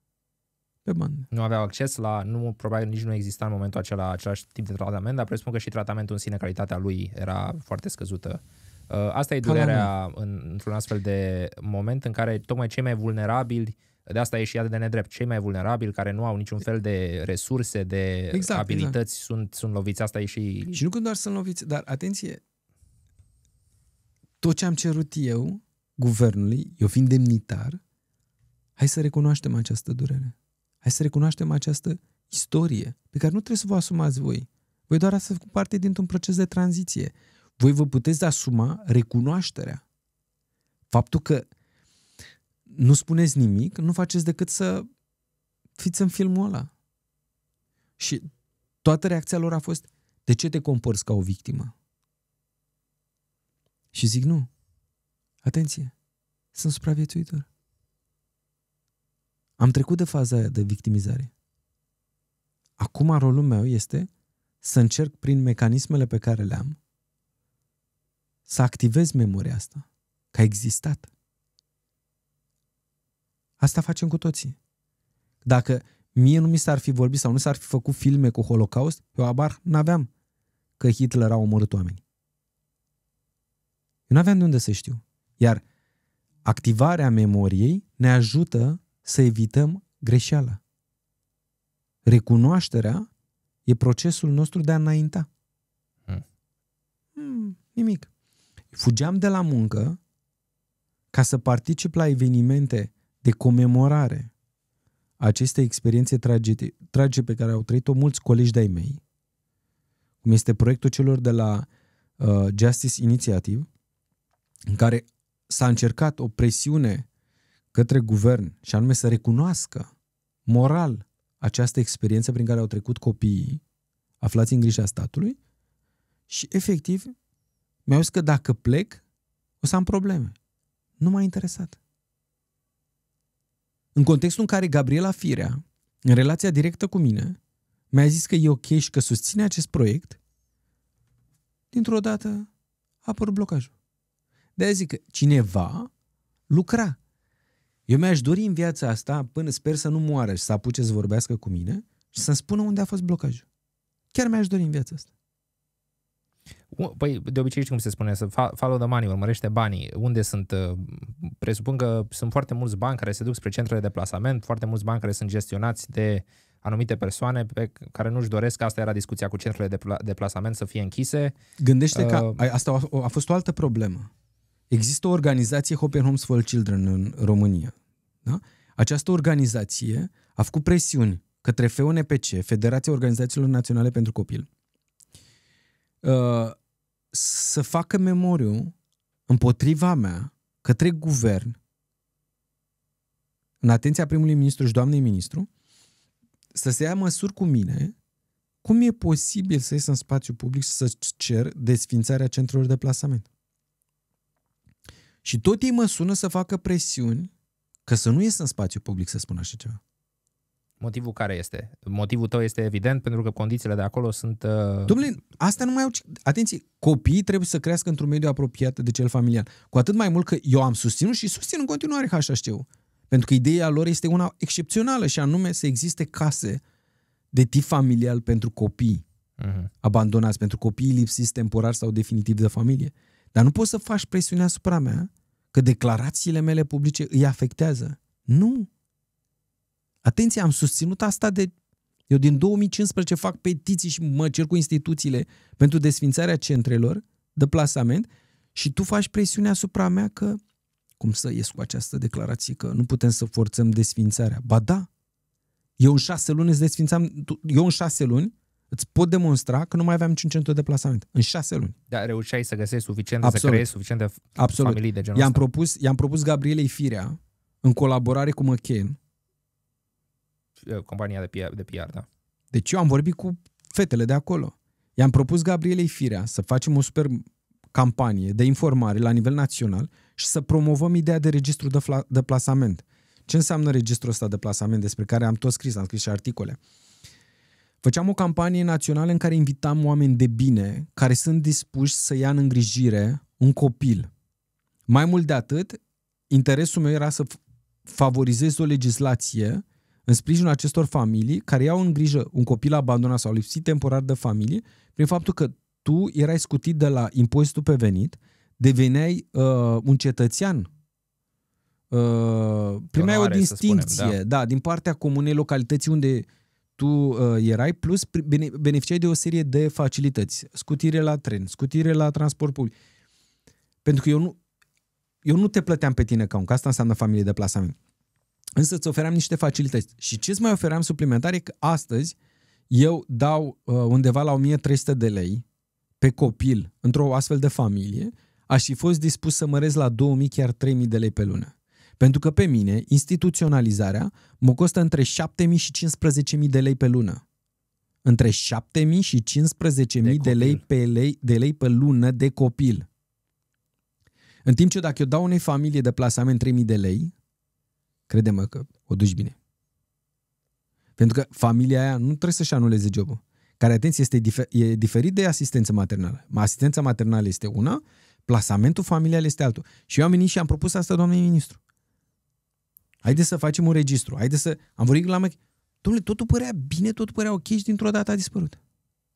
Pe bandă. Nu aveau acces la, nu, probabil nici nu exista în momentul acela același tip de tratament, dar presupun că și tratamentul în sine, calitatea lui era foarte scăzută. Uh, asta e durerea în, într-un astfel de moment în care tocmai cei mai vulnerabili de asta e și de nedrept. Cei mai vulnerabili care nu au niciun fel de resurse, de exact, exact. abilități, exact. Sunt, sunt loviți. Asta e și... Și nu că doar sunt loviți, dar atenție, tot ce am cerut eu, guvernului, eu fiind demnitar, hai să recunoaștem această durere. Hai să recunoaștem această istorie pe care nu trebuie să vă asumați voi. Voi doar ați făcut parte dintr-un proces de tranziție voi vă puteți asuma recunoașterea. Faptul că nu spuneți nimic, nu faceți decât să fiți în filmul ăla. Și toată reacția lor a fost, de ce te comporți ca o victimă? Și zic, nu, atenție, sunt supraviețuitor. Am trecut de faza aia de victimizare. Acum rolul meu este să încerc prin mecanismele pe care le am să activezi memoria asta, că a existat. Asta facem cu toții. Dacă mie nu mi s-ar fi vorbit sau nu s-ar fi făcut filme cu Holocaust, eu abar n-aveam că Hitler a omorât oameni. Eu n-aveam de unde să știu. Iar activarea memoriei ne ajută să evităm greșeala. Recunoașterea e procesul nostru de a înainta. Hmm. Hmm, nimic. Fugeam de la muncă ca să particip la evenimente de comemorare a acestei experiențe tragice, tragice pe care au trăit-o mulți colegi de-ai mei, cum este proiectul celor de la uh, Justice Initiative, în care s-a încercat o presiune către guvern și anume să recunoască moral această experiență prin care au trecut copiii aflați în grija statului și efectiv mi-au zis că dacă plec, o să am probleme. Nu m-a interesat. În contextul în care Gabriela Firea, în relația directă cu mine, mi-a zis că e ok și că susține acest proiect, dintr-o dată a apărut blocajul. de zic că cineva lucra. Eu mi-aș dori în viața asta, până sper să nu moară și să apuce să vorbească cu mine și să-mi spună unde a fost blocajul. Chiar mi-aș dori în viața asta. Păi, de obicei știi cum se spune, să follow the money, urmărește banii. Unde sunt? Uh, presupun că sunt foarte mulți bani care se duc spre centrele de plasament, foarte mulți bani care sunt gestionați de anumite persoane pe care nu-și doresc, asta era discuția cu centrele de, pl- de plasament, să fie închise. Gândește uh, că asta a, a fost o altă problemă. Există o organizație Open Homes for Children în România. Da? Această organizație a făcut presiuni către FUNPC, Federația Organizațiilor Naționale pentru Copil, uh, să facă memoriu împotriva mea către guvern, în atenția primului ministru și doamnei ministru, să se ia măsuri cu mine, cum e posibil să ies în spațiu public și să cer desfințarea centrelor de plasament? Și tot ei mă sună să facă presiuni că să nu ies în spațiu public să spun așa ceva. Motivul care este? Motivul tău este evident pentru că condițiile de acolo sunt... Uh... Dom'le, asta nu mai au... Atenție, copiii trebuie să crească într-un mediu apropiat de cel familial. Cu atât mai mult că eu am susținut și susțin în continuare HHC-ul. Pentru că ideea lor este una excepțională și anume să existe case de tip familial pentru copii uh-huh. abandonați, pentru copiii lipsiți temporar sau definitiv de familie. Dar nu poți să faci presiunea asupra mea că declarațiile mele publice îi afectează. Nu. Atenție, am susținut asta de... Eu din 2015 fac petiții și mă cer cu instituțiile pentru desfințarea centrelor de plasament și tu faci presiunea asupra mea că cum să ies cu această declarație că nu putem să forțăm desfințarea. Ba da, eu în șase luni îți desfințam, eu în șase luni îți pot demonstra că nu mai aveam niciun centru de plasament. În șase luni. Dar reușeai să găsești suficient, Absolut. să creezi suficient Absolut. familii de genul i-am ăsta. Propus, i-am propus Gabrielei Firea, în colaborare cu McCain, Eh, compania de PR, de PR, da. Deci eu am vorbit cu fetele de acolo. I-am propus Gabrielei Firea să facem o super campanie de informare la nivel național și să promovăm ideea de registru de, fla- de plasament. Ce înseamnă registrul ăsta de plasament despre care am tot scris, am scris și articole. Făceam o campanie națională în care invitam oameni de bine care sunt dispuși să ia în îngrijire un copil. Mai mult de atât, interesul meu era să favorizez o legislație în sprijinul acestor familii care iau în grijă un copil abandonat sau lipsit temporar de familie, prin faptul că tu erai scutit de la impozitul pe venit, deveneai uh, un cetățean. Uh, primeai o distinție spunem, da. Da, din partea comunei localității unde tu uh, erai, plus beneficiai de o serie de facilități, scutire la tren, scutire la transport public. Pentru că eu nu, eu nu te plăteam pe tine ca un, că asta înseamnă familie de plasament. Însă îți oferam niște facilități. Și ce îți mai oferam suplimentar e că astăzi eu dau uh, undeva la 1300 de lei pe copil într-o astfel de familie, aș fi fost dispus să mărez la 2000, chiar 3000 de lei pe lună. Pentru că pe mine, instituționalizarea mă costă între 7000 și 15000 de lei pe lună. Între 7000 și 15000 de, de, lei pe lei, de lei pe lună de copil. În timp ce dacă eu dau unei familie de plasament 3000 de lei, crede că o duci bine. Pentru că familia aia nu trebuie să-și anuleze jobul. Care, atenție, este difer- e diferit de asistență maternală. Asistența maternală este una, plasamentul familial este altul. Și eu am venit și am propus asta doamnei ministru. Haideți să facem un registru. Haideți să... Am vorbit la mic. Domnule, totul părea bine, totul părea ok și dintr-o dată a dispărut.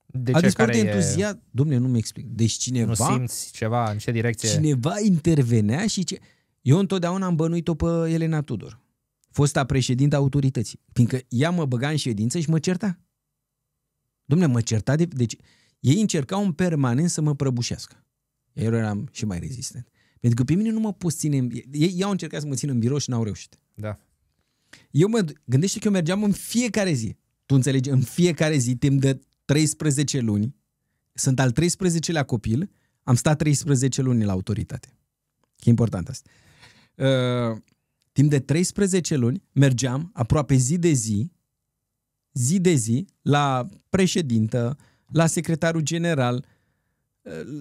De a dispărut de entuziasm. E... Domnule, nu mi explic. Deci cineva... Nu simți ceva, în ce direcție... Cineva intervenea și... Ce... Eu întotdeauna am bănuit-o pe Elena Tudor fosta președintă autorității. Fiindcă ea mă băga în ședință și mă certa. Dom'le, mă certa de... Deci ei încercau în permanent să mă prăbușească. Eu eram și mai rezistent. Pentru că pe mine nu mă poți ține... Ei, ei au încercat să mă țină în birou și n-au reușit. Da. Eu mă... Gândește că eu mergeam în fiecare zi. Tu înțelegi? În fiecare zi, timp de 13 luni, sunt al 13-lea copil, am stat 13 luni la autoritate. E important asta. Uh, Timp de 13 luni mergeam aproape zi de zi, zi de zi, la președintă, la secretarul general,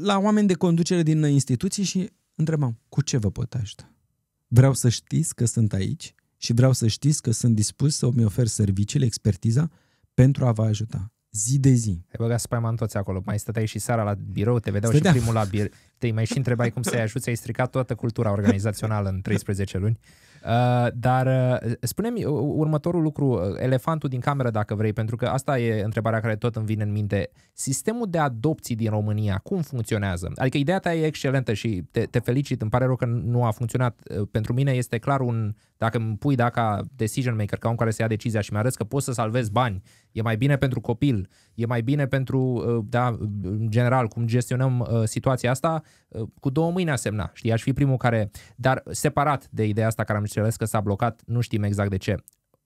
la oameni de conducere din instituții și întrebam, cu ce vă pot ajuta? Vreau să știți că sunt aici și vreau să știți că sunt dispus să mi ofer serviciile, expertiza pentru a vă ajuta zi de zi. Ai băgat spaima toți acolo. Mai stăteai și seara la birou, te vedeau Stăteam. și primul la birou. Te mai și întrebai cum să-i ajuți, ai stricat toată cultura organizațională în 13 luni. Uh, dar uh, spune-mi uh, următorul lucru, elefantul din cameră dacă vrei, pentru că asta e întrebarea care tot îmi vine în minte. Sistemul de adopții din România, cum funcționează? Adică ideea ta e excelentă și te, te felicit, îmi pare rău că nu a funcționat. Pentru mine este clar un, dacă îmi pui da ca decision maker, ca un care se ia decizia și mi-arăți că poți să salvezi bani e mai bine pentru copil, e mai bine pentru, uh, da, în general, cum gestionăm uh, situația asta, uh, cu două mâini asemna, știi, aș fi primul care, dar separat de ideea asta care am înțeles că s-a blocat, nu știm exact de ce.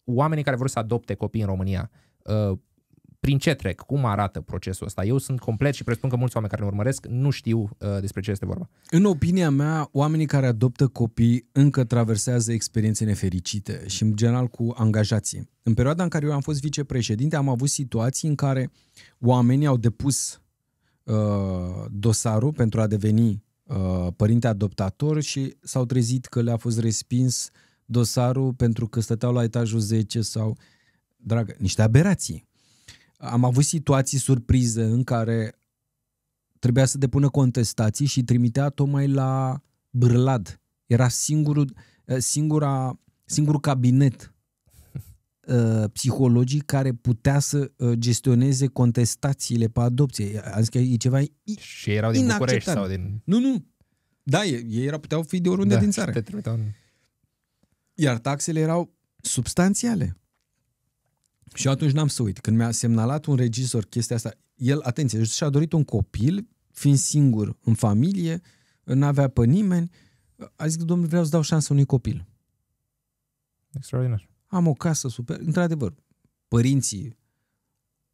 Oamenii care vor să adopte copii în România, prin ce trec, cum arată procesul ăsta. Eu sunt complet și presupun că mulți oameni care ne urmăresc nu știu uh, despre ce este vorba. În opinia mea, oamenii care adoptă copii încă traversează experiențe nefericite și în general cu angajații. În perioada în care eu am fost vicepreședinte, am avut situații în care oamenii au depus uh, dosarul pentru a deveni uh, părinte adoptator și s-au trezit că le-a fost respins dosarul pentru că stăteau la etajul 10 sau dragă, niște aberații. Am avut situații surprize în care trebuia să depună contestații și trimitea tocmai la Brlad. Era singurul, eh, singura, singurul cabinet eh, psihologii care putea să eh, gestioneze contestațiile pe adopție. Am zis că e ceva Și erau din București sau din... Nu, nu. Da, ei erau, puteau fi de oriunde da, din țară. Iar taxele erau substanțiale. Și eu atunci n-am să uit. Când mi-a semnalat un regizor chestia asta, el, atenție, și-a dorit un copil, fiind singur în familie, n-avea pe nimeni, a zis, că domnule, vreau să dau șansă unui copil. Extraordinar. Am o casă super. Într-adevăr, părinții,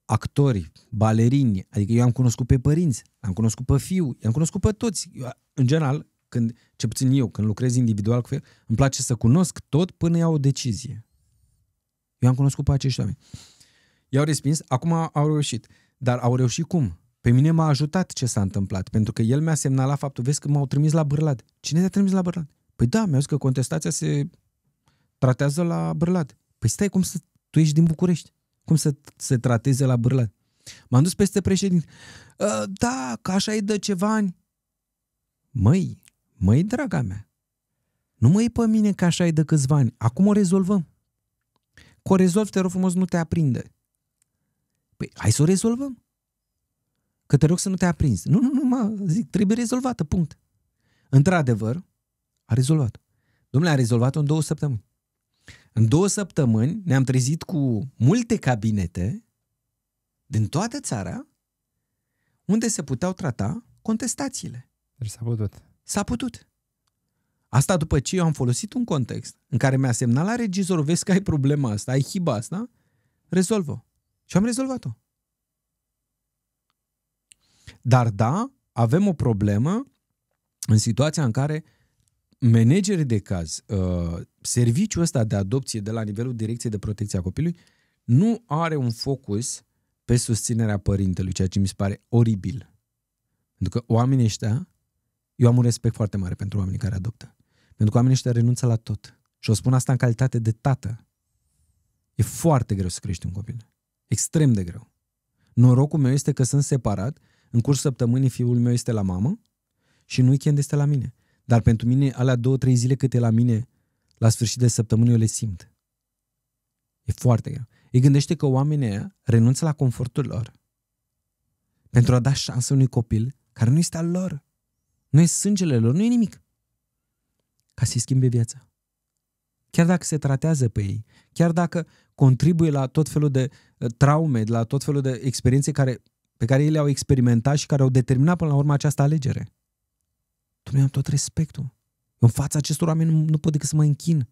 actori, balerini, adică eu am cunoscut pe părinți, am cunoscut pe fiu, i-am cunoscut pe toți. Eu, în general, când, ce puțin eu, când lucrez individual cu el, îmi place să cunosc tot până iau o decizie. Eu am cunoscut pe acești oameni. I-au respins, acum au reușit. Dar au reușit cum? Pe mine m-a ajutat ce s-a întâmplat, pentru că el mi-a la faptul, vezi că m-au trimis la Bârlad. Cine te-a trimis la Bârlad? Păi da, mi-a zis că contestația se tratează la Bârlad. Păi stai, cum să... Tu ești din București. Cum să se trateze la Bârlad? M-am dus peste președinte. Ă, da, că așa e de ceva ani. Măi, măi, draga mea, nu mă e pe mine că așa e de câțiva ani. Acum o rezolvăm. Că o rezolvi, te rog frumos, nu te aprinde. Păi, hai să o rezolvăm. Că te rog să nu te aprinzi. Nu, nu, nu, mă, zic, trebuie rezolvată, punct. Într-adevăr, a rezolvat. Domnule, a rezolvat-o în două săptămâni. În două săptămâni ne-am trezit cu multe cabinete din toată țara unde se puteau trata contestațiile. Deci s-a putut. S-a putut. Asta după ce eu am folosit un context în care mi-a semnat la regizor, vezi că ai problema asta, ai hiba asta, rezolvă. Și am rezolvat-o. Dar da, avem o problemă în situația în care managerii de caz, uh, serviciul ăsta de adopție de la nivelul Direcției de Protecție a Copilului, nu are un focus pe susținerea părintelui, ceea ce mi se pare oribil. Pentru că oamenii ăștia, eu am un respect foarte mare pentru oamenii care adoptă. Pentru că oamenii ăștia renunță la tot. Și o spun asta în calitate de tată. E foarte greu să crești un copil. Extrem de greu. Norocul meu este că sunt separat, în cursul săptămânii fiul meu este la mamă și în weekend este la mine. Dar pentru mine, alea două, trei zile câte la mine, la sfârșit de săptămână, eu le simt. E foarte greu. Îi gândește că oamenii aia renunță la confortul lor pentru a da șansă unui copil care nu este al lor. Nu e sângele lor, nu e nimic ca să-i schimbe viața. Chiar dacă se tratează pe ei, chiar dacă contribuie la tot felul de uh, traume, la tot felul de experiențe care, pe care ei le-au experimentat și care au determinat până la urmă această alegere. Dumnezeu, am tot respectul. Eu în fața acestor oameni nu, nu pot decât să mă închin.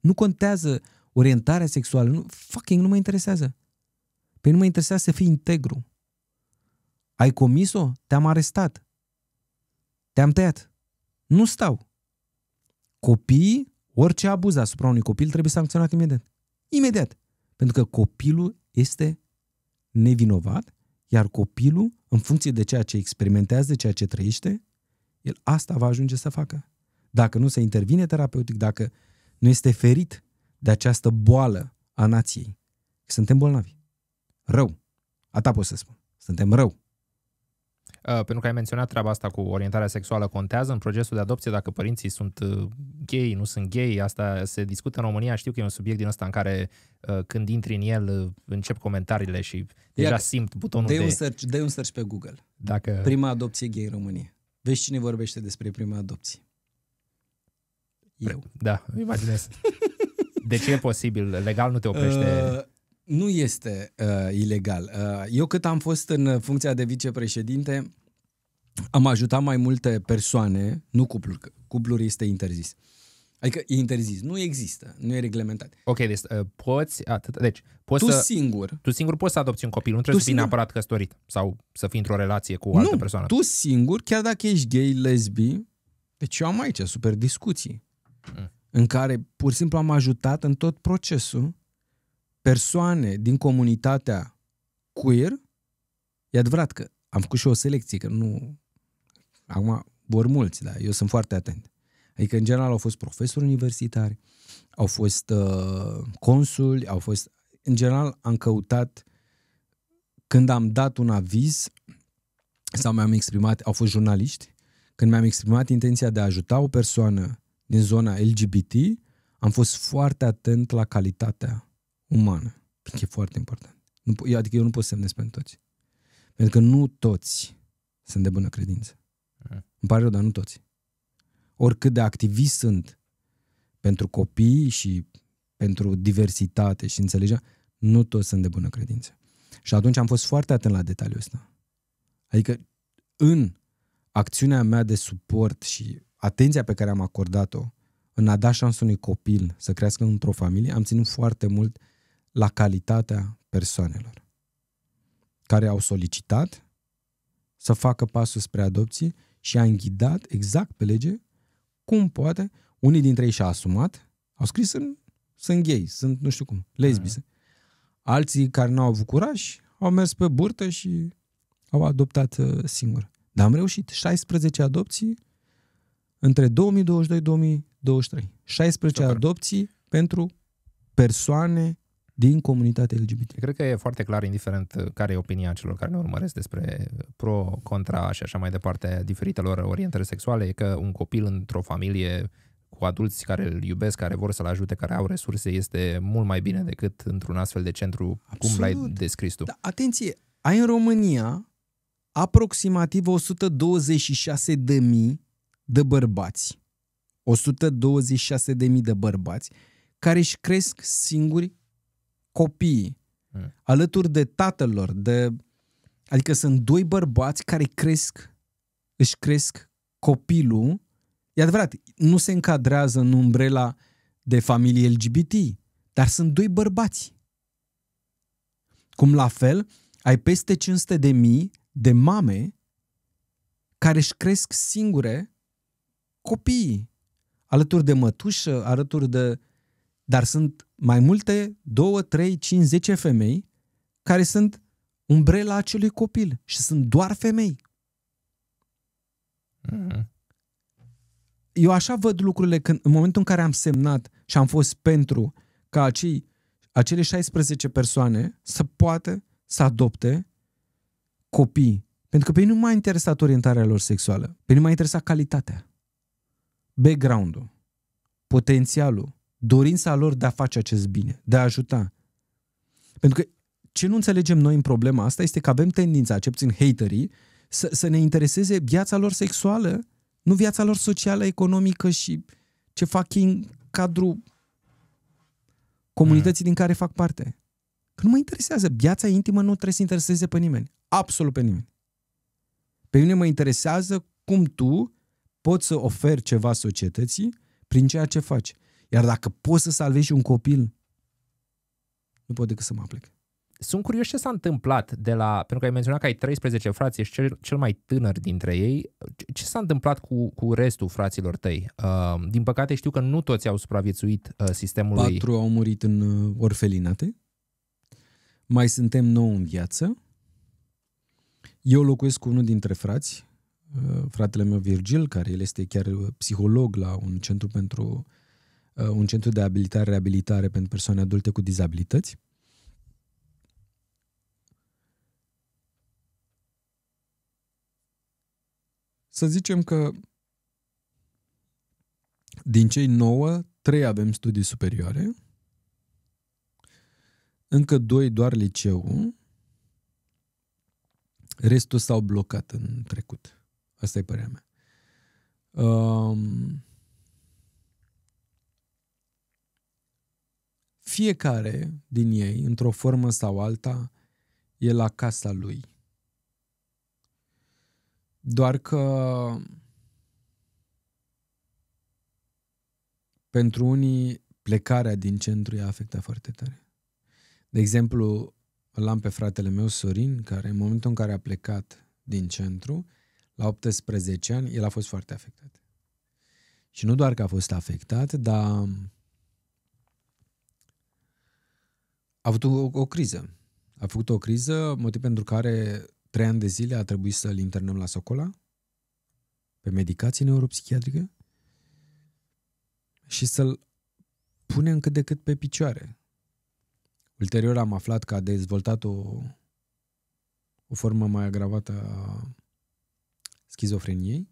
Nu contează orientarea sexuală. Nu, fucking nu mă interesează. Pe păi nu mă interesează să fii integru. Ai comis-o? Te-am arestat. Te-am tăiat. Nu stau. Copiii, orice abuz asupra unui copil trebuie sancționat imediat. Imediat. Pentru că copilul este nevinovat, iar copilul, în funcție de ceea ce experimentează, de ceea ce trăiește, el asta va ajunge să facă. Dacă nu se intervine terapeutic, dacă nu este ferit de această boală a nației, suntem bolnavi. Rău. Ata pot să spun. Suntem rău. Uh, pentru că ai menționat treaba asta cu orientarea sexuală, contează în procesul de adopție dacă părinții sunt uh, gay, nu sunt gay, asta se discută în România, știu că e un subiect din ăsta în care uh, când intri în el încep comentariile și deja Iar, simt butonul dai de... Un search, dai un search pe Google. Dacă... Prima adopție gay în România. Vezi cine vorbește despre prima adopție. Eu. Da, imaginez. De ce e posibil? Legal nu te oprește? Uh, nu este uh, ilegal. Uh, eu cât am fost în funcția de vicepreședinte, am ajutat mai multe persoane, nu cupluri, că cupluri este interzis. Adică e interzis, nu există, nu e reglementat. Ok, deci uh, poți, atât, deci poți tu să, singur. Tu singur poți să adopți un copil, nu trebuie să fii singur. neapărat căsătorit sau să fii într-o relație cu o altă nu, persoană. tu singur, chiar dacă ești gay, lesbi, deci eu am aici super discuții mm. în care pur și simplu am ajutat în tot procesul persoane din comunitatea queer, e adevărat că am făcut și o selecție, că nu... Acum vor mulți, dar eu sunt foarte atent. Adică, în general, au fost profesori universitari, au fost uh, consuli, au fost... În general, am căutat, când am dat un aviz, sau mi-am exprimat, au fost jurnaliști, când mi-am exprimat intenția de a ajuta o persoană din zona LGBT, am fost foarte atent la calitatea umană. e foarte important. Nu, adică eu nu pot să semnez pentru toți. Pentru că nu toți sunt de bună credință. uh Îmi pare rău, dar nu toți. Oricât de activist sunt pentru copii și pentru diversitate și înțelegerea, nu toți sunt de bună credință. Și atunci am fost foarte atent la detaliul ăsta. Adică în acțiunea mea de suport și atenția pe care am acordat-o în a da șansă unui copil să crească într-o familie, am ținut foarte mult la calitatea persoanelor care au solicitat să facă pasul spre adopție și a înghidat exact pe lege cum poate. Unii dintre ei și-a asumat, au scris în, sunt gay, sunt nu știu cum, lesbise. Alții care n-au avut curaj au mers pe burtă și au adoptat uh, singur. Dar am reușit. 16 adopții între 2022-2023. 16 Super. adopții pentru persoane din comunitatea LGBT. Cred că e foarte clar, indiferent uh, care e opinia celor care ne urmăresc despre uh, pro, contra și așa mai departe, diferitelor orientări sexuale, e că un copil într-o familie cu adulți care îl iubesc, care vor să-l ajute, care au resurse, este mult mai bine decât într-un astfel de centru, Absolut. cum l-ai descris tu. Da, atenție, ai în România aproximativ 126 de mii de bărbați. 126 de mii de bărbați care își cresc singuri copiii, mm. alături de tatăl lor, de... adică sunt doi bărbați care cresc, își cresc copilul, e adevărat, nu se încadrează în umbrela de familie LGBT, dar sunt doi bărbați. Cum la fel, ai peste 500 de mii de mame care își cresc singure copiii, alături de mătușă, alături de dar sunt mai multe, 2, 3, 5, 10 femei care sunt umbrela acelui copil și sunt doar femei. Mm. Eu așa văd lucrurile când, în momentul în care am semnat și am fost pentru ca acei, acele 16 persoane să poată să adopte copii. Pentru că pe ei nu m-a interesat orientarea lor sexuală. Pe ei nu m-a interesat calitatea, background-ul, potențialul, dorința lor de a face acest bine, de a ajuta. Pentru că ce nu înțelegem noi în problema asta este că avem tendința, ce puțin haterii, să, să ne intereseze viața lor sexuală, nu viața lor socială, economică și ce fac ei în cadrul comunității mm. din care fac parte. Că nu mă interesează. Viața intimă nu trebuie să intereseze pe nimeni. Absolut pe nimeni. Pe mine mă interesează cum tu poți să oferi ceva societății prin ceea ce faci. Iar dacă poți să salvezi și un copil, nu pot decât să mă aplec. Sunt curios ce s-a întâmplat de la, pentru că ai menționat că ai 13 frați, ești cel, cel mai tânăr dintre ei. Ce s-a întâmplat cu, cu restul fraților tăi? Uh, din păcate știu că nu toți au supraviețuit uh, sistemului. Patru au murit în uh, orfelinate. Mai suntem nou în viață. Eu locuiesc cu unul dintre frați, uh, fratele meu Virgil, care el este chiar psiholog la un centru pentru Uh, un centru de abilitare-reabilitare pentru persoane adulte cu dizabilități. Să zicem că din cei 9, 3 avem studii superioare, încă 2 doar liceu, restul s-au blocat în trecut. Asta e părerea mea. Um, Fiecare din ei, într-o formă sau alta, e la casa lui. Doar că pentru unii plecarea din centru i-a afectat foarte tare. De exemplu, îl am pe fratele meu Sorin, care în momentul în care a plecat din centru, la 18 ani, el a fost foarte afectat. Și nu doar că a fost afectat, dar a avut o, o criză. A făcut o criză, motiv pentru care trei ani de zile a trebuit să-l internăm la Socola, pe medicație neuropsichiatrică, și să-l punem cât de cât pe picioare. Ulterior am aflat că a dezvoltat o, o formă mai agravată a schizofreniei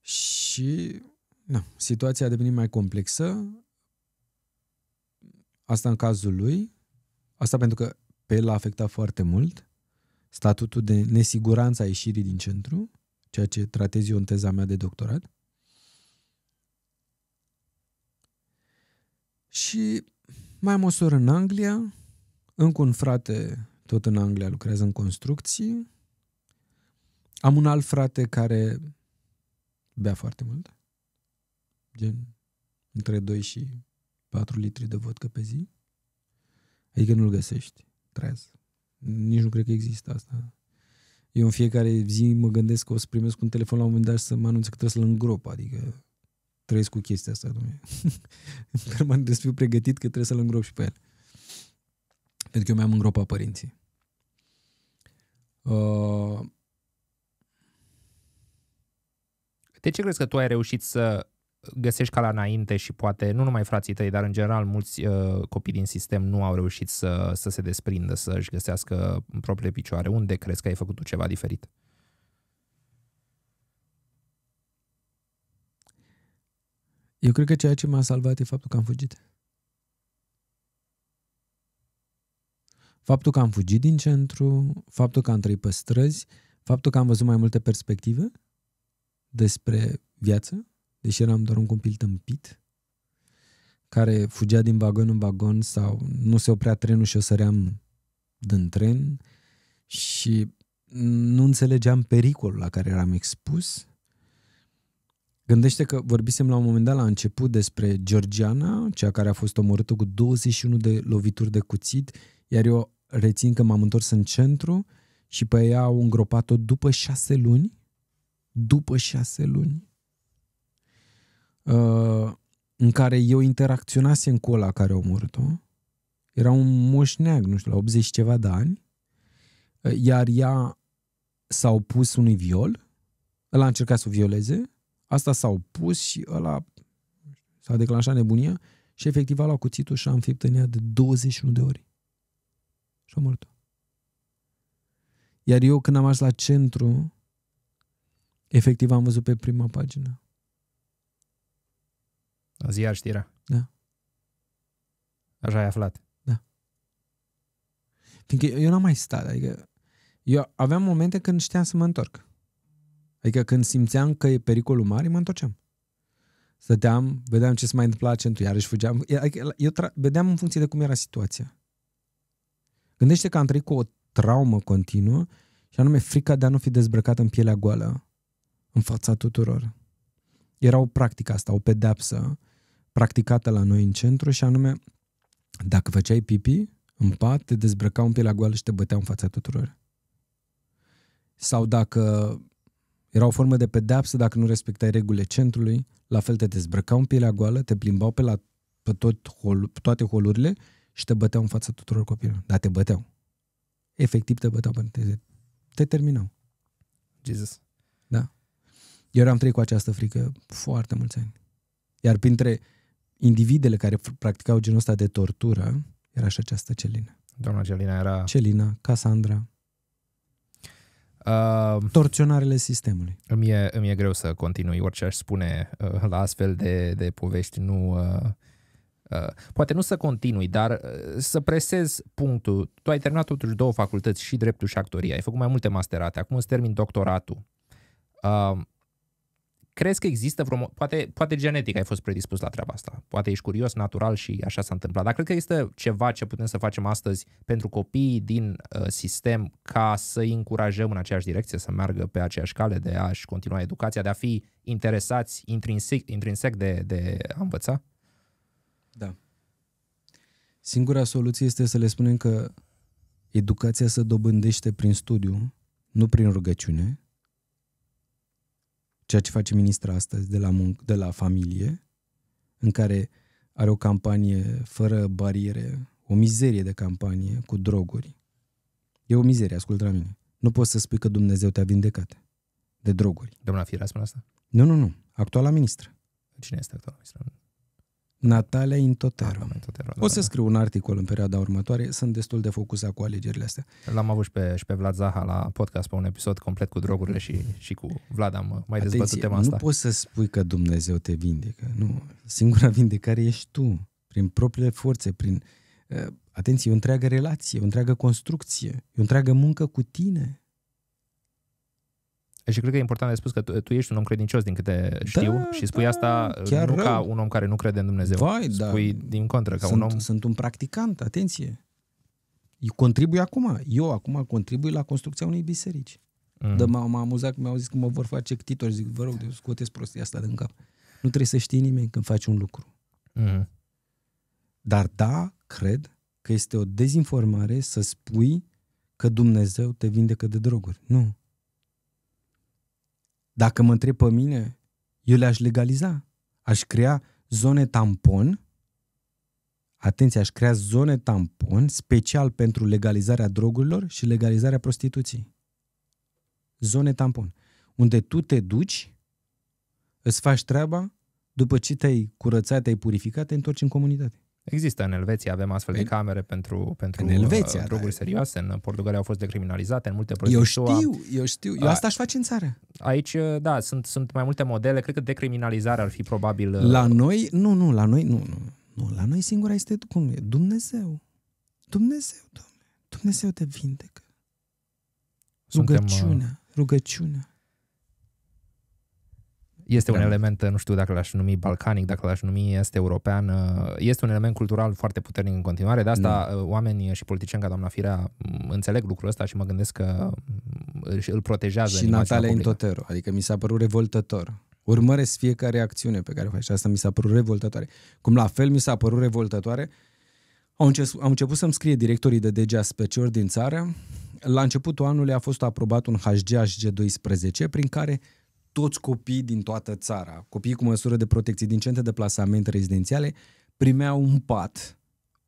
și na, situația a devenit mai complexă Asta în cazul lui, asta pentru că pe el l-a afectat foarte mult, statutul de nesiguranță a ieșirii din centru, ceea ce tratez eu în teza mea de doctorat. Și mai am o soră în Anglia, încă un frate tot în Anglia lucrează în construcții, am un alt frate care bea foarte mult, gen între 2 și 4 litri de vodcă pe zi? Adică nu-l găsești, treaz. Nici nu cred că există asta. Eu în fiecare zi mă gândesc că o să primesc un telefon la un moment dat să mă anunțe că trebuie să-l îngrop, adică trăiesc cu chestia asta, domnule. Permanent trebuie să fiu pregătit că trebuie să-l îngrop și pe el. Pentru că eu mi-am îngropat părinții. Uh... De ce crezi că tu ai reușit să găsești la înainte și poate, nu numai frații tăi, dar în general mulți uh, copii din sistem nu au reușit să, să se desprindă, să-și găsească în propriile picioare. Unde crezi că ai făcut tu ceva diferit? Eu cred că ceea ce m-a salvat e faptul că am fugit. Faptul că am fugit din centru, faptul că am trăit pe străzi, faptul că am văzut mai multe perspective despre viață, deși eram doar un copil tâmpit, care fugea din vagon în vagon sau nu se oprea trenul și o săream din tren și nu înțelegeam pericolul la care eram expus. Gândește că vorbisem la un moment dat la început despre Georgiana, cea care a fost omorâtă cu 21 de lovituri de cuțit, iar eu rețin că m-am întors în centru și pe ea au îngropat-o după șase luni. După șase luni. Uh, în care eu interacționasem cu ăla care a omorât-o. Era un moșneag, nu știu, la 80 ceva de ani, uh, iar ea s-a opus unui viol, el a încercat să o violeze, asta s-a opus și ăla s-a declanșat nebunia și efectiv a luat cuțitul și a înfipt în ea de 21 de ori. Și a murit. Iar eu când am ajuns la centru, efectiv am văzut pe prima pagină Azi iar știrea. Da. Așa ai aflat. Da. Fiindcă eu n-am mai stat, adică eu aveam momente când știam să mă întorc. Adică când simțeam că e pericolul mare, mă întorceam. Stăteam, vedeam ce se mai întâmpla la centru, iarăși fugeam. Adică eu tra- vedeam în funcție de cum era situația. Gândește că am trăit cu o traumă continuă și anume frica de a nu fi dezbrăcat în pielea goală în fața tuturor era o practică asta, o pedepsă practicată la noi în centru și anume, dacă făceai pipi în pat, te dezbrăcau un pielea goală și te băteau în fața tuturor. Sau dacă era o formă de pedeapsă, dacă nu respectai regulile centrului, la fel te dezbrăcau un pielea goală, te plimbau pe, la, pe, tot hol, pe toate holurile și te băteau în fața tuturor copiilor. Dar te băteau. Efectiv te băteau, te, te terminau. Jesus. Iar am trăit cu această frică foarte mulți ani. Iar printre individele care practicau genul ăsta de tortură, era și această Celina. Doamna Celina era... Celina, Casandra. Uh, Torționarele sistemului. Îmi e, îmi e greu să continui orice aș spune uh, la astfel de, de povești. Nu, uh, uh, poate nu să continui, dar uh, să presez punctul. Tu ai terminat totuși două facultăți, și dreptul și actoria. Ai făcut mai multe masterate. Acum îți termin doctoratul. Uh, Crezi că există vreo... Poate, poate genetic ai fost predispus la treaba asta. Poate ești curios, natural și așa s-a întâmplat. Dar cred că există ceva ce putem să facem astăzi pentru copiii din uh, sistem ca să îi încurajăm în aceeași direcție, să meargă pe aceeași cale de a-și continua educația, de a fi interesați intrinsic, intrinsec de, de a învăța? Da. Singura soluție este să le spunem că educația se dobândește prin studiu, nu prin rugăciune, ceea ce face ministra astăzi de la, mun- de la familie, în care are o campanie fără bariere, o mizerie de campanie cu droguri. E o mizerie, ascultă la mine. Nu poți să spui că Dumnezeu te-a vindecat de droguri. domnul Firea spune asta? Nu, nu, nu. Actuala ministră. Cine este actuala ministră? Natalia Intotero. Ah, Intotero da, o să da. scriu un articol în perioada următoare, sunt destul de focusat cu alegerile astea. L-am avut și pe, și pe Vlad Zaha la podcast, pe un episod complet cu drogurile și, și cu Vlad am mai dezbătut tema asta. nu poți să spui că Dumnezeu te vindecă, nu. Singura vindecare ești tu, prin propriile forțe, prin... Uh, atenție, e o întreagă relație, o întreagă construcție, e o întreagă muncă cu tine. Și cred că e important de spus că tu, tu ești un om credincios din câte știu da, și spui da, asta chiar nu rău. ca un om care nu crede în Dumnezeu. Vai, da. spui da. din contră, ca sunt, un om... Sunt un practicant, atenție. Eu contribui acum. Eu acum contribui la construcția unei biserici. Mm. Dar m-am amuzat că mi-au zis că mă vor face titor. Zic, vă rog, scoateți prostia asta din cap. Nu trebuie să știi nimeni când faci un lucru. Mm. Dar da, cred că este o dezinformare să spui că Dumnezeu te vindecă de droguri. Nu. Dacă mă întreb pe mine, eu le-aș legaliza. Aș crea zone tampon, atenție, aș crea zone tampon special pentru legalizarea drogurilor și legalizarea prostituției. Zone tampon. Unde tu te duci, îți faci treaba, după ce te-ai curățat, te-ai purificat, te întorci în comunitate. Există în Elveția, avem astfel de păi, camere pentru, pentru în Elveția, uh, da, droguri da. serioase. În Portugalia au fost decriminalizate, în multe părți. Eu știu, eu știu. Eu asta aș face în țară. Aici, uh, da, sunt, sunt mai multe modele. Cred că decriminalizarea ar fi probabil... Uh, la noi, nu, nu, la noi, nu, nu. nu la noi singura este, cum e, Dumnezeu. Dumnezeu, Dumnezeu. Dumnezeu te vindecă. Rugăciunea, rugăciunea. Este da. un element, nu știu dacă l-aș numi balcanic, dacă l-aș numi este european, uh, este un element cultural foarte puternic în continuare, de asta da. Uh, oamenii și politicieni ca doamna Firea mm, înțeleg lucrul ăsta și mă gândesc că mm, îl protejează. Și Natalia Intotero, adică mi s-a părut revoltător. Urmăresc fiecare acțiune pe care o faci asta mi s-a părut revoltătoare. Cum la fel mi s-a părut revoltătoare, au, început, au început să-mi scrie directorii de DGA Specior din țară. La începutul anului a fost aprobat un HGHG 12 prin care toți copiii din toată țara, copiii cu măsură de protecție din centre de plasament rezidențiale, primeau un pat,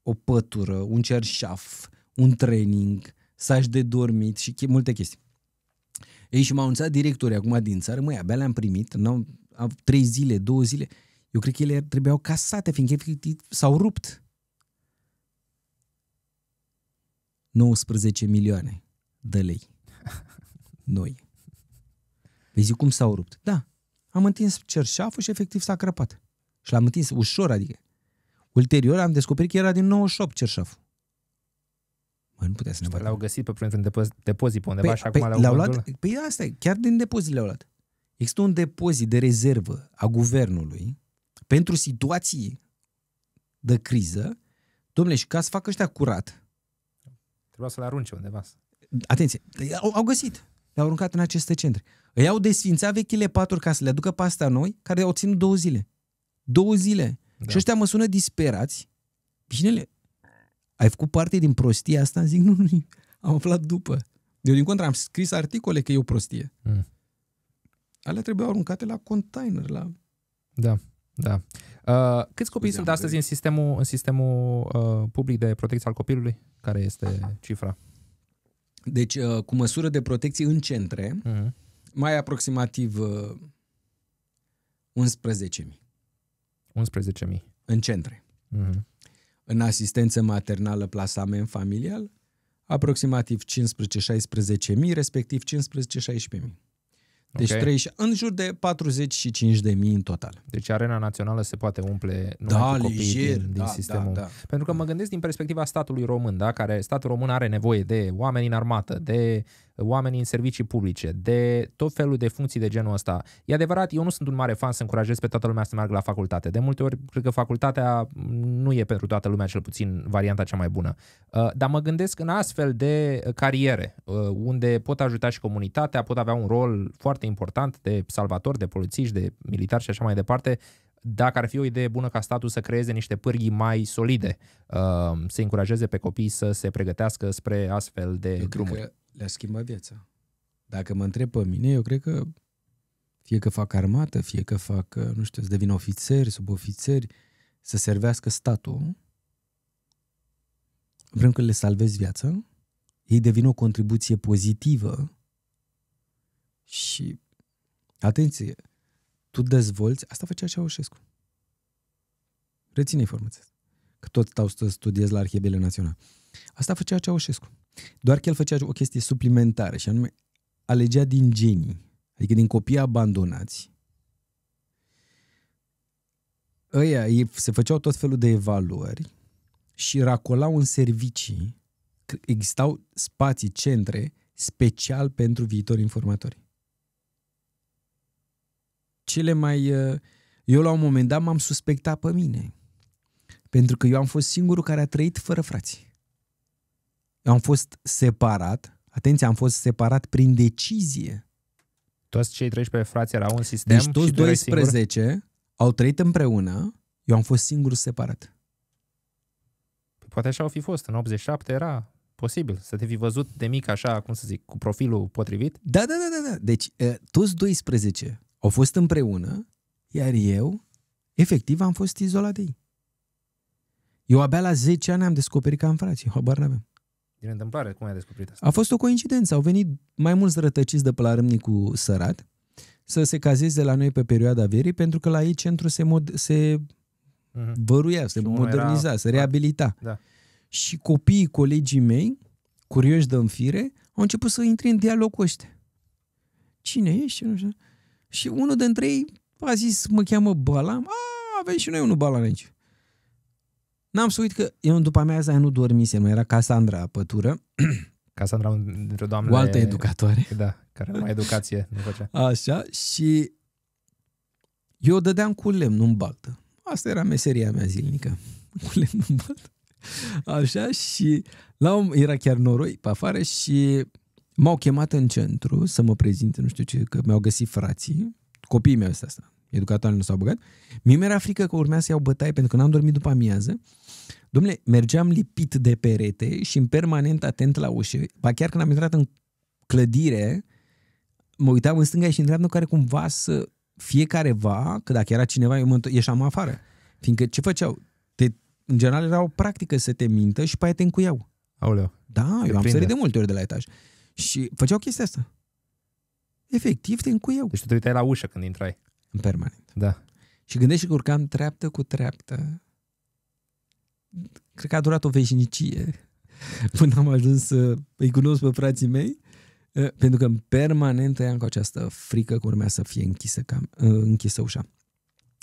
o pătură, un cerșaf, un training, saci de dormit și multe chestii. Ei și m-au anunțat directorii acum din țară, măi, abia le-am primit, n au trei zile, două zile. Eu cred că ele trebuiau casate, fiindcă efectiv s-au rupt. 19 milioane de lei. Noi. Vezi cum s-au rupt. Da, am întins cerșaful și efectiv s-a crăpat. Și l-am întins ușor, adică. Ulterior am descoperit că era din 98 cerșaful. Mă, nu putea să ne L-au găsit pe printre depozit, depozit pe undeva păi, și acum păi, l-au, l-au luat. Păi asta e, chiar din depozit le-au luat. Există un depozit de rezervă a guvernului pentru situații de criză. Domnule, și ca să facă ăștia curat. Trebuia să-l arunce undeva. Atenție, au, au găsit. Le-au aruncat în aceste centre. Îi au desfințat vechile paturi ca să le aducă pasta noi, care au ținut două zile. Două zile. Da. Și ăștia mă sună disperați. Binele, ai făcut parte din prostia asta? Zic, nu, nu, am aflat după. Eu, din contră, am scris articole că e o prostie. Mm. Alea trebuiau aruncate la container, la... Da, da. Uh, câți copii păi sunt astăzi în sistemul, în sistemul uh, public de protecție al copilului? Care este cifra? Deci, uh, cu măsură de protecție în centre, uh-huh mai aproximativ 11.000. Uh, 11.000. În centre. Mm-hmm. În asistență maternală, plasament familial, aproximativ 15-16.000, respectiv 15-16.000. Deci okay. 30, în jur de 45 de mii în total. Deci arena națională se poate umple numai da, cu copiii lejer, din, din da, sistemul. Da, da. Pentru că mă gândesc din perspectiva statului român, da, care statul român are nevoie de oameni în armată, de oamenii în servicii publice, de tot felul de funcții de genul ăsta. E adevărat, eu nu sunt un mare fan să încurajez pe toată lumea să meargă la facultate. De multe ori, cred că facultatea nu e pentru toată lumea, cel puțin varianta cea mai bună. Uh, dar mă gândesc în astfel de uh, cariere, uh, unde pot ajuta și comunitatea, pot avea un rol foarte important de salvator, de polițiști, de militar și așa mai departe, dacă ar fi o idee bună ca statul să creeze niște pârghii mai solide, să încurajeze pe copii să se pregătească spre astfel de Eu drumuri le-a schimbat viața. Dacă mă întreb pe mine, eu cred că fie că fac armată, fie că fac, uh, nu știu, să devin ofițeri, subofițeri, să servească statul, vrem că le salvez viața, ei devin o contribuție pozitivă și, atenție, tu dezvolți, asta făcea Ceaușescu. Reține informația. Că tot stau să studiez la Arhiebele Naționale. Asta făcea Ceaușescu. Doar că el făcea o chestie suplimentară și anume alegea din genii, adică din copii abandonați. Ăia ei se făceau tot felul de evaluări și racolau în servicii, existau spații, centre special pentru viitori informatori. Cele mai... Uh, eu la un moment dat m-am suspectat pe mine. Pentru că eu am fost singurul care a trăit fără frați. Eu am fost separat, atenție, am fost separat prin decizie. Toți cei 13 frați erau în sistem Deci toți 12 singur? au trăit împreună, eu am fost singur separat. Păi poate așa au fi fost, în 87 era posibil să te fi văzut de mic așa, cum să zic, cu profilul potrivit? Da, da, da, da. da. Deci eh, toți 12 au fost împreună, iar eu, efectiv, am fost izolat de ei. Eu abia la 10 ani am descoperit că am frații, habar n-aveam din întâmplare? Cum ai descoperit asta? A fost o coincidență. Au venit mai mulți rătăciți de pe la Râmnicu Sărat să se cazeze la noi pe perioada verii, pentru că la ei centru se, mod- se uh-huh. văruia, se moderniza, era... se reabilita. Da. Și copiii, colegii mei, curioși de înfire, au început să intre în dialog cu ăștia. Cine ești? Nu știu. Și unul dintre ei a zis, mă cheamă Balam. A, avem și noi unul Balam aici. N-am să uit că eu în după amiaza aia nu dormisem, era Casandra Pătură. Casandra, o doamnă... O altă educatoare. Da, care mai educație nu făcea. Așa, și eu dădeam cu lemn nu-mi baltă. Asta era meseria mea zilnică. Cu lemn în baltă. Așa și la om era chiar noroi pe afară și m-au chemat în centru să mă prezinte, nu știu ce, că mi-au găsit frații, copiii mei ăsta, educatorul nu s-au băgat, mie mi-era frică că urmea să iau bătaie pentru că n-am dormit după amiază. Domnule, mergeam lipit de perete și în permanent atent la ușă. Ba chiar când am intrat în clădire, mă uitam în stânga și în dreapta care cumva să va, că dacă era cineva, eu mă ieșeam afară. Fiindcă ce făceau? Te, în general era o practică să te mintă și pe aia te încuiau. Aoleu. Da, eu eu am sărit de multe ori de la etaj. Și făceau chestia asta. Efectiv, te încuiau. Deci tu te uitai la ușă când intrai. În permanent. Da. Și gândește că urcam treaptă cu treaptă. Cred că a durat o veșnicie până am ajuns să îi cunosc pe frații mei, eh, pentru că în permanent am cu această frică că urmea să fie închisă, cam, eh, închisă ușa.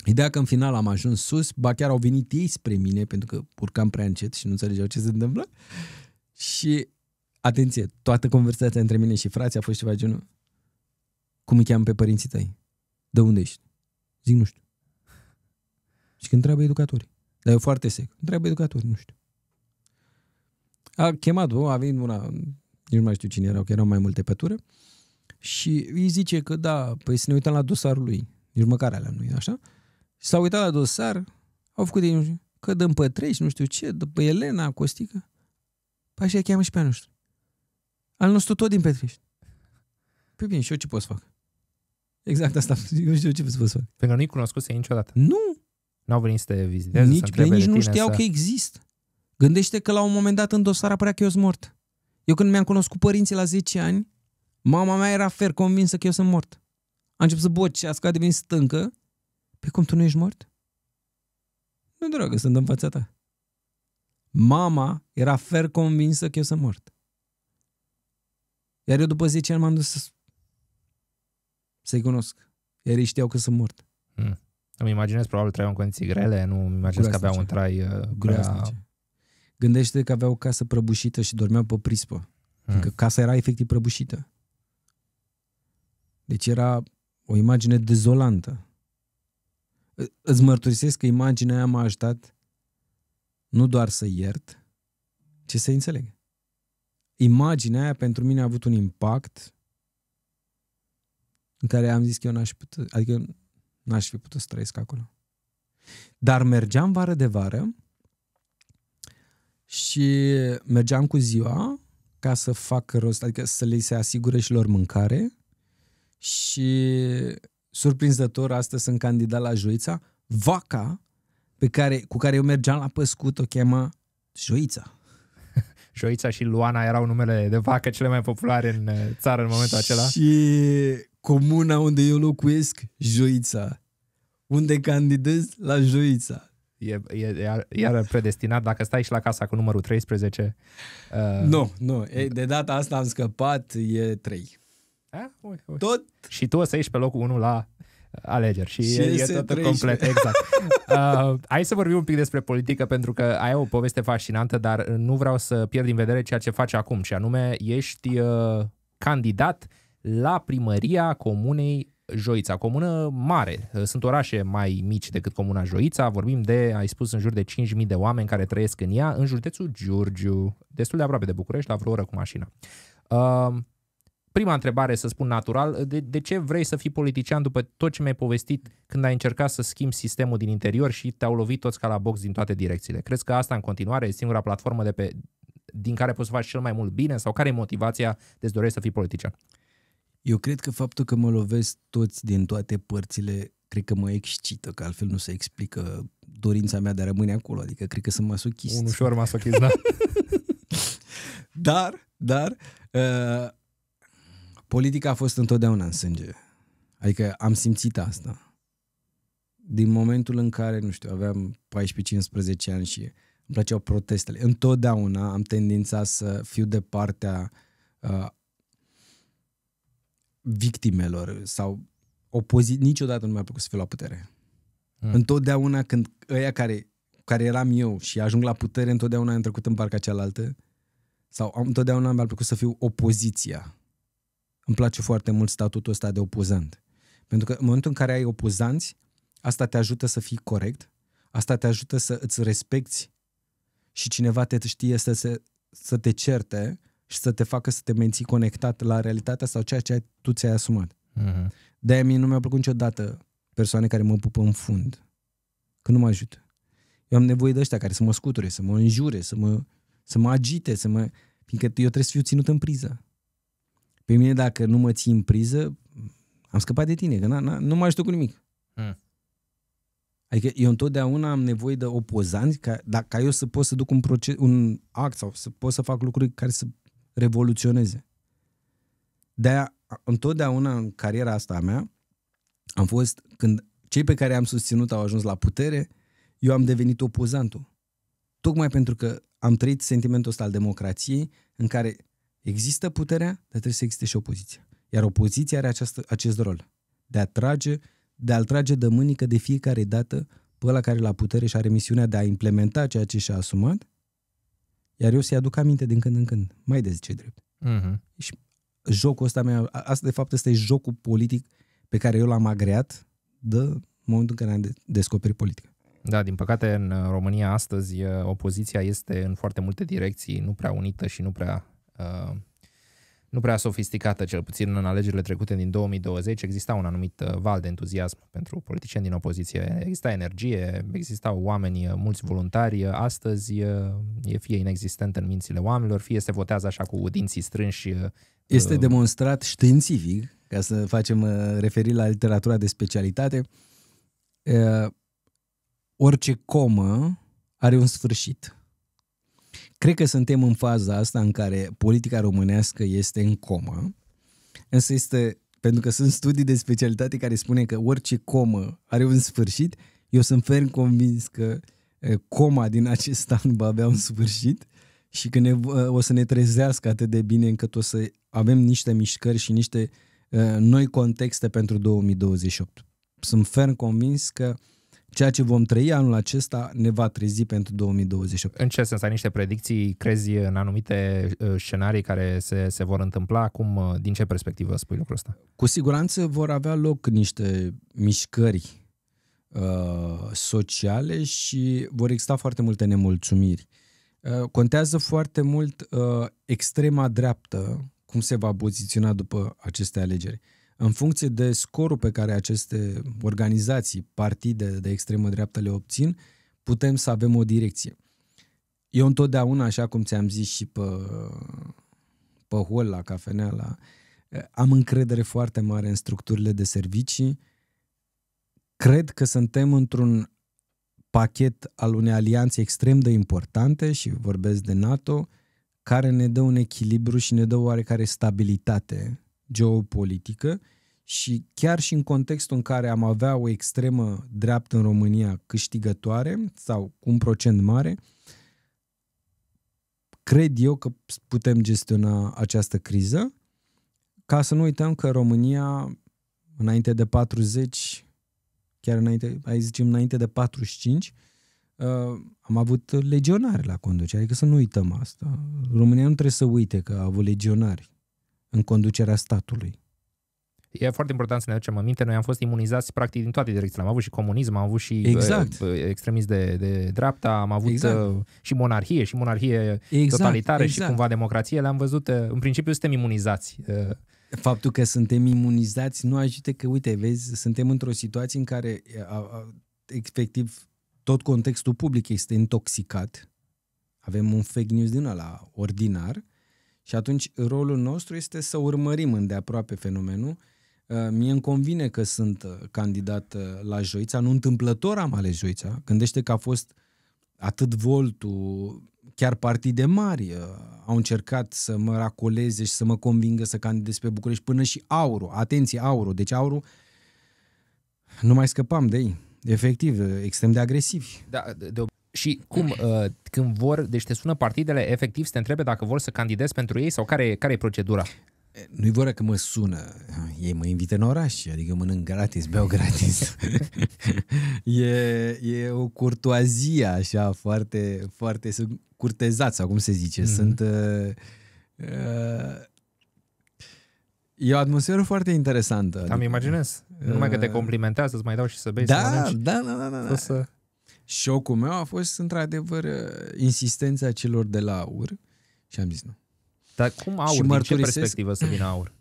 Ideea că în final am ajuns sus, ba chiar au venit ei spre mine, pentru că urcam prea încet și nu înțelegeau ce se întâmplă. Și, atenție, toată conversația între mine și frații a fost ceva genul cum îi cheamă pe părinții tăi? De unde ești? Zic, nu știu. Și când întreabă educatorii. Dar e foarte sec. Întreabă educatorii, nu știu. A chemat, o a venit una, nici nu mai știu cine erau, că erau mai multe pătură. și îi zice că da, păi să ne uităm la dosarul lui. Nici măcar alea nu e așa. S-au uitat la dosar, au făcut ei, că dăm pătrești, nu știu ce, după Elena, Costică. Păi așa cheamă și pe al nostru. Al nostru tot din Petrești. Păi bine, și eu ce pot să fac? Exact asta. Eu nu știu ce să vă spun. Pentru că nu-i cunoscuse niciodată. Nu. N-au venit să te viziteze, nici, să nici nu știau să... că există. Gândește că la un moment dat în dosar apărea că eu sunt mort. Eu când mi-am cunoscut părinții la 10 ani, mama mea era fer convinsă că eu sunt mort. A început să bocească, a devenit stâncă. pe păi cum, tu nu ești mort? Nu, dragă, sunt în fața ta. Mama era fer convinsă că eu sunt mort. Iar eu după 10 ani m-am dus să-i cunosc. Iar ei știau că sunt mort. Hmm. Îmi imaginez probabil trăiau în condiții grele, nu îmi imaginez Groasnice. că aveau un trai uh, prea... Gândește că aveau o casă prăbușită și dormeau pe prispă. Hmm. Că casa era efectiv prăbușită. Deci era o imagine dezolantă. Îți mărturisesc că imaginea aia m-a ajutat nu doar să iert, ci să înțeleg. Imaginea aia pentru mine a avut un impact în care am zis că eu n-aș putut, adică n-aș fi putut să trăiesc acolo. Dar mergeam vară de vară și mergeam cu ziua ca să fac rost, adică să le se asigure și lor mâncare și surprinzător astăzi sunt candidat la Joița, vaca pe care, cu care eu mergeam la păscut o chema Joița. Joița și Luana erau numele de vacă cele mai populare în uh, țară în momentul și acela. Și comuna unde eu locuiesc, Joița. Unde candidez? La Joița. E, e iar, iar predestinat, dacă stai și la casa cu numărul 13... Uh... Nu, nu. de data asta am scăpat, e 3. A? Ui, ui. Tot. Și tu o să ieși pe locul 1 la alegeri și, și e, e tot complet, exact. uh, hai să vorbim un pic despre politică pentru că ai o poveste fascinantă, dar nu vreau să pierd din vedere ceea ce faci acum și anume ești uh, candidat uh, la primăria comunei Joița, comună mare. Sunt orașe mai mici decât comuna Joița. Vorbim de, ai spus, în jur de 5.000 de oameni care trăiesc în ea, în județul Giurgiu, destul de aproape de București, la vreo oră cu mașina. Uh, prima întrebare, să spun natural, de, de ce vrei să fii politician după tot ce mi-ai povestit când ai încercat să schimbi sistemul din interior și te-au lovit toți ca la box din toate direcțiile? Crezi că asta în continuare e singura platformă de pe, din care poți să faci cel mai mult bine sau care e motivația de-ți dorești să fii politician? Uh, eu cred că faptul că mă lovesc toți din toate părțile, cred că mă excită, că altfel nu se explică dorința mea de a rămâne acolo. Adică cred că sunt masochist. Un ușor masochist, da. dar, dar, uh, politica a fost întotdeauna în sânge. Adică am simțit asta. Din momentul în care, nu știu, aveam 14-15 ani și îmi plăceau protestele, întotdeauna am tendința să fiu de partea uh, victimelor sau opozi... niciodată nu mi-a plăcut să fiu la putere. Mm. Întotdeauna când ăia care, care eram eu și ajung la putere, întotdeauna am trecut în barca cealaltă sau întotdeauna mi-a plăcut să fiu opoziția. Îmi place foarte mult statutul ăsta de opozant. Pentru că în momentul în care ai opozanți, asta te ajută să fii corect, asta te ajută să îți respecti și cineva te știe să, se, să te certe și să te facă să te menții conectat la realitatea sau ceea ce tu ți-ai asumat. Uh-huh. De-aia mie nu mi-a plăcut niciodată persoane care mă pupă în fund. Că nu mă ajută. Eu am nevoie de ăștia care să mă scuture, să mă înjure, să mă, să mă agite, să mă... Fiindcă eu trebuie să fiu ținut în priză. Pe mine dacă nu mă ții în priză, am scăpat de tine, că na, na, nu mă ajută cu nimic. Mm. Adică eu întotdeauna am nevoie de opozanți ca, da- ca eu să pot să duc un, proces, un act sau să pot să fac lucruri care să revoluționeze. de întotdeauna în cariera asta a mea, am fost, când cei pe care am susținut au ajuns la putere, eu am devenit opozantul. Tocmai pentru că am trăit sentimentul ăsta al democrației, în care există puterea, dar trebuie să existe și opoziția. Iar opoziția are această, acest rol de a trage, de a-l trage de mânică de fiecare dată pe ăla care la putere și are misiunea de a implementa ceea ce și-a asumat iar eu să-i aduc aminte din când în când, mai de zice drept. Uh-huh. Și jocul ăsta meu, asta de fapt este jocul politic pe care eu l-am agreat de momentul în care am descoperit politica. Da, din păcate în uh, România astăzi uh, opoziția este în foarte multe direcții nu prea unită și nu prea uh, nu prea sofisticată, cel puțin în alegerile trecute din 2020, exista un anumit uh, val de entuziasm pentru politicieni din opoziție. Exista energie, existau oameni, uh, mulți voluntari. Uh, astăzi e fie inexistent în mințile oamenilor, fie se votează așa cu dinții strânși. Este demonstrat științific, ca să facem referire la literatura de specialitate, orice comă are un sfârșit. Cred că suntem în faza asta în care politica românească este în comă, însă este, pentru că sunt studii de specialitate care spune că orice comă are un sfârșit, eu sunt ferm convins că coma din acest an va avea un sfârșit și că ne, o să ne trezească atât de bine încât o să avem niște mișcări și niște noi contexte pentru 2028. Sunt ferm convins că uh, ceea ce vom trăi anul acesta ne va trezi pentru 2028. În ce sens? Ai niște predicții, crezi în anumite uh, scenarii care se, se vor întâmpla? Cum, uh, din ce perspectivă spui lucrul ăsta? Cu siguranță vor avea loc niște mișcări uh, sociale și vor exista foarte multe nemulțumiri. Uh, contează foarte mult uh, extrema dreaptă, cum se va poziționa după aceste alegeri. Uh, în funcție de scorul pe care aceste organizații, partide de extremă dreaptă le obțin, putem să avem o direcție. Eu întotdeauna, așa cum ți-am zis și pe, pe hol la cafenea, la, am încredere foarte mare în structurile de servicii. Cred că suntem într-un pachet al unei alianțe extrem de importante și vorbesc de NATO, care ne dă un echilibru și ne dă oarecare stabilitate geopolitică și chiar și în contextul în care am avea o extremă dreaptă în România câștigătoare sau cu un procent mare, cred eu că putem gestiona această criză. Ca să nu uităm că România, înainte de 40, chiar înainte, hai zicem înainte de 45, uh, am avut legionari la conducere, adică să nu uităm asta. România nu trebuie să uite că a avut legionari în conducerea statului. E foarte important să ne aducem aminte, noi am fost imunizați practic din toate direcțiile. Am avut și comunism, am avut și exact. extremism de, de dreapta, am avut exact. Uh, și monarhie, și monarhie exact. totalitară exact. și cumva democrație. Le-am văzut, uh, în principiu suntem imunizați. Uh. Faptul că suntem imunizați nu ajută că, uite, vezi, suntem într-o situație în care, efectiv, tot contextul public este intoxicat. Avem un fake news din ăla ordinar și atunci rolul nostru este să urmărim îndeaproape fenomenul. Uh, mie îmi convine că sunt uh, candidat uh, la Joița, nu întâmplător am ales Joița. Gândește că a fost atât Voltul, chiar partide mari au încercat să mă racoleze și să mă convingă să candidez pe București, până și Auro, atenție, Auro, deci Auro, nu mai scăpam de ei, efectiv, extrem de agresivi. Da, de, de și cum, uh, când vor, deci te sună partidele efectiv să te întrebe dacă vor să candidezi pentru ei sau care, care e procedura? Nu-i vorba că mă sună, ei mă invită în oraș, adică mănânc gratis, beau gratis. e, e o curtoazie așa foarte, foarte, sunt curtezați, sau cum se zice, mm-hmm. sunt... Uh, uh, e o atmosferă foarte interesantă. Am adică, imaginez, uh, numai că te complimentează, îți mai dau și să bei. Da, să da, da, da, da, da. O Să... Șocul meu a fost, într-adevăr, uh, insistența celor de la aur și am zis nu. Dar cum aur? Și Din ce perspectivă să vină aur?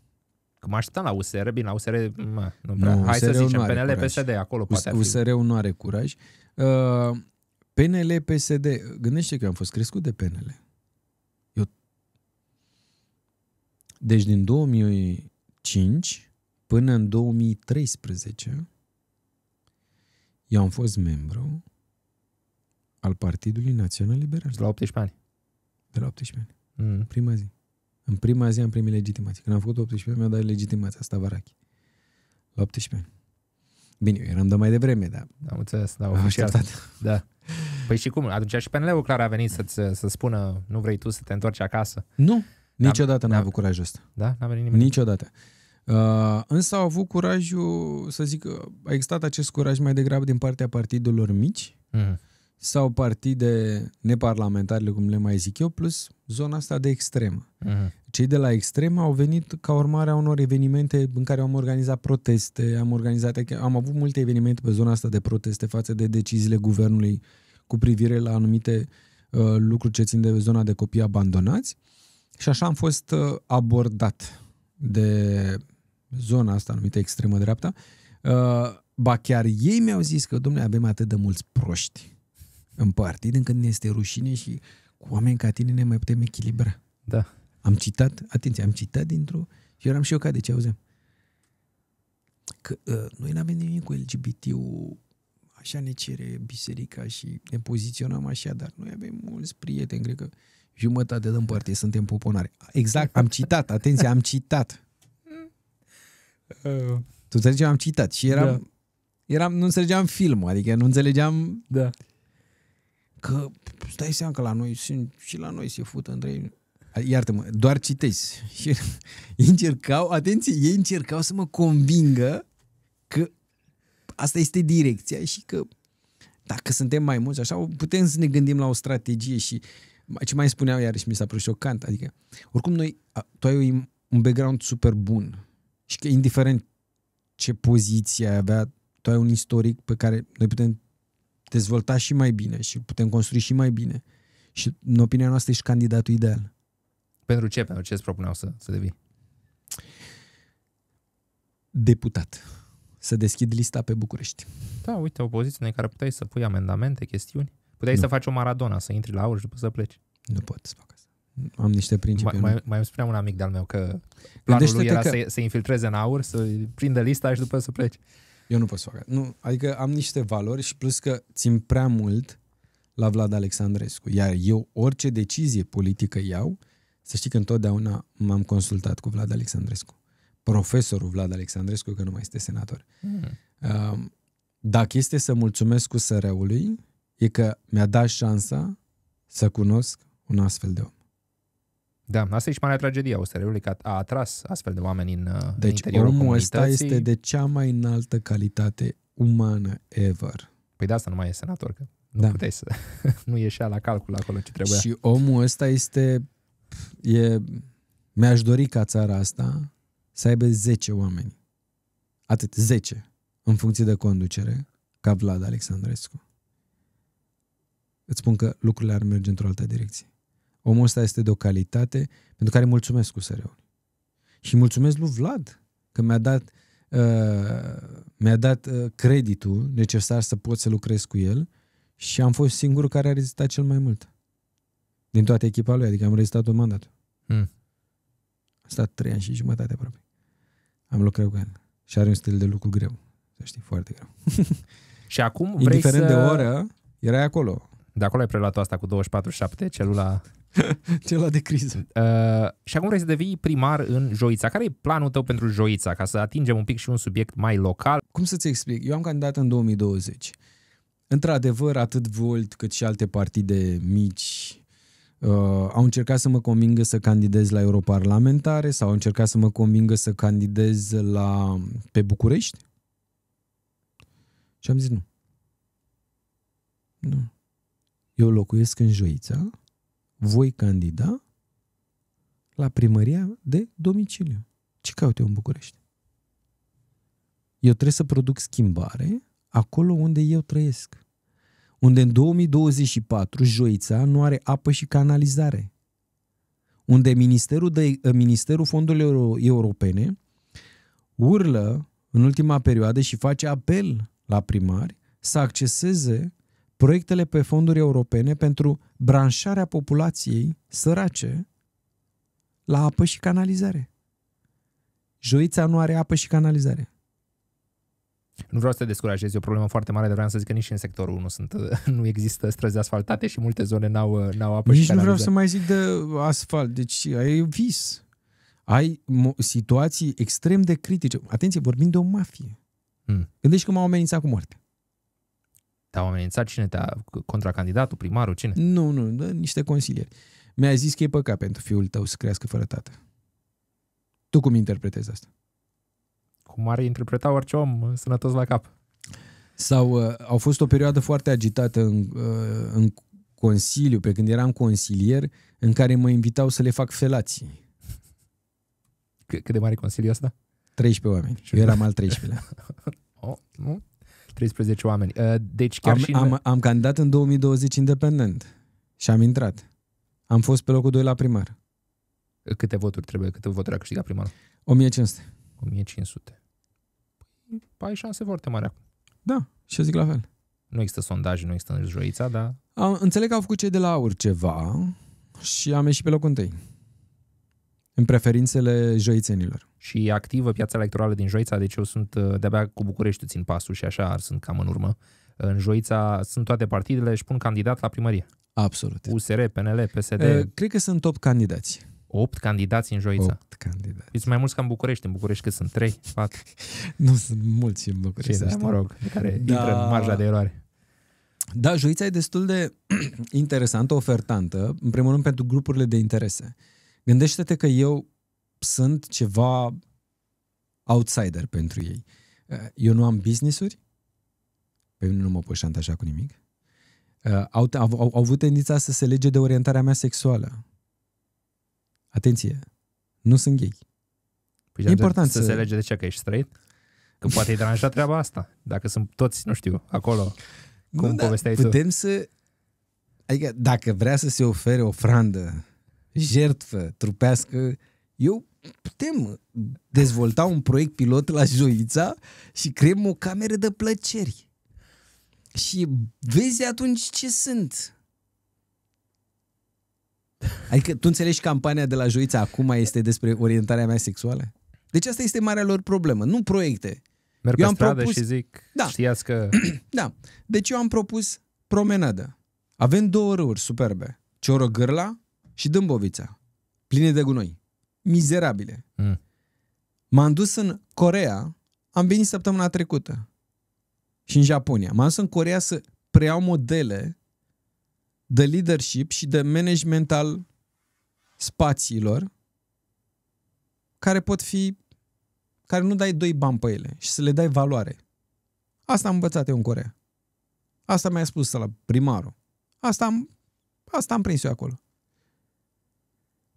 Că mă așteptam la USR, bine, la USR, mă, nu prea. Nu, Hai usr să zicem, PNL, curaj. PSD, acolo poate usr fi. usr nu are curaj. Uh, PNL, PSD, gândește că eu am fost crescut de PNL. Eu... Deci din 2005 până în 2013 eu am fost membru al Partidului Național Liberal. De la 18 ani. De la 18 ani. Mm. Prima zi. În prima zi am primit legitimație. Când am făcut 18 ani, mi-a dat legitimația asta varachi. La 18 ani. Bine, eu eram de mai devreme, dar... Am înțeles, da, am Da. Păi și cum? Atunci și PNL-ul clar a venit să-ți, să spună nu vrei tu să te întorci acasă. Nu, da. niciodată n-a da. avut curajul ăsta. Da? N-a venit nimeni? Niciodată. Uh, însă au avut curajul, să zic, a existat acest curaj mai degrabă din partea partidelor mici, uh-huh sau partide neparlamentare, cum le mai zic eu, plus zona asta de extremă. Uh-huh. Cei de la extremă au venit ca urmare a unor evenimente în care am organizat proteste, am organizat, adică am avut multe evenimente pe zona asta de proteste față de deciziile guvernului cu privire la anumite uh, lucruri ce țin de zona de copii abandonați și așa am fost uh, abordat de zona asta numită extremă dreapta. Uh, ba chiar ei mi-au zis că, domnule, avem atât de mulți proști în partid încât ne este rușine și cu oameni ca tine ne mai putem echilibra. Da. Am citat, atenție, am citat dintr-o și eram și eu ca de ce auzeam. Că uh, noi nu avem nimic cu LGBT-ul, așa ne cere biserica și ne poziționăm așa, dar noi avem mulți prieteni, cred că jumătate din parte suntem poponare. Exact, am citat, atenție, am citat. Uh. Tu înțelegi, am citat și eram, da. eram, nu înțelegeam filmul, adică nu înțelegeam... Da Că stai seama că la noi sunt, și la noi se fută între ei. Iartă-mă, doar citezi. Și ei încercau, atenție, ei încercau să mă convingă că asta este direcția și că dacă suntem mai mulți, așa, putem să ne gândim la o strategie și ce mai spuneau iarăși mi s-a părut șocant, adică oricum noi, tu ai un background super bun și că indiferent ce poziție ai avea, tu ai un istoric pe care noi putem dezvolta și mai bine și putem construi și mai bine. Și, în opinia noastră, ești candidatul ideal. Pentru ce? Pentru ce îți propuneau să, să devii? Deputat. Să deschid lista pe București. Da, uite, o poziție în care puteai să pui amendamente, chestiuni. Puteai nu. să faci o maradona, să intri la aur și după să pleci. Nu pot să fac asta. Am niște principii. Mai, mai, mai îmi spunea un amic de-al meu că planul lui era că... Să, se infiltreze în aur, să prindă lista și după să pleci. Eu nu pot să fac asta. Nu, adică am niște valori și plus că țin prea mult la Vlad Alexandrescu. Iar eu orice decizie politică iau, să știi că întotdeauna m-am consultat cu Vlad Alexandrescu. Profesorul Vlad Alexandrescu, că nu mai este senator. Mm. Dacă este să mulțumesc cu săreului, e că mi-a dat șansa să cunosc un astfel de om. Da, asta e și marea tragedie a USR-ului, că a atras astfel de oameni în uh, Deci în interiorul omul ăsta este de cea mai înaltă calitate umană ever. Păi de asta nu mai e senator, că nu da. puteai să... nu ieșea la calcul acolo ce trebuia. Și omul ăsta este... E, mi-aș dori ca țara asta să aibă 10 oameni. Atât, 10, în funcție de conducere, ca Vlad Alexandrescu. Îți spun că lucrurile ar merge într-o altă direcție. Omul ăsta este de o calitate pentru care mulțumesc cu sereul. Și mulțumesc lui Vlad că mi-a dat, uh, mi-a dat uh, creditul necesar să pot să lucrez cu el și am fost singurul care a rezistat cel mai mult. Din toată echipa lui, adică am rezistat un mandat. Mm. Am stat trei ani și jumătate aproape. Am lucrat cu el. Și are un stil de lucru greu. Să știi, foarte greu. și acum vrei Indiferent să... de oră, erai acolo. De acolo ai preluat asta cu 24-7, celula Cela de criză. Uh, și acum vrei să devii primar în Joița. Care e planul tău pentru Joița? Ca să atingem un pic și un subiect mai local. Cum să-ți explic? Eu am candidat în 2020. Într-adevăr, atât Volt cât și alte partide mici uh, au încercat să mă convingă să candidez la europarlamentare sau au încercat să mă convingă să candidez la pe București. Și am zis nu. Nu. Eu locuiesc în Joița voi candida la primăria de domiciliu. Ce caut eu în București? Eu trebuie să produc schimbare acolo unde eu trăiesc. Unde în 2024 Joița nu are apă și canalizare. Unde Ministerul, de, Ministerul Fondurilor Europene urlă în ultima perioadă și face apel la primari să acceseze proiectele pe fonduri europene pentru branșarea populației sărace la apă și canalizare. Joița nu are apă și canalizare. Nu vreau să te descurajez, e o problemă foarte mare, dar vreau să zic că nici în sectorul 1 sunt, nu există străzi asfaltate și multe zone n-au, n-au apă nici și Nici nu vreau să mai zic de asfalt, deci ai vis. Ai mo- situații extrem de critice. Atenție, vorbim de o mafie. Hmm. Gândești că m-au amenințat cu moartea. Te-au amenințat cine? Te-a contracandidatul, primarul, cine? Nu, nu, da, niște consilieri. Mi-a zis că e păcat pentru fiul tău să crească fără tată. Tu cum interpretezi asta? Cum ar interpreta orice om sănătos la cap. Sau uh, au fost o perioadă foarte agitată în, uh, în consiliu, pe când eram consilier, în care mă invitau să le fac felații. cât de mare consiliu asta? 13 oameni. Eu eram al 13-lea. oh, nu? 13 oameni. Uh, deci chiar am, și... Am, am candidat în 2020 independent și am intrat. Am fost pe locul 2 la primar. Câte voturi trebuie? Câte voturi a câștigat primarul? 1500. 1500. Păi ai șanse foarte mari acum. Da, și eu zic la fel. Nu există sondaje, nu există în joița, dar... Am, înțeleg că au făcut cei de la aur ceva și am ieșit pe locul întâi în preferințele joițenilor. Și activă piața electorală din Joița, deci eu sunt uh, de-abia cu București țin pasul și așa sunt cam în urmă. În Joița sunt toate partidele, și pun candidat la primărie. Absolut. USR, PNL, PSD. E, uh, cred că sunt 8 candidați. 8 candidați în Joița. 8 candidați. Sunt mai mulți ca în București. În București cât sunt? 3, 4? nu, sunt mulți în București. Cine, mă rog, care da. intră în marja de eroare. Da, Joița e destul de interesantă, ofertantă, în primul rând pentru grupurile de interese. Gândește-te că eu sunt ceva outsider pentru ei. Eh, eu nu am businessuri, pe mine nu mă pot șantaja cu nimic. Eh, au, au, au avut tendința să se lege de orientarea mea sexuală. Atenție, nu sunt gay. Păi important să, să se lege de ce, că ești straight? Că poate e deranjat treaba asta. Dacă sunt toți, nu știu, acolo, cum nu, povesteai da, putem să... Adică dacă vrea să se ofere ofrandă jertfă trupească, eu putem dezvolta un proiect pilot la Joița și creăm o cameră de plăceri. Și vezi atunci ce sunt. Adică tu înțelegi campania de la Joița acum este despre orientarea mea sexuală? Deci asta este marea lor problemă, nu proiecte. Merg eu pe am stradă propus... și zic, da. știați că... da. Deci eu am propus promenadă. Avem două râuri superbe. Ciorogârla și Dâmbovița, pline de gunoi, mizerabile. Mm. M-am dus în Corea, am venit săptămâna trecută și în Japonia. M-am dus în Corea să preiau modele de leadership și de management al spațiilor care pot fi care nu dai doi bani pe ele și să le dai valoare. Asta am învățat eu în Corea. Asta mi-a spus la primarul. Asta am, asta am prins eu acolo.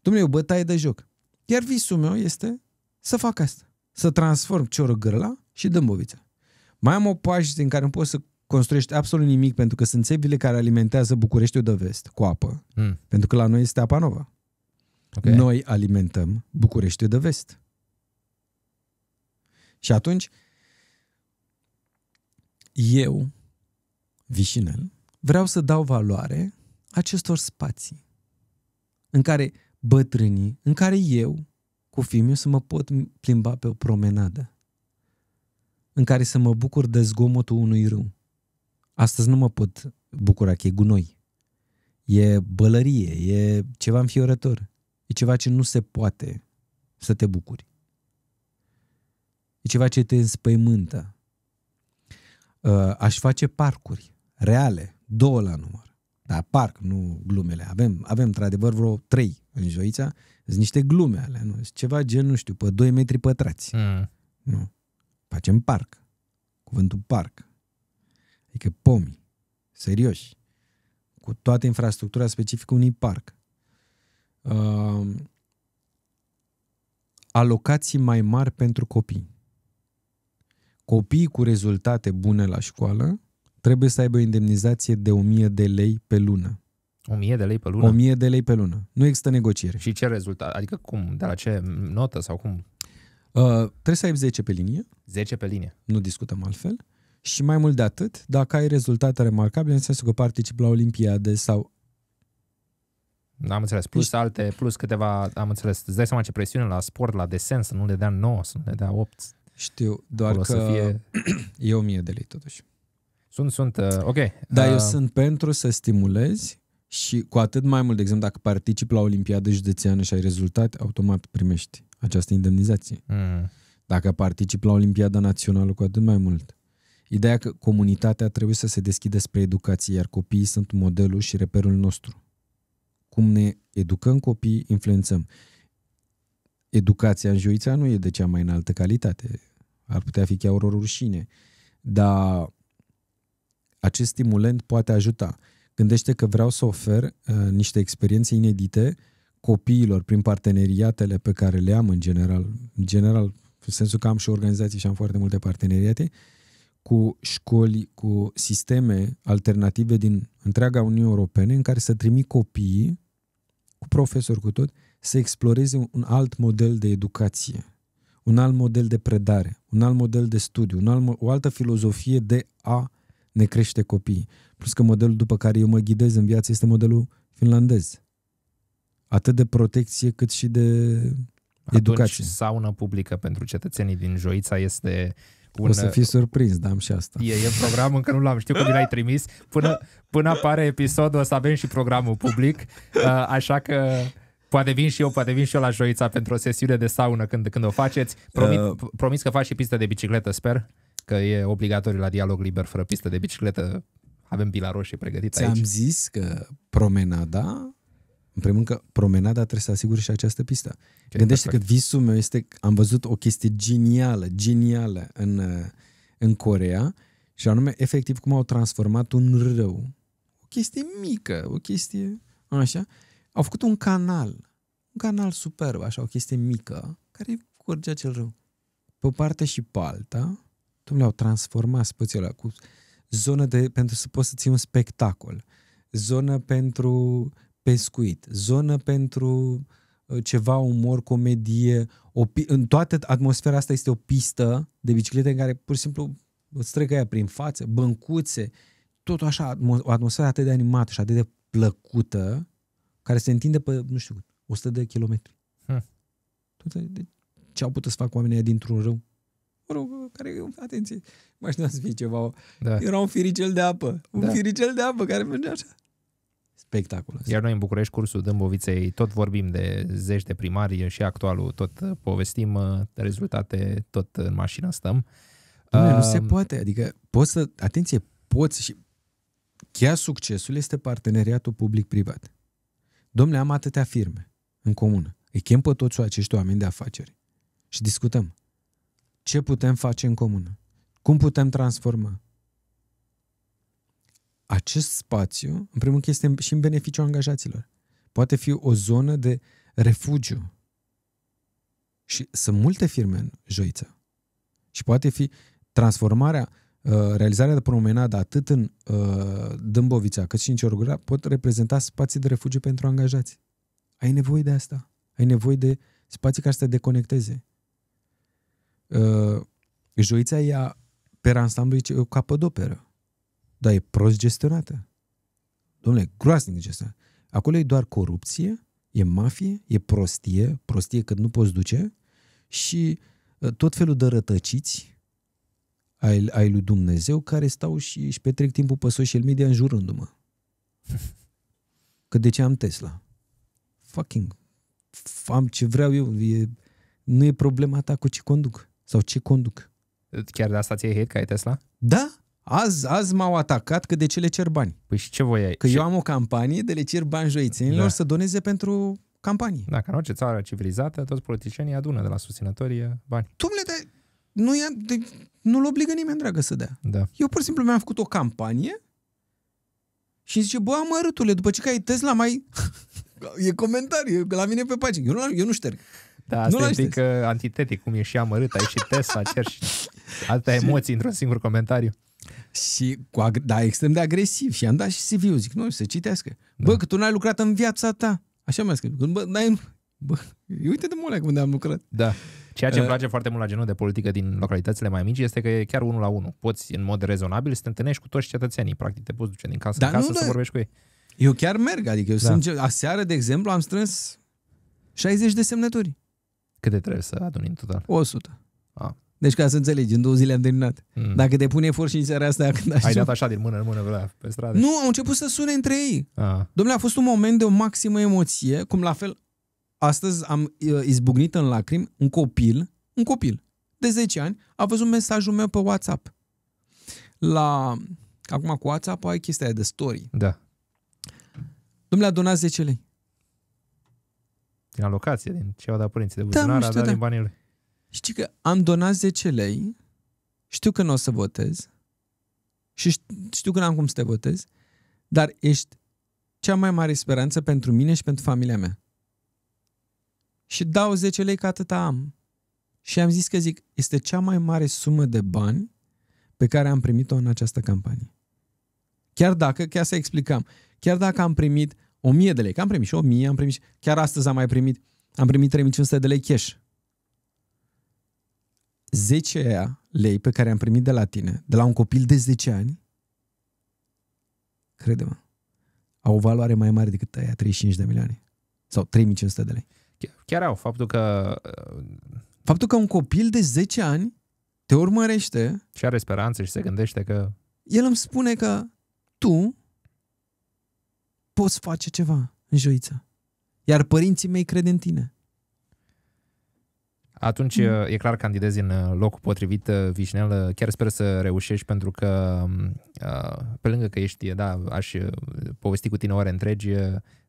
Dom'le, e o bătaie de joc. Iar visul meu este să fac asta. Să transform Cioră Gârla și Dâmbovița. Mai am o pași din care nu poți să construiești absolut nimic pentru că sunt țevile care alimentează Bucureștiul de vest cu apă. Mm. Pentru că la noi este apa nouă. Okay. Noi alimentăm Bucureștiul de vest. Și atunci, eu, Vișinel, vreau să dau valoare acestor spații în care bătrânii în care eu, cu fiul să mă pot plimba pe o promenadă, în care să mă bucur de zgomotul unui râu. Astăzi nu mă pot bucura că e gunoi. E bălărie, e ceva înfiorător. E ceva ce nu se poate să te bucuri. E ceva ce te înspăimântă. Ă, aș face parcuri reale, două la număr dar parc, nu glumele. Avem, avem într-adevăr vreo trei în Joița. Sunt niște glume alea, nu? Sunt ceva gen, nu știu, pe 2 metri pătrați. Mm. Nu. Facem parc. Cuvântul parc. Adică pomi. Serioși. Cu toată infrastructura specifică unui parc. Uh, alocații mai mari pentru copii. Copiii cu rezultate bune la școală trebuie să aibă o indemnizație de 1000 de lei pe lună. 1000 de lei pe lună? 1000 de lei pe lună. Nu există negociere. Și ce rezultat? Adică cum? De la ce notă sau cum? Uh, trebuie să ai 10 pe linie. 10 pe linie. Nu discutăm altfel. Și mai mult de atât, dacă ai rezultate remarcabile, în sensul că participi la Olimpiade sau am înțeles. Plus Ești... alte, plus câteva, am înțeles. Îți dai seama ce presiune la sport, la desen, să nu le dea 9, să nu le dea 8. Știu, doar Acolo că să fie... e 1000 de lei totuși. Sunt, sunt, uh, ok. Dar uh, eu sunt pentru să stimulezi și cu atât mai mult, de exemplu, dacă participi la Olimpiadă Județeană și ai rezultate, automat primești această indemnizație. Uh. Dacă participi la Olimpiada Națională, cu atât mai mult. Ideea că comunitatea trebuie să se deschide spre educație, iar copiii sunt modelul și reperul nostru. Cum ne educăm copiii, influențăm. Educația în Juița nu e de cea mai înaltă calitate. Ar putea fi chiar o rușine. Dar acest stimulent poate ajuta. Gândește că vreau să ofer uh, niște experiențe inedite copiilor prin parteneriatele pe care le am în general, în general, în sensul că am și organizații și am foarte multe parteneriate, cu școli, cu sisteme alternative din întreaga Uniune Europene în care să trimit copiii, cu profesori cu tot, să exploreze un alt model de educație, un alt model de predare, un alt model de studiu, un alt, o altă filozofie de a uh, ne crește copii. Plus că modelul după care eu mă ghidez în viață este modelul finlandez. Atât de protecție cât și de Atunci, educație. sauna publică pentru cetățenii din Joița este un... O să fii surprins, da, am și asta. E, e program, încă nu l-am, știu că mi l-ai trimis. Până, până apare episodul o să avem și programul public, uh, așa că poate vin și eu, poate vin și eu la Joița pentru o sesiune de saună când, când o faceți. Promit, uh, promis că faci și pistă de bicicletă, sper că e obligatoriu la dialog liber fără pistă de bicicletă. Avem pila roșie pregătită Ți-am aici. am zis că promenada, în primul rând că promenada trebuie să asigure și această pistă. Okay, Gândește perfect. că visul meu este, am văzut o chestie genială, genială în, în Corea și anume efectiv cum au transformat un râu. O chestie mică, o chestie așa. Au făcut un canal, un canal superb, așa, o chestie mică, care curge acel râu pe o parte și pe alta, le au transformat spațiul ăla cu zonă de, pentru să poți să ții un spectacol, zonă pentru pescuit, zonă pentru uh, ceva umor, comedie, o, în toată atmosfera asta este o pistă de biciclete în care pur și simplu îți trec aia prin față, băncuțe, tot așa, o atmosferă atât de animată și atât de plăcută, care se întinde pe, nu știu, 100 de kilometri. Hm. Deci, ce au putut să facă oamenii dintr-un râu? mă rog, care, atenție, mașina așteptam să fie ceva. Da. Era un firicel de apă, un da. firicel de apă care mergea așa. Spectaculos. Iar noi în București, cursul Dâmboviței, tot vorbim de zeci de primari și actualul tot uh, povestim uh, rezultate, tot în mașină stăm. Dumne, nu se um, poate, adică poți să, atenție, poți și chiar succesul este parteneriatul public-privat. Domnule, am atâtea firme în comună. Îi chem pe toți acești oameni de afaceri și discutăm ce putem face în comună, cum putem transforma. Acest spațiu, în primul rând, este și în beneficiu angajaților. Poate fi o zonă de refugiu. Și sunt multe firme în joiță. Și poate fi transformarea, uh, realizarea de promenadă atât în uh, Dâmbovița cât și în Ciorgura pot reprezenta spații de refugiu pentru angajați. Ai nevoie de asta. Ai nevoie de spații care să te deconecteze uh, Joița ea, pe ansamblu, e o capodoperă. Dar e prost gestionată. Domnule, groaznic gestionată. Acolo e doar corupție, e mafie, e prostie, prostie cât nu poți duce și uh, tot felul de rătăciți ai, ai lui Dumnezeu care stau și își petrec timpul pe social media înjurându-mă. Că de ce am Tesla? Fucking. Am ce vreau eu. E, nu e problema ta cu ce conduc. Sau ce conduc? Chiar de asta ți-ai hate că ai Tesla? Da! Azi, azi m-au atacat că de ce le cer bani. Păi și ce voi ai? Că ce? eu am o campanie de le cer bani joițenilor da. să doneze pentru campanii. Da, ca în orice țară civilizată, toți politicienii adună de la susținătorii bani. Tu le dai... nu ia, de, nu-l obligă nimeni, dragă, să dea. Da. Eu pur și simplu mi-am făcut o campanie și zice, bă, amărâtule, după ce că ai Tesla, mai... e comentariu, la mine pe pagină. Eu nu, eu nu șterg. Da, asta nu e pic uh, antitetic, cum e și amărât, ai și Tesla, cer și atâtea emoții într-un singur comentariu. Și cu ag- da, extrem de agresiv și am dat și cv zic, nu, să citească. Da. Bă, da. că tu n-ai lucrat în viața ta. Așa mi-a scris. Bă, n-ai... Bă, uite de mole unde am lucrat. Da. Ceea ce îmi uh. place foarte mult la genul de politică din localitățile mai mici este că e chiar unul la unul. Poți, în mod rezonabil, să te întâlnești cu toți cetățenii. Practic, te poți duce din casă Dar în casă nu, să da. vorbești cu ei. Eu chiar merg, adică eu da. sunt... Aseară, de exemplu, am strâns 60 de semnături. Câte trebuie să aduni în total? 100. A. Ah. Deci ca să înțelegi, în două zile am terminat. Mm. Dacă pune efort și în seara asta... Când Ai dat așa din mână în mână pe, pe stradă? Nu, au început să sune între ei. Ah. Domnule, a fost un moment de o maximă emoție, cum la fel astăzi am uh, izbucnit în lacrimi un copil, un copil de 10 ani, a văzut mesajul meu pe WhatsApp. La... Acum cu WhatsApp ai chestia de story. Da. Domnule, a donat 10 lei din alocație, din ce au dat părinții de da, buzunar, da, știu, a dat da. din banii lui. Știi că am donat 10 lei, știu că nu o să votez și știu că n-am cum să te votez, dar ești cea mai mare speranță pentru mine și pentru familia mea. Și dau 10 lei că atâta am. Și am zis că zic, este cea mai mare sumă de bani pe care am primit-o în această campanie. Chiar dacă, chiar să explicam, chiar dacă am primit 1000 de lei, că am primit și 1000, am primit și... Chiar astăzi am mai primit, am primit 3500 de lei cash. 10 lei pe care am primit de la tine, de la un copil de 10 ani, crede-mă, au o valoare mai mare decât aia 35 de milioane sau 3500 de lei. Chiar au faptul că... Uh, faptul că un copil de 10 ani te urmărește... Și are speranță și se gândește că... El îmi spune că tu poți face ceva în joiță. Iar părinții mei cred în tine. Atunci mm. Uh, e clar candidezi în uh, locul potrivit, uh, Vișnel. Chiar sper să reușești pentru că um, pe lângă că ești, da, aș povesti cu tine ore întregi,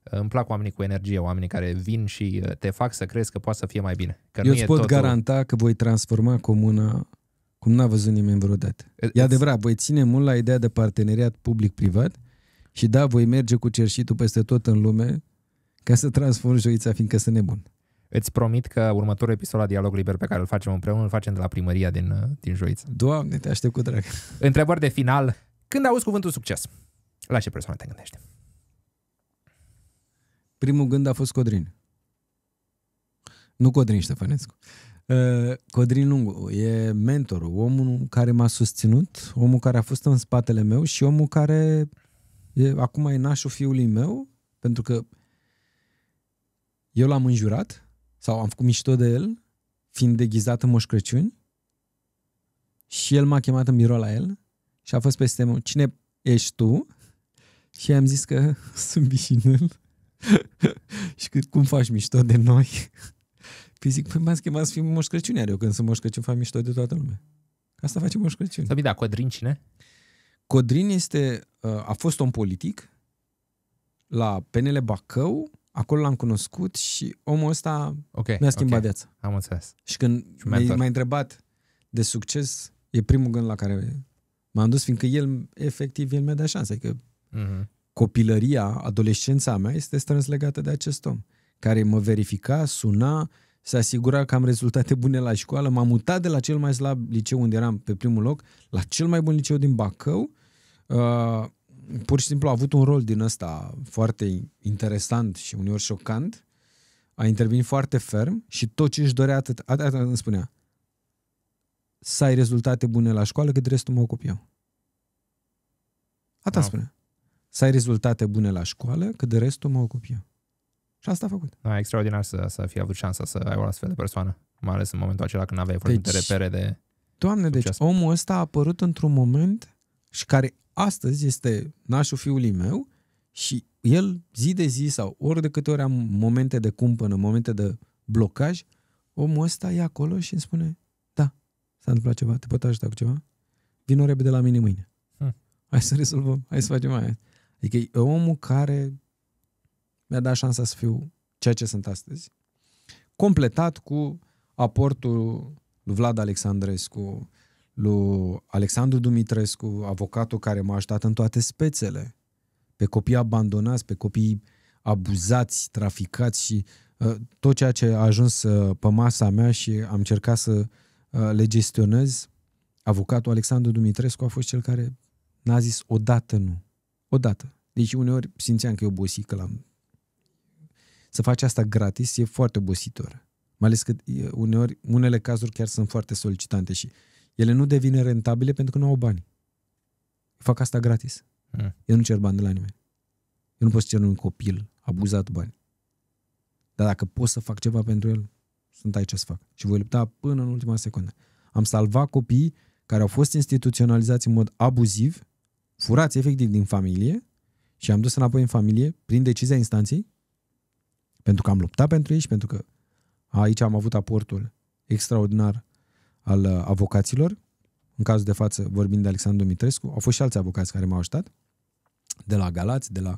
îmi plac oamenii cu energie, oamenii care vin și te fac să crezi că poate să fie mai bine. Că Eu nu îți pot totul... garanta că voi transforma comuna cum n-a văzut nimeni vreodată. E adevărat, voi ține mult la ideea de parteneriat public-privat, și da, voi merge cu cerșitul peste tot în lume ca să transform joița, fiindcă sunt nebun. Îți promit că următorul episod la Dialog Liber pe care îl facem împreună, îl facem de la primăria din, uh, din joiță. Doamne, te aștept cu drag. Întrebări de final. Când auzi cuvântul succes, la ce persoană te gândești? Primul gând a fost Codrin. Nu Codrin Ștefănescu. Uh, Codrin Lungu e mentorul, omul care m-a susținut, omul care a fost în spatele meu și omul care E, acum e nașul fiului meu, pentru că eu l-am înjurat sau am făcut mișto de el, fiind deghizat în Moș Crăciun, și el m-a chemat în birou la el și a fost peste mine, cine ești tu? Și am zis că sunt bișinel și că, cum faci mișto de noi. Păi zic, păi m-ați chemat să fim Moș Crăciun, iar eu când sunt Moș Crăciun fac mișto de toată lumea. Asta face Moș Crăciun. Să da, Codrin cine? Codrin este a fost om politic la PNL Bacău, acolo l-am cunoscut și omul ăsta okay, mi-a schimbat okay. viața. Am înțeles. Și când m a întrebat de succes, e primul gând la care m-am dus, fiindcă el, efectiv, el mi-a dat șanse. Adică mm-hmm. copilăria, adolescența mea este strâns legată de acest om, care mă verifica, suna, se asigura că am rezultate bune la școală. M-am mutat de la cel mai slab liceu unde eram pe primul loc, la cel mai bun liceu din Bacău, uh, pur și simplu a avut un rol din ăsta foarte interesant și uneori șocant, a intervenit foarte ferm și tot ce își dorea atât, atât, îmi spunea, să ai rezultate bune la școală, cât restul mă ocup eu. atât wow. spunea. Să ai rezultate bune la școală, cât de restul mă ocup eu. Și asta a făcut. Da, extraordinar să, să fi avut șansa să ai o astfel de persoană, mai ales în momentul acela când aveai foarte deci, de repere de Doamne, deci succes. deci omul ăsta a apărut într-un moment și care astăzi este nașul fiului meu și el zi de zi sau ori de câte ori am momente de cumpănă, momente de blocaj, omul ăsta e acolo și îmi spune, da, s-a întâmplat ceva, te pot ajuta cu ceva? Vino repede la mine mâine. Hmm. Hai să rezolvăm, hai să facem aia. Adică e omul care mi-a dat șansa să fiu ceea ce sunt astăzi. Completat cu aportul lui Vlad Alexandrescu, lui Alexandru Dumitrescu, avocatul care m-a ajutat în toate spețele, pe copii abandonați, pe copii abuzați, traficați și uh, tot ceea ce a ajuns uh, pe masa mea și am încercat să uh, le gestionez, avocatul Alexandru Dumitrescu a fost cel care n-a zis odată nu. Odată. Deci uneori simțeam că e obosit, că l-am... Să faci asta gratis e foarte obositor. Mai ales că uneori, unele cazuri chiar sunt foarte solicitante și uh, ele nu devin rentabile pentru că nu au bani. Fac asta gratis. Mm. Eu nu cer bani de la nimeni. Eu nu pot să cer un copil abuzat bani. Dar dacă pot să fac ceva pentru el, sunt aici să fac. Și voi lupta până în ultima secundă. Am salvat copii care au fost instituționalizați în mod abuziv, furați efectiv din familie și am dus înapoi în familie prin decizia instanței pentru că am luptat pentru ei și pentru că aici am avut aportul extraordinar al uh, avocaților, în cazul de față vorbind de Alexandru Mitrescu, au fost și alți avocați care m-au ajutat, de la Galați, de la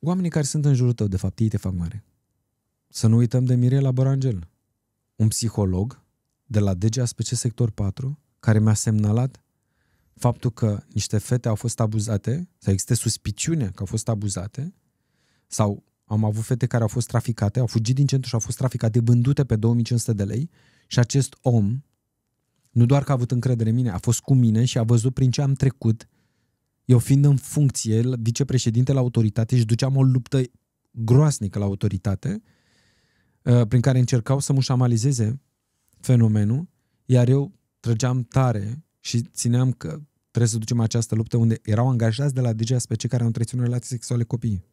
oamenii care sunt în jurul tău, de fapt, ei te fac mare. Să nu uităm de Mirela Borangel, un psiholog de la DGASPC Sector 4, care mi-a semnalat faptul că niște fete au fost abuzate, sau există suspiciune că au fost abuzate, sau am avut fete care au fost traficate, au fugit din centru și au fost traficate, vândute pe 2500 de lei și acest om, nu doar că a avut încredere în mine, a fost cu mine și a văzut prin ce am trecut. Eu fiind în funcție, vicepreședinte la autoritate și duceam o luptă groasnică la autoritate, uh, prin care încercau să mușamalizeze fenomenul, iar eu trăgeam tare și țineam că trebuie să ducem această luptă unde erau angajați de la DGSPC cei care au întreținut relații sexuale copiii.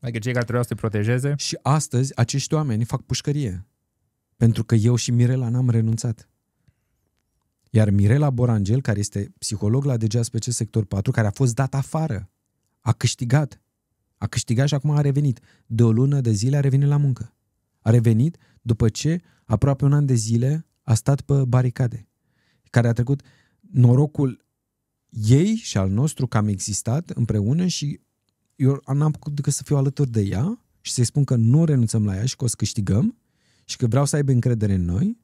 Adică cei care trebuiau să te protejeze. Și astăzi acești oameni fac pușcărie. Pentru că eu și Mirela n-am renunțat. Iar Mirela Borangel, care este psiholog la DGSPC Sector 4, care a fost dat afară, a câștigat. A câștigat și acum a revenit. De o lună de zile a revenit la muncă. A revenit după ce aproape un an de zile a stat pe baricade. Care a trecut norocul ei și al nostru că am existat împreună și eu n-am făcut decât să fiu alături de ea și să-i spun că nu renunțăm la ea și că o să câștigăm și că vreau să aibă încredere în noi.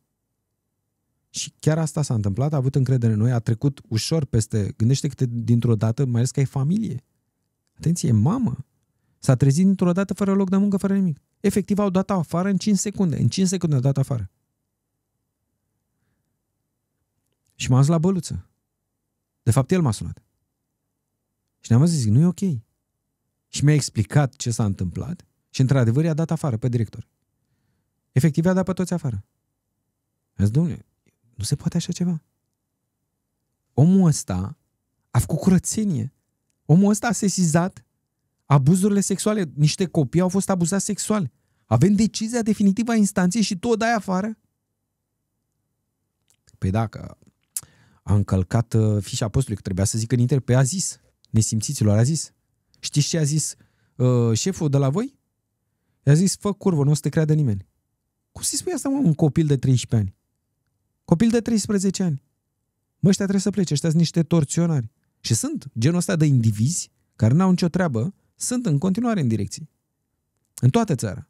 Și chiar asta s-a întâmplat, a avut încredere în noi, a trecut ușor peste, gândește că dintr-o dată, mai ales că ai familie. Atenție, mamă! S-a trezit dintr-o dată fără loc de muncă, fără nimic. Efectiv au dat afară în 5 secunde. În 5 secunde au dat afară. Și m-a zis la băluță. De fapt, el m-a sunat. Și ne-am zis, nu e ok și mi-a explicat ce s-a întâmplat și într-adevăr i-a dat afară pe director. Efectiv i-a dat pe toți afară. A zis, domnule, nu se poate așa ceva. Omul ăsta a făcut curățenie. Omul ăsta a sesizat abuzurile sexuale. Niște copii au fost abuzați sexual. Avem decizia definitivă a instanței și tu o dai afară? Păi dacă a încălcat uh, fișa postului, că trebuia să zică în inter, pe a zis, nesimțiților a zis. Știți ce a zis uh, șeful de la voi? I-a zis, fă curvă, nu o să te creadă nimeni. Cum să-i spui asta, mă, un copil de 13 ani? Copil de 13 ani. Mă, ăștia trebuie să plece, ăștia sunt niște torționari. Și sunt genul ăsta de indivizi care n-au nicio treabă, sunt în continuare în direcții. În toată țara.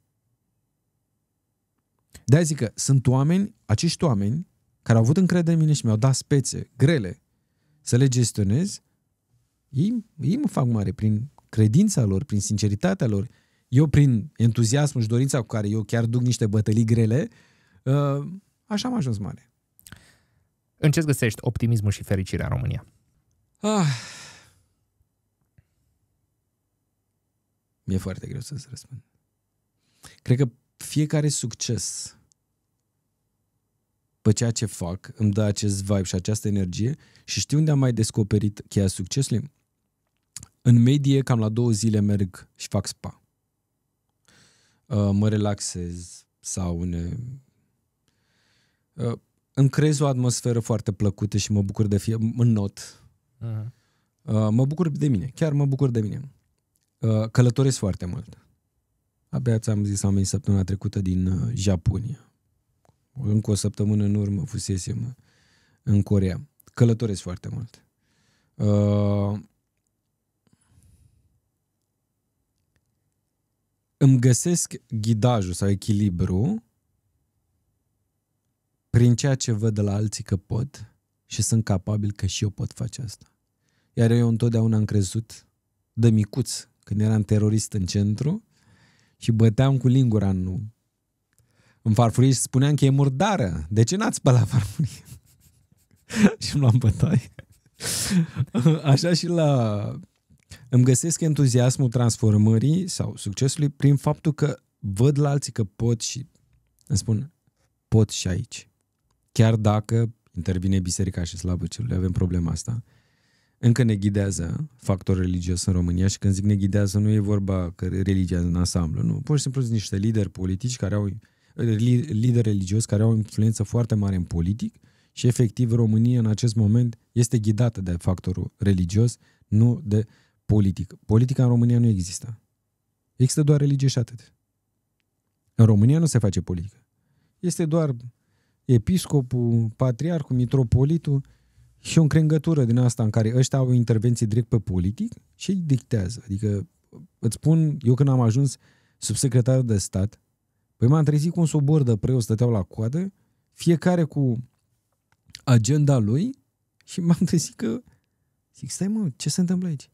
de zic că sunt oameni, acești oameni, care au avut încredere în mine și mi-au dat spețe grele să le gestionez, ei, ei mă fac mare prin credința lor, prin sinceritatea lor, eu prin entuziasmul și dorința cu care eu chiar duc niște bătălii grele, uh, așa am ajuns mare. În ce găsești optimismul și fericirea în România? Ah. Mi-e foarte greu să-ți răspund. Cred că fiecare succes pe ceea ce fac îmi dă acest vibe și această energie și știu unde am mai descoperit cheia succesului în medie, cam la două zile merg și fac spa. Uh, mă relaxez, ne... Uh, îmi creez o atmosferă foarte plăcută și mă bucur de fie... Mă not. Uh-huh. Uh, mă bucur de mine. Chiar mă bucur de mine. Călătoresc foarte mult. Abia ți-am zis, am venit săptămâna trecută din Japonia. Încă o săptămână în urmă fusesem în Corea. Călătoresc foarte mult. îmi găsesc ghidajul sau echilibru prin ceea ce văd de la alții că pot și sunt capabil că și eu pot face asta. Iar eu întotdeauna am crezut de micuț, când eram terorist în centru și băteam cu lingura în, în farfurie și spuneam că e murdară. De ce n-ați spălat farfurie? și îmi luam bătaie. Așa și la îmi găsesc entuziasmul transformării sau succesului prin faptul că văd la alții că pot și îmi spun, pot și aici. Chiar dacă intervine biserica și slabă celule, avem problema asta, încă ne ghidează factor religios în România și când zic ne ghidează nu e vorba că religia în ansamblu, nu. Pur și simplu sunt niște lideri politici care au lideri religios care au o influență foarte mare în politic și efectiv România în acest moment este ghidată de factorul religios, nu de uh, politică. Politica în România nu există. Există doar religie și atât. În România nu se face politică. Este doar episcopul, patriarhul, mitropolitul și o încrengătură din asta în care ăștia au intervenții direct pe politic și îi dictează. Adică, îți spun, eu când am ajuns subsecretar de stat, păi m-am trezit cu un sobor de preot, stăteau la coadă, fiecare cu agenda lui și m-am trezit că zic, stai mă, ce se întâmplă aici?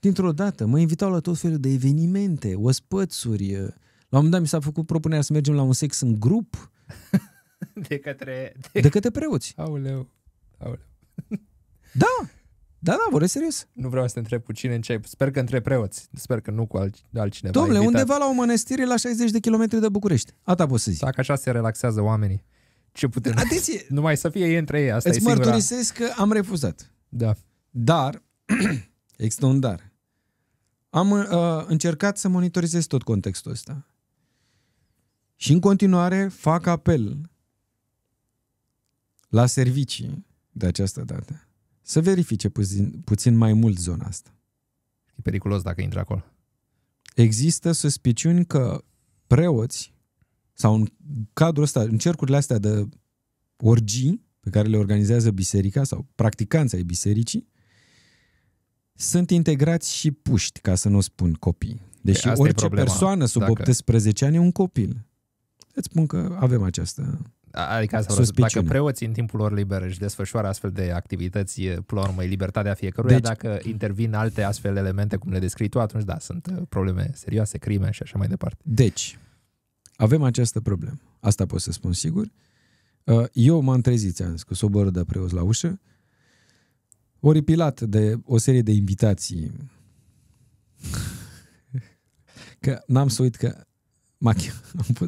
dintr-o dată, mă invitau la tot felul de evenimente, ospățuri. La un moment dat mi s-a făcut propunerea să mergem la un sex în grup. De către... De, de către preoți. Auleu, auleu. Da, da, da, vorbesc serios. Nu vreau să te întreb cu cine încep. Sper că între preoți. Sper că nu cu alt, altcineva. Domnule, undeva la o mănăstire la 60 de kilometri de București. Ata poți să zic. Dacă așa se relaxează oamenii. Ce putem? Atenție! Numai să fie ei între ei. Asta îți e singura... mărturisesc că am refuzat. Da. Dar, există un dar am uh, încercat să monitorizez tot contextul ăsta. Și în continuare fac apel la servicii de această dată să verifice puțin, puțin mai mult zona asta. E periculos dacă intră acolo. Există suspiciuni că preoți sau în cadrul ăsta, în cercurile astea de orgii pe care le organizează biserica sau practicanții ai bisericii, sunt integrați și puști, ca să nu spun copii. Deși Asta orice problema, persoană sub dacă... 18 ani e un copil. Îți spun că avem această Adică vreau, dacă preoții în timpul lor liber își desfășoară astfel de activități, până la urmă e libertatea fiecăruia, deci, dacă intervin alte astfel de elemente cum le descrii tu, atunci da, sunt uh, probleme serioase, crime și așa mai departe. Deci, avem această problemă. Asta pot să spun sigur. Uh, eu m-am trezit, am zis, cu soborul de preoți la ușă oripilat de o serie de invitații. Că n-am să uit că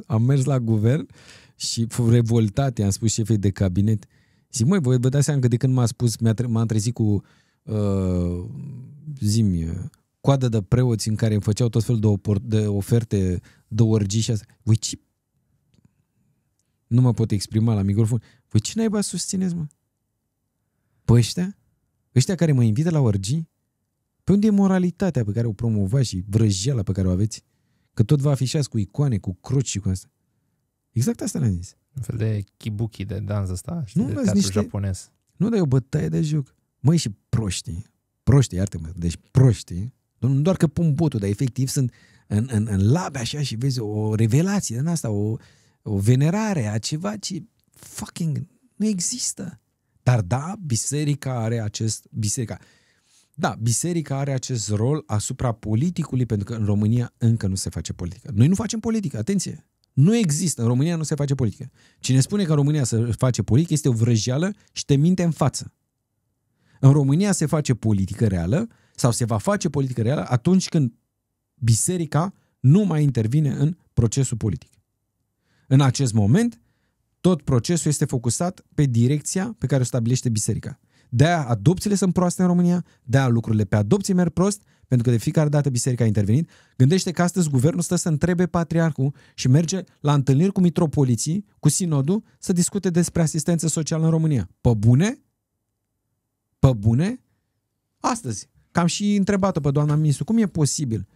am mers la guvern și revoltat i-am spus șefei de cabinet. Zic, măi, voi vă dați seama că de când m-a spus, m-a tre- m-am trezit cu uh, zimi, coadă de preoți în care îmi făceau tot felul de, opor- de oferte, de orgii și asta. Voi ce... Nu mă pot exprima la microfon. Voi ce naiba susțineți, mă? Păi ăștia? Ăștia care mă invită la orgii, pe unde e moralitatea pe care o promovați și vrăjeala pe care o aveți? Că tot vă afișați cu icoane, cu cruci și cu asta. Exact asta le-am zis. Un fel de kibuki de dans ăsta și nu, de teatru niște... japonez. Nu, dar e o bătaie de joc. Măi, și proștii, proștii, iartă-mă, deci proștii, nu doar că pun botul, dar efectiv sunt în, în, în labe așa și vezi o revelație din asta, o, o venerare a ceva ce fucking nu există. Dar da, biserica are acest... Biserica, da, biserica are acest rol asupra politicului, pentru că în România încă nu se face politică. Noi nu facem politică, atenție! Nu există, în România nu se face politică. Cine spune că în România se face politică este o vrăjeală și te minte în față. În România se face politică reală sau se va face politică reală atunci când biserica nu mai intervine în procesul politic. În acest moment, tot procesul este focusat pe direcția pe care o stabilește biserica. De-aia adopțiile sunt proaste în România, de-aia lucrurile pe adopții merg prost, pentru că de fiecare dată biserica a intervenit. Gândește că astăzi guvernul stă să întrebe patriarhul și merge la întâlniri cu mitropoliții, cu sinodul, să discute despre asistență socială în România. Pă bune? Pă bune? Astăzi. Cam și întrebat-o pe doamna ministru, cum e posibil?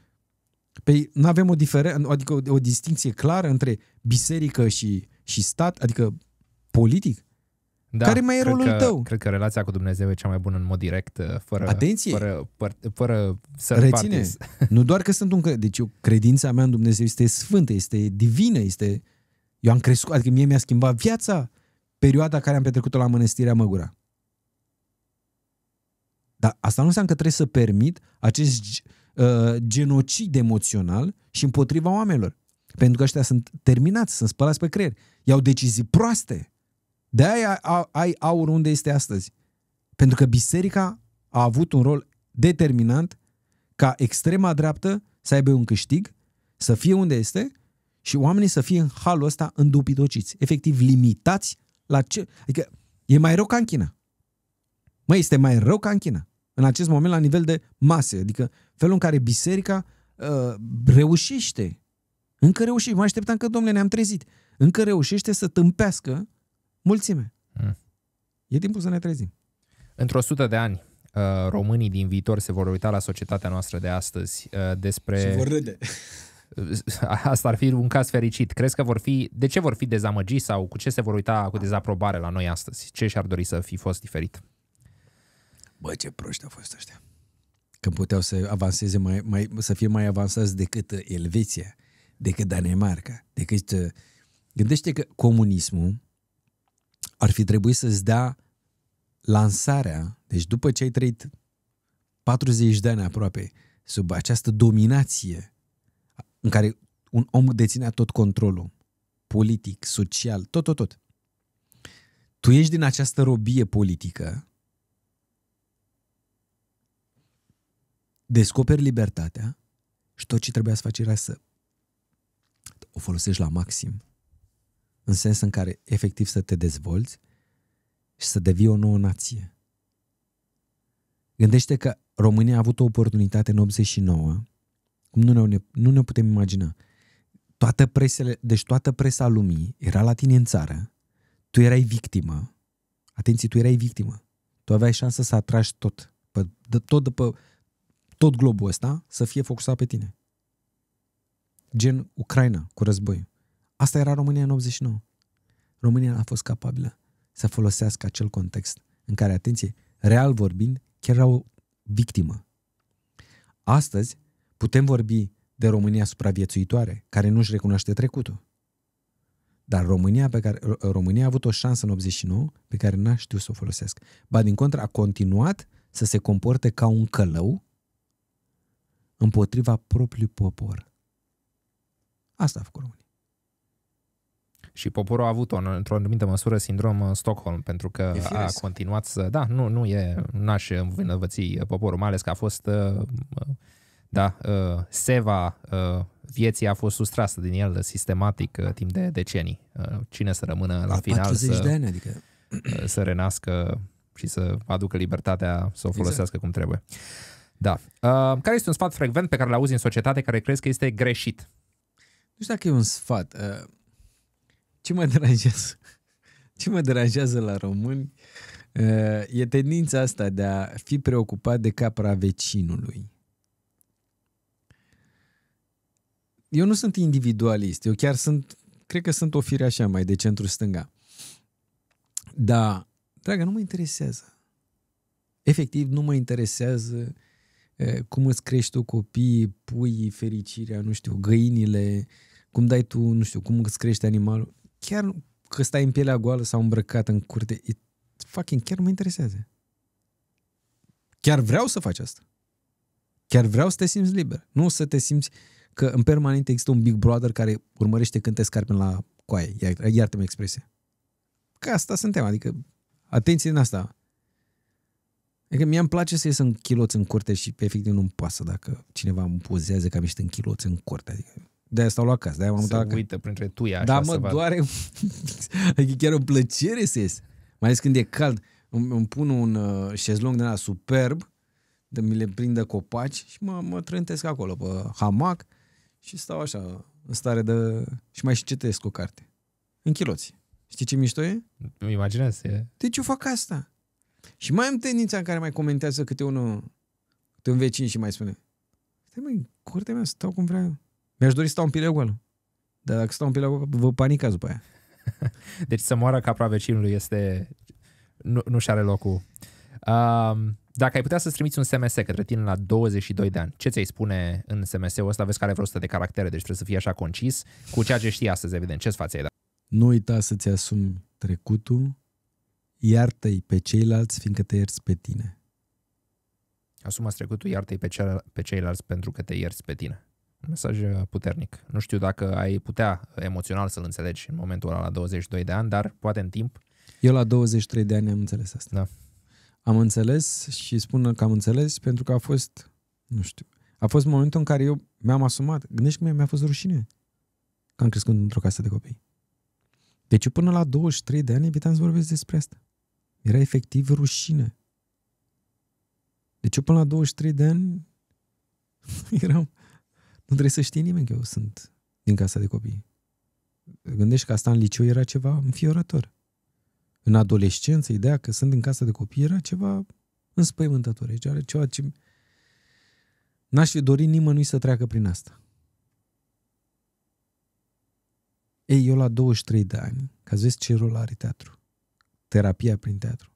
Păi nu avem o diferență, adică o, o distinție clară între biserică și și stat, adică politic. Da, Care mai e rolul că, tău? Cred că relația cu Dumnezeu e cea mai bună în mod direct, uh, fără, Atenție! fără, fără, fără să Reține, nu doar că sunt un cred, deci eu, credința mea în Dumnezeu este sfântă, este divină, este... Eu am crescut, adică mie mi-a schimbat viața perioada care am petrecut-o la mănăstirea Măgura. Dar asta nu înseamnă că trebuie să permit acest uh, genocid emoțional și împotriva oamenilor. Pentru că ăștia sunt terminați, sunt spălați pe creier. Iau decizii proaste. De aia ai aur unde este astăzi. Pentru că biserica a avut un rol determinant ca extrema dreaptă să aibă un câștig, să fie unde este și oamenii să fie în halul ăsta îndupitociți, efectiv limitați la ce... Adică e mai rău ca în China. Măi, este mai rău ca în China. În acest moment la nivel de mase, adică felul în care biserica uh, reușește încă reușește. Mă așteptam că, domnule, ne-am trezit. Încă reușește să tâmpească mulțime. Mm. E timpul să ne trezim. Într-o sută de ani, uh, românii din viitor se vor uita la societatea noastră de astăzi uh, despre... Și vor râde. Asta ar fi un caz fericit. Crezi că vor fi... De ce vor fi dezamăgiți sau cu ce se vor uita cu dezaprobare la noi astăzi? Ce și-ar dori să fi fost diferit? Bă, ce proști au fost ăștia. Când puteau să avanseze mai, mai, să fie mai avansați decât Elveția decât Danemarca, decât... Uh, gândește că comunismul ar fi trebuit să-ți dea lansarea, deci după ce ai trăit 40 de ani aproape sub această dominație în care un om deținea tot controlul politic, social, tot, tot, tot. Tu ești din această robie politică, descoperi libertatea și tot ce trebuia să faci era să o folosești la maxim. În sens în care efectiv să te dezvolți și să devii o nouă nație. Gândește că România a avut o oportunitate în 89, cum nu ne, nu ne putem imagina. Toată presele, deci toată presa lumii era la tine în țară, tu erai victimă, atenție, tu erai victimă, tu aveai șansa să atragi tot, pe, de, tot, de, pe, tot globul ăsta să fie focusat pe tine gen Ucraina cu război. Asta era România în 89. România a fost capabilă să folosească acel context în care, atenție, real vorbind, chiar era o victimă. Astăzi putem vorbi de România supraviețuitoare, care nu-și recunoaște trecutul. Dar România, pe care, România a avut o șansă în 89 pe care n-a știut să o folosească. Ba din contră, a continuat să se comporte ca un călău împotriva propriului popor. Asta a făcut România. Și poporul a avut într-o anumită măsură sindrom Stockholm, pentru că a continuat să... Da, nu, nu e... N-aș învinovăți uh, poporul, mai ales că a fost... Uh, da, uh, seva vieții a fost sustrasă din el sistematic timp de decenii. Cine să rămână la, la final 40 să, de ani, adică... să renască și să aducă libertatea, să o exact. folosească exact. cum trebuie. Da. Care este un sfat frecvent pe care l auzi în societate care crezi că este greșit? nu știu dacă e un sfat. Uh, ce mă deranjează? Ce mă deranjează la români uh, e tendința asta de a fi preocupat de capra vecinului. Eu nu sunt individualist, eu chiar sunt, cred că sunt o fire așa mai de centru stânga. Dar, dragă, nu mă interesează. Efectiv, nu mă interesează cum îți crești tu copiii, pui fericirea, nu știu, găinile, cum dai tu, nu știu, cum îți crești animalul. Chiar că stai în pielea goală sau îmbrăcat în curte, it, fucking chiar mă interesează. Chiar vreau să faci asta. Chiar vreau să te simți liber. Nu să te simți că în permanent există un Big Brother care urmărește când te scarpi la coaie. Iartă-mi expresia. Că asta suntem, adică atenție din asta. Adică mie îmi place să ies în chiloți în curte și efectiv nu-mi pasă dacă cineva îmi pozează că am ieșit în chiloți în curte. Adică de asta stau la casă, de-aia m-am mutat la uită printre tuia așa Da, mă, să doare. adică chiar o plăcere să ies. Mai ales când e cald. Îmi, îmi pun un uh, șezlong de la superb, de mi le prindă copaci și mă, mă trântesc acolo pe hamac și stau așa, în stare de... și mai și citesc o carte. În chiloți. Știi ce mișto e? Îmi imaginez. E... Deci eu fac asta. Și mai am tendința în care mai comentează câte unul, câte un vecin și mai spune, stai mai curtea mea, stau cum vreau. Mi-aș dori să stau în pilea goală. Dar dacă stau în pilea goală, vă panicați după aia. deci să moară capra vecinului este... Nu, nu și-are locul. Um, dacă ai putea să-ți trimiți un SMS către tine la 22 de ani, ce ți-ai spune în SMS-ul ăsta? Vezi că are vreo 100 de caractere, deci trebuie să fie așa concis cu ceea ce știi astăzi, evident. Ce sfați ai da? Nu uita să-ți asumi trecutul iartă-i pe ceilalți, fiindcă te ierți pe tine. Asumați trecutul, iartă-i pe, cel, pe ceilalți pentru că te ierți pe tine. Un mesaj uh, puternic. Nu știu dacă ai putea uh, emoțional să-l înțelegi în momentul ăla la 22 de ani, dar poate în timp. Eu la 23 de ani am înțeles asta. Da. Am înțeles și spun că am înțeles pentru că a fost, nu știu, a fost momentul în care eu mi-am asumat. Gândești că mi-a fost rușine că am crescut într-o casă de copii. Deci eu până la 23 de ani evitam să vorbesc despre asta. Era efectiv rușine. Deci eu până la 23 de ani eram... Nu trebuie să știe nimeni că eu sunt din casa de copii. Gândești că asta în liceu era ceva înfiorător. În adolescență, ideea că sunt în casa de copii era ceva înspăimântător. Deci era ceva ce... N-aș fi dorit nimănui să treacă prin asta. Ei, eu la 23 de ani, ca să vezi ce rol are teatru, terapia prin teatru.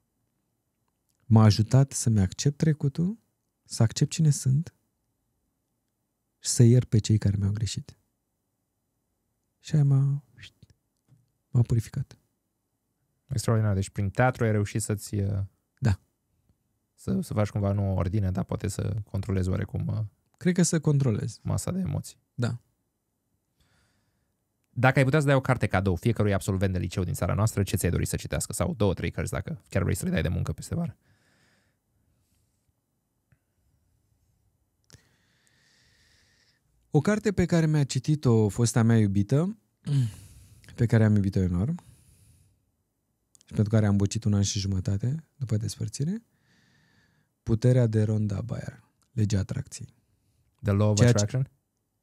M-a ajutat să-mi accept trecutul, să accept cine sunt și să iert pe cei care mi-au greșit. Și aia m-a, m-a purificat. Extraordinar. Deci prin teatru ai reușit să-ți... Uh, da. Să, să faci cumva nu o ordine, dar poate să controlezi oarecum... Uh, Cred că să controlezi. Masa de emoții. Da. Dacă ai putea să dai o carte cadou fiecărui absolvent de liceu din țara noastră, ce ți-ai dori să citească? Sau două, trei cărți, dacă chiar vrei să le dai de muncă peste vară. O carte pe care mi-a citit-o fosta mea iubită, pe care am iubit-o enorm, și pentru care am bucit un an și jumătate după despărțire, Puterea de Ronda Bayer, Legea Atracției. The Law of Ceea Attraction? Ce,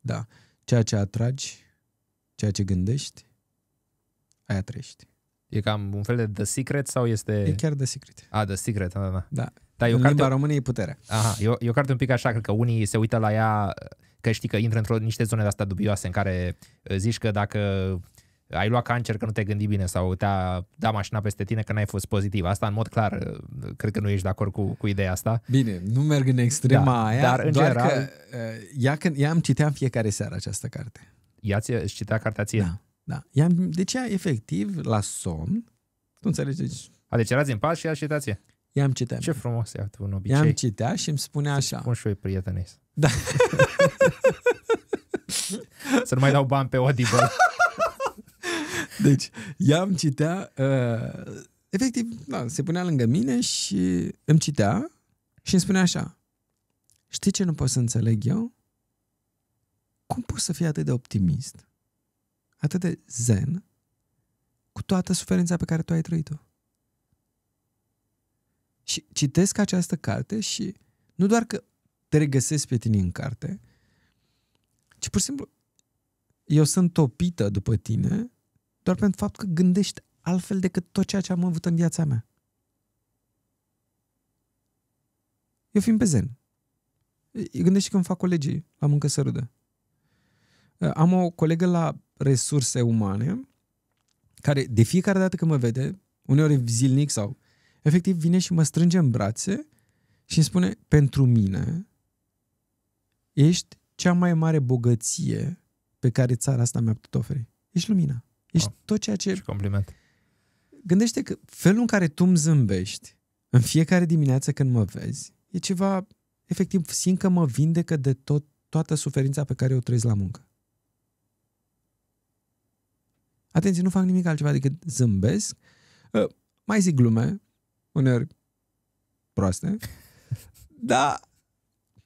da. Ceea ce atragi ceea ce gândești, aia trăiești. E cam un fel de The Secret sau este... E chiar The Secret. A, The Secret, da, da. da. da e o în carte... limba română e puterea. Aha, e o, e o carte un pic așa, cred că unii se uită la ea că știi că intră într-o niște zone de astea dubioase în care uh, zici că dacă ai luat cancer că nu te gândi bine sau te-a dat mașina peste tine că n-ai fost pozitiv. Asta în mod clar, uh, cred că nu ești de acord cu, cu ideea asta. Bine, nu merg în extrema da, aia, dar în doar general... că ea, uh, când, ea îmi citeam fiecare seară această carte ea ți își citea cartea ție. Da, da. I-am, ce efectiv, la somn, tu înțelegi, deci... A, deci erați în pas și ea își citea ție. I-am citea. Ce frumos, e un obicei. I-am citea și îmi spunea așa. Spun și eu, prietenii? Da. Să nu mai dau bani pe Audible. Deci, i-am citea, uh, efectiv, da, se punea lângă mine și îmi citea și îmi spunea așa, știi ce nu pot să înțeleg eu? cum poți să fii atât de optimist, atât de zen, cu toată suferința pe care tu ai trăit-o? Și citesc această carte și nu doar că te regăsesc pe tine în carte, ci pur și simplu eu sunt topită după tine doar pentru faptul că gândești altfel decât tot ceea ce am avut în viața mea. Eu fiind pe zen. că când fac colegii la muncă să râdă. Uh, am o colegă la resurse umane care de fiecare dată când mă vede, uneori zilnic sau efectiv vine și mă strânge în brațe și îmi spune, pentru mine ești cea mai mare bogăție pe care țara asta mi-a putut oferi. Ești lumina. Ești oh, tot ceea ce... Și compliment. Gândește că felul în care tu îmi zâmbești în fiecare dimineață când mă vezi e ceva, efectiv, simt că mă vindecă de tot, toată suferința pe care o trăiesc la muncă. Atenție, nu fac nimic altceva decât zâmbesc, ă, mai zic glume, uneori proaste, dar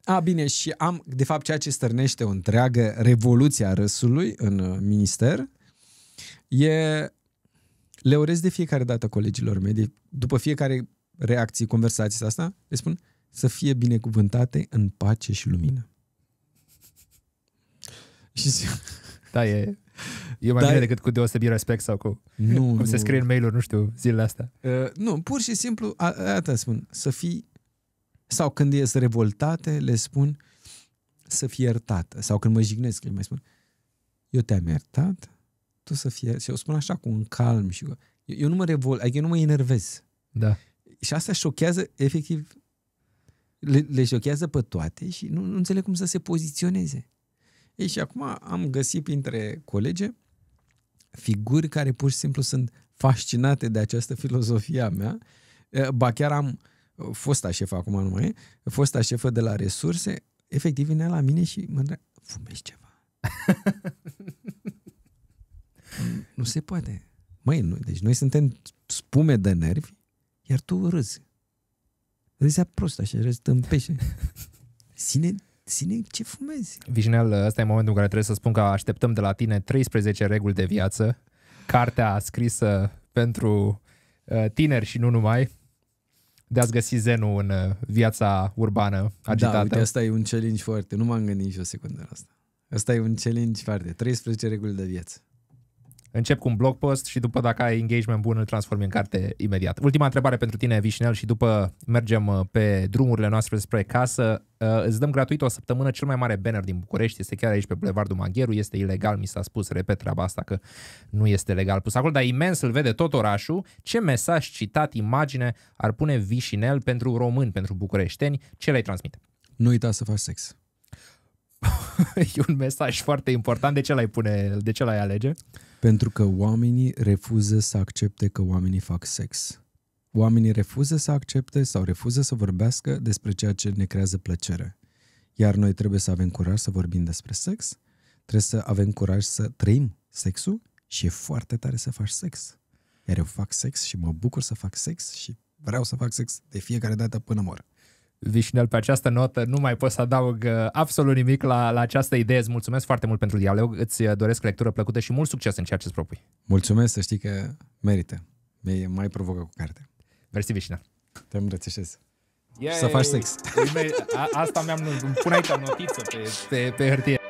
a, bine, și am, de fapt, ceea ce stârnește o întreagă revoluție a râsului în ă, minister e... Le urez de fiecare dată colegilor mei, de, după fiecare reacție, conversație asta, le spun să fie binecuvântate în pace și lumină. Și da, e... E mai Dar... bine decât cu deosebit respect sau cu nu, cum nu. se scrie în mail nu știu, zilele astea. Uh, nu, pur și simplu, a, asta spun, să fii, sau când ies revoltate, le spun să fie iertată. Sau când mă jignesc, le mai spun, eu te-am iertat, tu să fie Și eu spun așa cu un calm și eu, eu nu mă revolt, adică eu nu mă enervez. Da. Și asta șochează, efectiv, le, le șochează pe toate și nu, nu înțeleg cum să se poziționeze. Ei, și acum am găsit printre colege figuri care pur și simplu sunt fascinate de această filozofie a mea. Ba chiar am uh, fosta șefă, acum nu mai e, fosta șefă de la resurse, efectiv vine la mine și mă întreabă, fumezi ceva? nu se poate. Măi, nu, deci noi suntem spume de nervi, iar tu râzi. Râzea prost așa, râzi tâmpește. Sine Sine, ce fumezi? Vișneal, ăsta e momentul în care trebuie să spun că așteptăm de la tine 13 reguli de viață, cartea scrisă pentru uh, tineri și nu numai, de a-ți găsi zenul în uh, viața urbană agitată. Da, uite, asta e un challenge foarte... Nu m-am gândit nici o secundă la asta. Asta e un challenge foarte. 13 reguli de viață. Încep cu un blog post și după dacă ai engagement bun îl transformi în carte imediat. Ultima întrebare pentru tine, Vișinel, și după mergem uh, pe drumurile noastre spre casă. Uh, îți dăm gratuit o săptămână cel mai mare banner din București, este chiar aici pe Bulevardul Magheru, este ilegal, mi s-a spus, repet treaba asta că nu este legal pus acolo, dar imens îl vede tot orașul. Ce mesaj citat, imagine ar pune Vișinel pentru români, pentru bucureșteni? Ce le-ai transmite? Nu uita să faci sex. e un mesaj foarte important. De ce l-ai pune, de ce l-ai alege? Pentru că oamenii refuză să accepte că oamenii fac sex. Oamenii refuză să accepte sau refuză să vorbească despre ceea ce ne creează plăcere. Iar noi trebuie să avem curaj să vorbim despre sex, trebuie să avem curaj să trăim sexul și e foarte tare să faci sex. Iar eu fac sex și mă bucur să fac sex și vreau să fac sex de fiecare dată până mor. Vișnel, pe această notă nu mai pot să adaug uh, absolut nimic la, la această idee. Îți mulțumesc foarte mult pentru dialog, îți uh, doresc lectură plăcută și mult succes în ceea ce îți propui. Mulțumesc, să știi că merită. E mai provocă cu carte. Mersi, Vișnel. Te îmbrățișez. Yeah, Să faci sex. asta mi-am... Pune aici notiță pe, pe, pe hârtie.